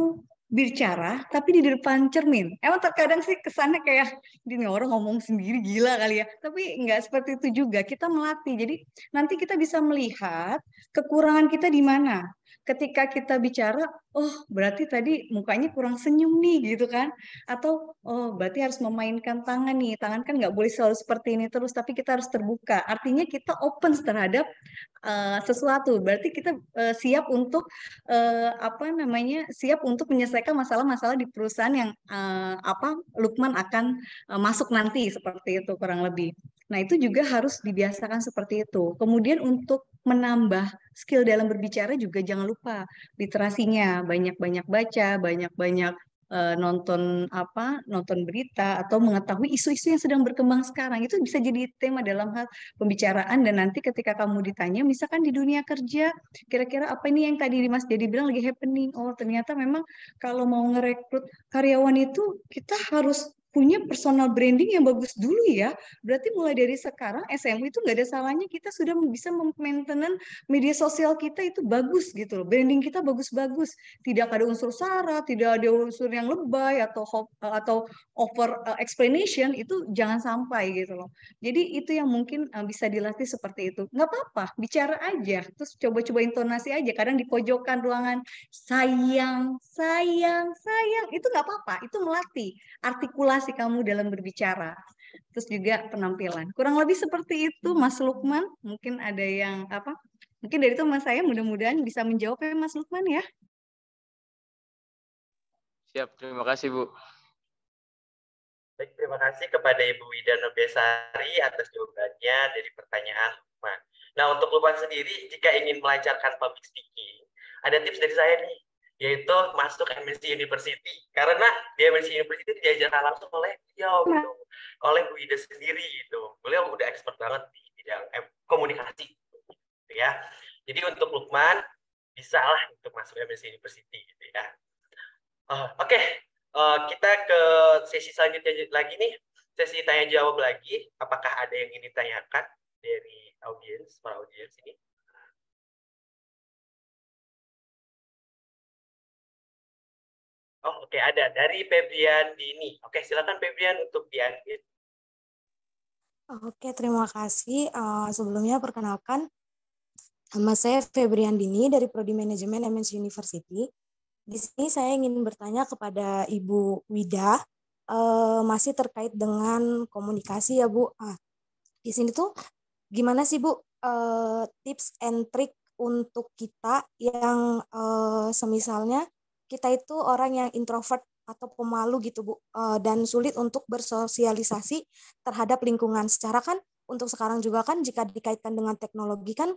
bicara tapi di depan cermin. Emang terkadang sih kesannya kayak ini orang ngomong sendiri gila kali ya. Tapi nggak seperti itu juga. Kita melatih. Jadi nanti kita bisa melihat kekurangan kita di mana ketika kita bicara, oh berarti tadi mukanya kurang senyum nih gitu kan? Atau oh berarti harus memainkan tangan nih, tangan kan nggak boleh selalu seperti ini terus, tapi kita harus terbuka. Artinya kita open terhadap uh, sesuatu. Berarti kita uh, siap untuk uh, apa namanya? Siap untuk menyelesaikan masalah-masalah di perusahaan yang uh, apa Lukman akan uh, masuk nanti seperti itu kurang lebih. Nah, itu juga harus dibiasakan seperti itu. Kemudian untuk menambah skill dalam berbicara juga jangan lupa literasinya, banyak-banyak baca, banyak-banyak eh, nonton apa, nonton berita atau mengetahui isu-isu yang sedang berkembang sekarang. Itu bisa jadi tema dalam hal pembicaraan dan nanti ketika kamu ditanya misalkan di dunia kerja kira-kira apa ini yang tadi Mas jadi bilang lagi happening. Oh, ternyata memang kalau mau ngerekrut karyawan itu kita harus punya personal branding yang bagus dulu ya. Berarti mulai dari sekarang SMU itu nggak ada salahnya kita sudah bisa memaintenan media sosial kita itu bagus gitu loh. Branding kita bagus-bagus. Tidak ada unsur sara, tidak ada unsur yang lebay atau atau over eh, explanation itu jangan sampai gitu loh. Jadi itu yang mungkin eh, bisa dilatih seperti itu. Nggak apa-apa, bicara aja. Terus coba-coba intonasi aja. Kadang di pojokan ruangan sayang, sayang, sayang itu nggak apa-apa. Itu melatih artikulasi artikulasi kamu dalam berbicara. Terus juga penampilan. Kurang lebih seperti itu Mas Lukman. Mungkin ada yang apa? Mungkin dari itu mas saya mudah-mudahan bisa menjawab ya Mas Lukman ya. Siap, terima kasih Bu. Baik, terima kasih kepada Ibu Wida Nobesari atas jawabannya dari pertanyaan Lukman. Nah, untuk Lukman sendiri, jika ingin melancarkan public speaking, ada tips dari saya nih yaitu masuk MSc University karena di MSc University diajar langsung oleh beliau nah. gitu, oleh Bu Ida sendiri gitu. Beliau udah expert banget di bidang eh, komunikasi gitu ya. Jadi untuk Lukman bisa lah untuk masuk MSc University gitu ya. Uh, Oke, okay. uh, eh, kita ke sesi selanjutnya lagi nih, sesi tanya jawab lagi. Apakah ada yang ingin ditanyakan dari audiens, para audiens ini? Oh, oke okay, ada dari Febrian Dini. Oke, okay, silakan Febrian untuk diambil. Oke, terima kasih. Uh, sebelumnya perkenalkan nama saya Febrian Dini dari Prodi Manajemen MNC University. Di sini saya ingin bertanya kepada Ibu Wida uh, masih terkait dengan komunikasi ya, Bu. Ah, di sini tuh gimana sih, Bu, uh, tips and trick untuk kita yang uh, semisalnya kita itu orang yang introvert atau pemalu gitu Bu eh, dan sulit untuk bersosialisasi terhadap lingkungan. Secara kan untuk sekarang juga kan jika dikaitkan dengan teknologi kan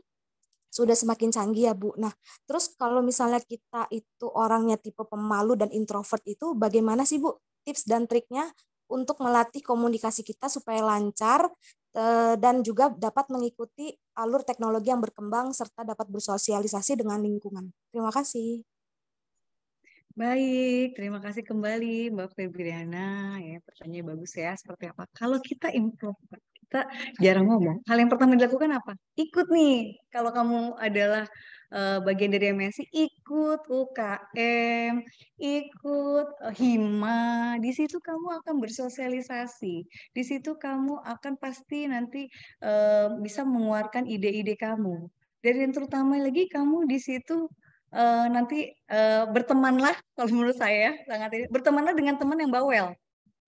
sudah semakin canggih ya Bu. Nah, terus kalau misalnya kita itu orangnya tipe pemalu dan introvert itu bagaimana sih Bu tips dan triknya untuk melatih komunikasi kita supaya lancar eh, dan juga dapat mengikuti alur teknologi yang berkembang serta dapat bersosialisasi dengan lingkungan. Terima kasih. Baik, terima kasih kembali Mbak Febriana. Ya, pertanyaannya bagus ya. Seperti apa? Kalau kita improve kita jarang ngomong. Hal yang pertama dilakukan apa? Ikut nih. Kalau kamu adalah uh, bagian dari MSI, ikut UKM, ikut eh, HIMA. Di situ kamu akan bersosialisasi. Di situ kamu akan pasti nanti uh, bisa mengeluarkan ide-ide kamu. Dan yang terutama lagi kamu di situ Eh, nanti uh, bertemanlah kalau menurut saya sangat ini bertemanlah dengan teman yang bawel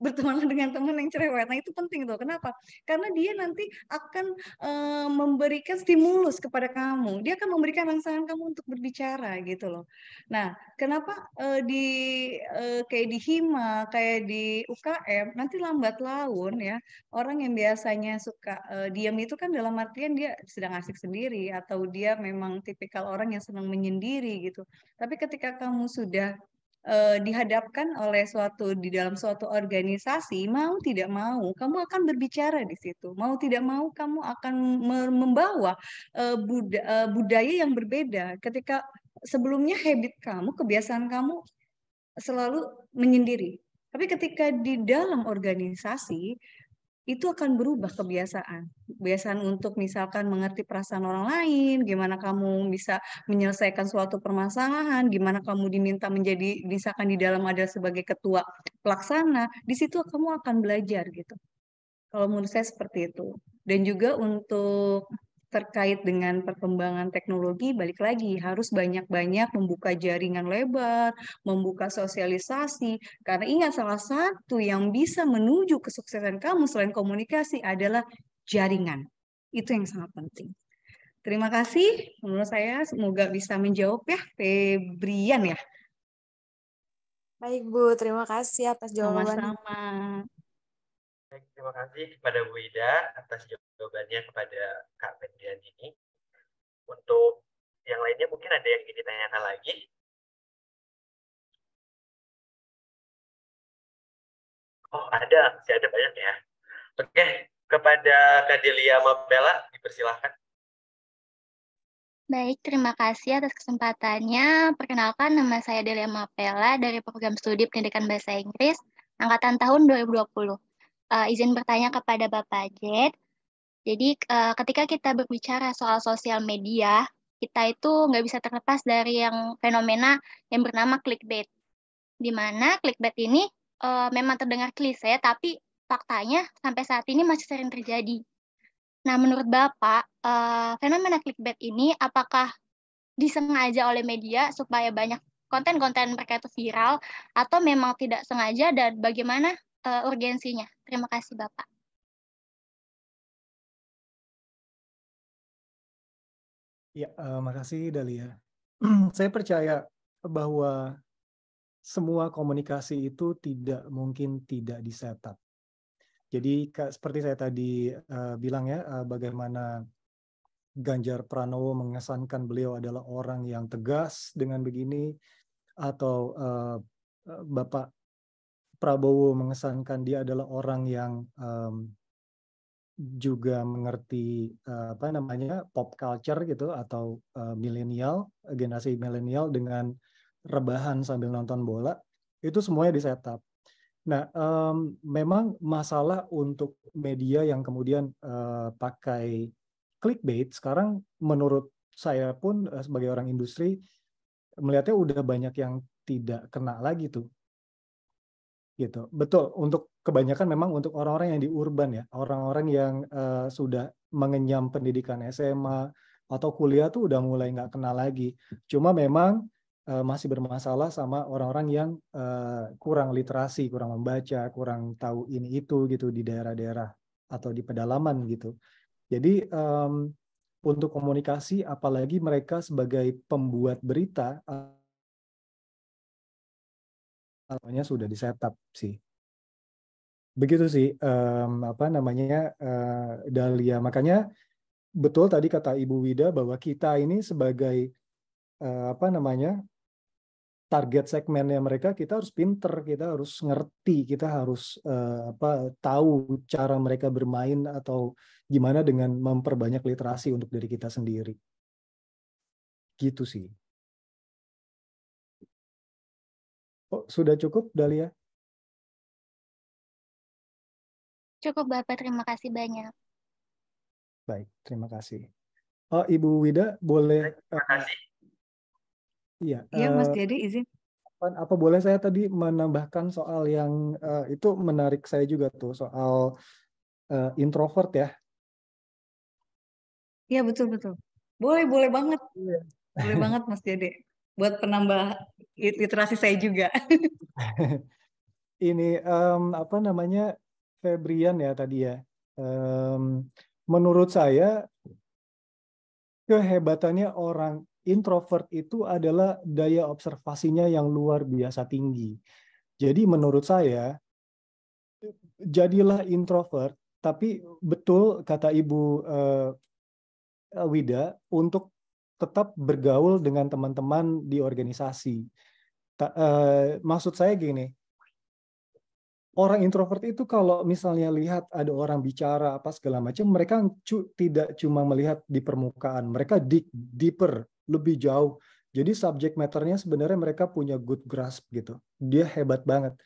berteman dengan teman yang cerewet. Nah, itu penting tuh. Kenapa? Karena dia nanti akan e, memberikan stimulus kepada kamu. Dia akan memberikan rangsangan kamu untuk berbicara gitu loh. Nah, kenapa e, di e, kayak di Hima, kayak di UKM nanti lambat laun ya, orang yang biasanya suka e, diam itu kan dalam artian dia sedang asik sendiri atau dia memang tipikal orang yang senang menyendiri gitu. Tapi ketika kamu sudah uh, dihadapkan oleh suatu di dalam suatu organisasi mau tidak mau kamu akan berbicara di situ mau tidak mau kamu akan membawa uh, eh, bud uh, eh, budaya yang berbeda ketika sebelumnya habit kamu kebiasaan kamu selalu menyendiri tapi ketika di dalam organisasi itu akan berubah kebiasaan. Kebiasaan untuk misalkan mengerti perasaan orang lain, gimana kamu bisa menyelesaikan suatu permasalahan, gimana kamu diminta menjadi misalkan di dalam ada sebagai ketua pelaksana, di situ kamu akan belajar gitu. Kalau menurut saya seperti itu. Dan juga untuk terkait dengan perkembangan teknologi balik lagi harus banyak-banyak membuka jaringan lebar, membuka sosialisasi karena ingat salah satu yang bisa menuju kesuksesan kamu selain komunikasi adalah jaringan. Itu yang sangat penting. Terima kasih. Menurut saya semoga bisa menjawab ya Febrian ya. Baik Bu, terima kasih atas jawabannya. Sama-sama. Baik, terima kasih kepada Bu Ida atas jawabannya kepada Kak Mendian ini. Untuk yang lainnya mungkin ada yang ingin ditanyakan lagi. Oh, ada. Saya ada banyak ya. Oke, kepada Kadelia Mabela, dipersilahkan. Baik, terima kasih atas kesempatannya. Perkenalkan, nama saya Delia Mapela dari Program Studi Pendidikan Bahasa Inggris, Angkatan tahun 2020 uh, izin bertanya kepada Bapak Jet. Jadi uh, ketika kita berbicara soal sosial media, kita itu nggak bisa terlepas dari yang fenomena yang bernama clickbait. Di mana clickbait ini uh, memang terdengar klise, tapi faktanya sampai saat ini masih sering terjadi. Nah, menurut Bapak, uh, fenomena clickbait ini apakah disengaja oleh media supaya banyak konten-konten mereka itu viral atau memang tidak sengaja dan bagaimana uh, urgensinya. Terima kasih Bapak. Ya, uh, makasih Dalia. (clears throat) Saya percaya bahwa semua komunikasi itu tidak mungkin tidak disetup. Jadi seperti saya tadi uh, bilang ya, uh, bagaimana Ganjar Pranowo mengesankan beliau adalah orang yang tegas dengan begini, atau uh, Bapak Prabowo mengesankan dia adalah orang yang um, juga mengerti uh, apa namanya pop culture gitu atau uh, milenial generasi milenial dengan rebahan sambil nonton bola itu semuanya di setup. Nah, um, memang masalah untuk media yang kemudian uh, pakai clickbait sekarang menurut saya pun sebagai orang industri melihatnya udah banyak yang tidak kena lagi tuh gitu. Betul, untuk kebanyakan memang untuk orang-orang yang di urban ya, orang-orang yang uh, sudah mengenyam pendidikan SMA atau kuliah tuh udah mulai nggak kenal lagi. Cuma memang uh, masih bermasalah sama orang-orang yang uh, kurang literasi, kurang membaca, kurang tahu ini itu gitu di daerah-daerah atau di pedalaman gitu. Jadi um, untuk komunikasi apalagi mereka sebagai pembuat berita semuanya sudah di setup sih. Begitu sih um, apa namanya uh, Dahlia. Makanya betul tadi kata Ibu Wida bahwa kita ini sebagai uh, apa namanya target segmennya mereka kita harus pinter, kita harus ngerti, kita harus uh, apa tahu cara mereka bermain atau gimana dengan memperbanyak literasi untuk diri kita sendiri. Gitu sih. Oh, sudah cukup, Dalia? Cukup, Bapak. Terima kasih banyak. Baik, terima kasih. Oh, Ibu Wida, boleh... Terima eh, kasih. Iya, ya, Mas Jadi eh, izin. Apa, apa boleh saya tadi menambahkan soal yang uh, itu menarik saya juga tuh, soal uh, introvert ya? Iya, betul-betul. Boleh, boleh banget. Iya. Boleh banget, Mas Jadi buat penambah literasi saya juga. Ini um, apa namanya Febrian ya tadi ya. Um, menurut saya kehebatannya orang introvert itu adalah daya observasinya yang luar biasa tinggi. Jadi menurut saya jadilah introvert tapi betul kata Ibu uh, Wida untuk tetap bergaul dengan teman-teman di organisasi. Ta, uh, maksud saya gini, orang introvert itu kalau misalnya lihat ada orang bicara apa segala macam, mereka cu tidak cuma melihat di permukaan, mereka dig deeper, lebih jauh. Jadi subject matternya sebenarnya mereka punya good grasp gitu. Dia hebat banget.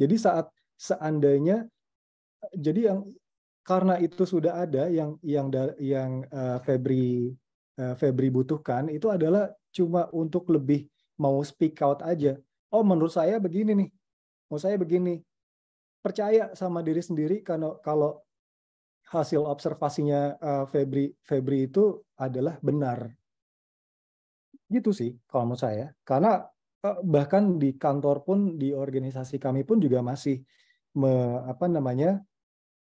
Jadi saat seandainya jadi yang karena itu sudah ada yang yang yang uh, Febri Eh, Febri butuhkan itu adalah cuma untuk lebih mau speak out aja. Oh, menurut saya begini nih. Menurut saya begini. Percaya sama diri sendiri karena kalau hasil observasinya eh, Febri Febri itu adalah benar. Gitu sih kalau menurut saya. Karena eh, bahkan di kantor pun di organisasi kami pun juga masih me, apa namanya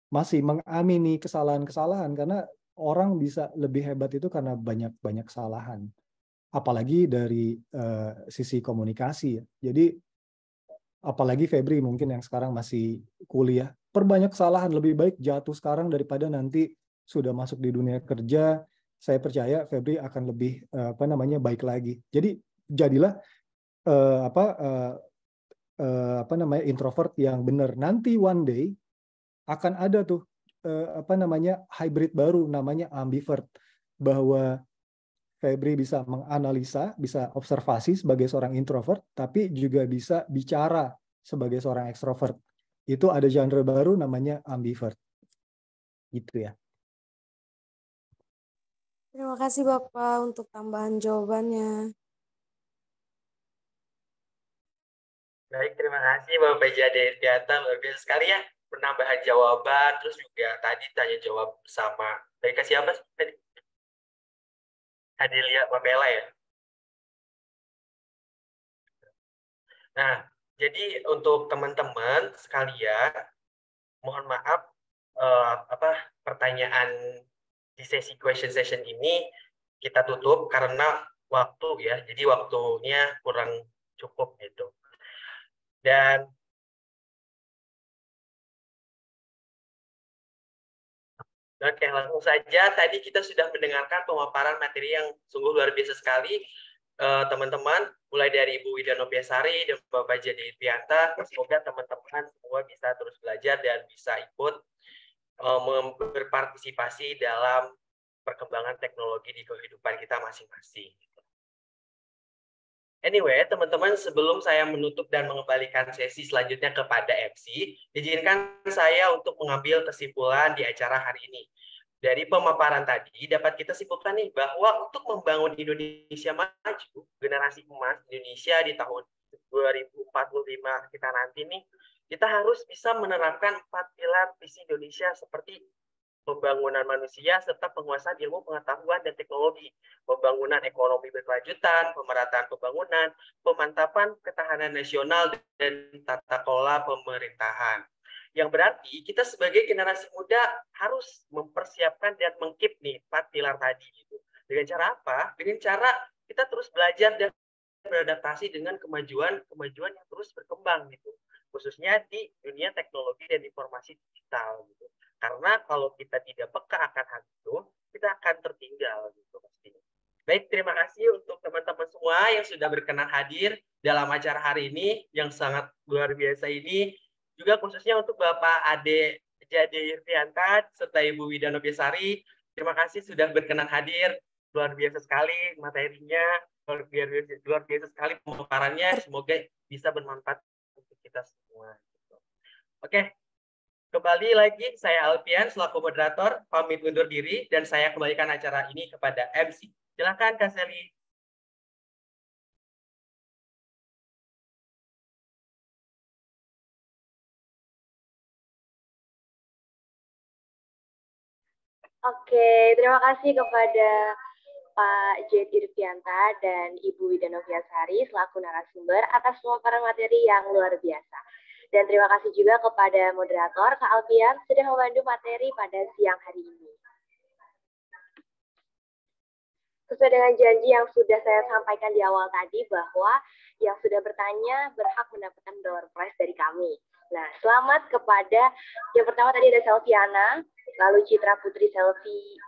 masih mengamini kesalahan-kesalahan karena orang bisa lebih hebat itu karena banyak banyak kesalahan apalagi dari uh, sisi komunikasi ya. Jadi apalagi Febri mungkin yang sekarang masih kuliah, perbanyak kesalahan lebih baik jatuh sekarang daripada nanti sudah masuk di dunia kerja. Saya percaya Febri akan lebih uh, apa namanya baik lagi. Jadi jadilah uh, apa uh, uh, apa namanya introvert yang benar. Nanti one day akan ada tuh Eh, apa namanya hybrid baru namanya ambivert bahwa Febri bisa menganalisa, bisa observasi sebagai seorang introvert, tapi juga bisa bicara sebagai seorang ekstrovert. Itu ada genre baru namanya ambivert. Gitu ya. Terima kasih Bapak untuk tambahan jawabannya. Baik, terima kasih Bapak Jadir Irpiata, bagus sekali ya penambahan jawaban terus juga tadi tanya jawab sama baik kasih apa sih tadi Adelia Mabela ya nah jadi untuk teman-teman sekalian mohon maaf uh, apa pertanyaan di sesi question session ini kita tutup karena waktu ya jadi waktunya kurang cukup gitu dan Oke, langsung saja. Tadi kita sudah mendengarkan pemaparan materi yang sungguh luar biasa sekali eh, teman-teman, mulai dari Ibu Widano Nobiasari dan Bapak Jadi Pianta, semoga teman-teman semua bisa terus belajar dan bisa ikut uh, berpartisipasi dalam perkembangan teknologi di kehidupan kita masing-masing. Anyway, teman-teman, sebelum saya menutup dan mengembalikan sesi selanjutnya kepada MC, izinkan saya untuk mengambil kesimpulan di acara hari ini. Dari pemaparan tadi, dapat kita simpulkan nih bahwa untuk membangun Indonesia maju, generasi emas Indonesia di tahun 2045 kita nanti nih, kita harus bisa menerapkan empat pilar visi Indonesia seperti pembangunan manusia serta penguasaan ilmu pengetahuan dan teknologi, pembangunan ekonomi berkelanjutan, pemerataan pembangunan, pemantapan ketahanan nasional dan tata kelola pemerintahan. Yang berarti kita sebagai generasi muda harus mempersiapkan dan mengkip nih empat pilar tadi gitu. Dengan cara apa? Dengan cara kita terus belajar dan beradaptasi dengan kemajuan-kemajuan yang terus berkembang gitu. Khususnya di dunia teknologi dan informasi digital gitu karena kalau kita tidak peka akan hal itu, kita akan tertinggal gitu pastinya. Baik, terima kasih untuk teman-teman semua yang sudah berkenan hadir dalam acara hari ini yang sangat luar biasa ini. Juga khususnya untuk Bapak Ade Jadi Irfianta serta Ibu Widano Biasari Terima kasih sudah berkenan hadir. Luar biasa sekali materinya, luar biasa, luar biasa sekali pemaparannya. Semoga bisa bermanfaat untuk kita semua. Gitu. Oke, Kembali lagi, saya Alpian selaku moderator, pamit undur diri, dan saya kembalikan acara ini kepada MC. Silakan Kak Seli. Oke, terima kasih kepada Pak J.T. Rufianta dan Ibu Widanoviasari selaku narasumber atas pemaparan materi yang luar biasa. Dan terima kasih juga kepada moderator Kak Alfian sudah memandu materi pada siang hari ini. Sesuai dengan janji yang sudah saya sampaikan di awal tadi bahwa yang sudah bertanya berhak mendapatkan door prize dari kami. Nah, selamat kepada yang pertama tadi ada Selviana, lalu Citra Putri Selvi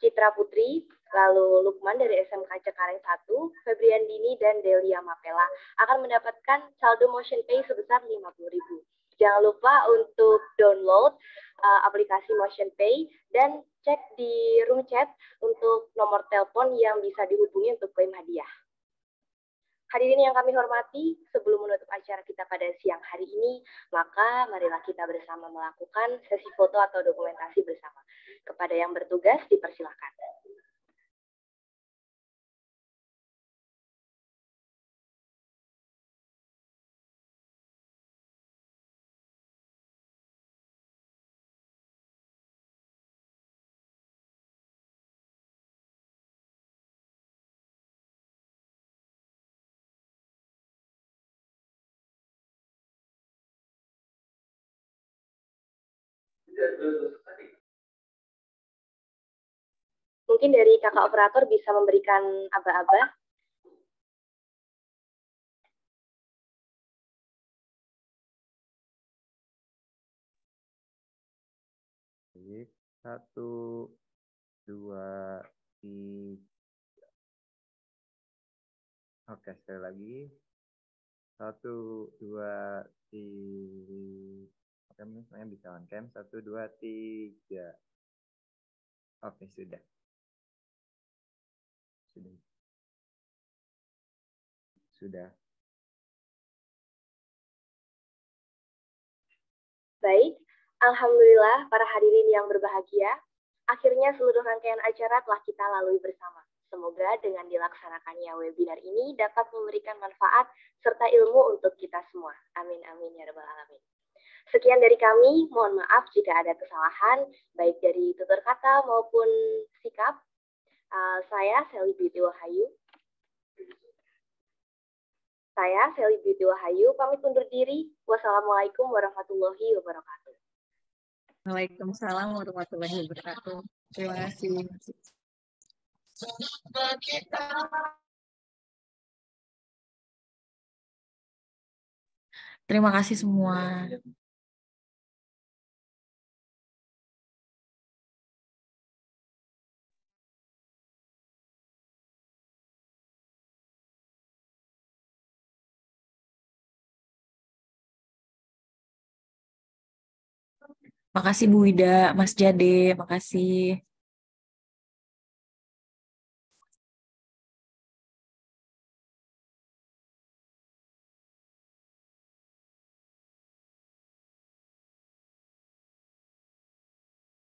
Citra Putri, lalu Lukman dari SMK Cekareng 1, Febrian Dini, dan Delia Mapela akan mendapatkan saldo motion pay sebesar 50.000. Jangan lupa untuk download uh, aplikasi motion pay dan cek di room chat untuk nomor telepon yang bisa dihubungi untuk klaim hadiah. Hadirin yang kami hormati, sebelum menutup acara kita pada siang hari ini, maka marilah kita bersama melakukan sesi foto atau dokumentasi bersama. Kepada yang bertugas, dipersilahkan. Mungkin dari kakak operator bisa memberikan aba-aba. Satu, dua, tiga. Oke, sekali lagi. Satu, dua, tiga cam semuanya bisa on cam satu dua tiga oke sudah sudah sudah baik Alhamdulillah para hadirin yang berbahagia Akhirnya seluruh rangkaian acara telah kita lalui bersama. Semoga dengan dilaksanakannya webinar ini dapat memberikan manfaat serta ilmu untuk kita semua. Amin amin ya rabbal alamin. Sekian dari kami, mohon maaf jika ada kesalahan, baik dari tutur kata maupun sikap. Uh, saya Sally Beauty Wahayu. Saya Sally Beauty Wahayu, pamit undur diri. Wassalamualaikum warahmatullahi wabarakatuh. Waalaikumsalam warahmatullahi wabarakatuh. Terima kasih. Terima kasih semua. Makasih Bu Wida, Mas Jade, makasih.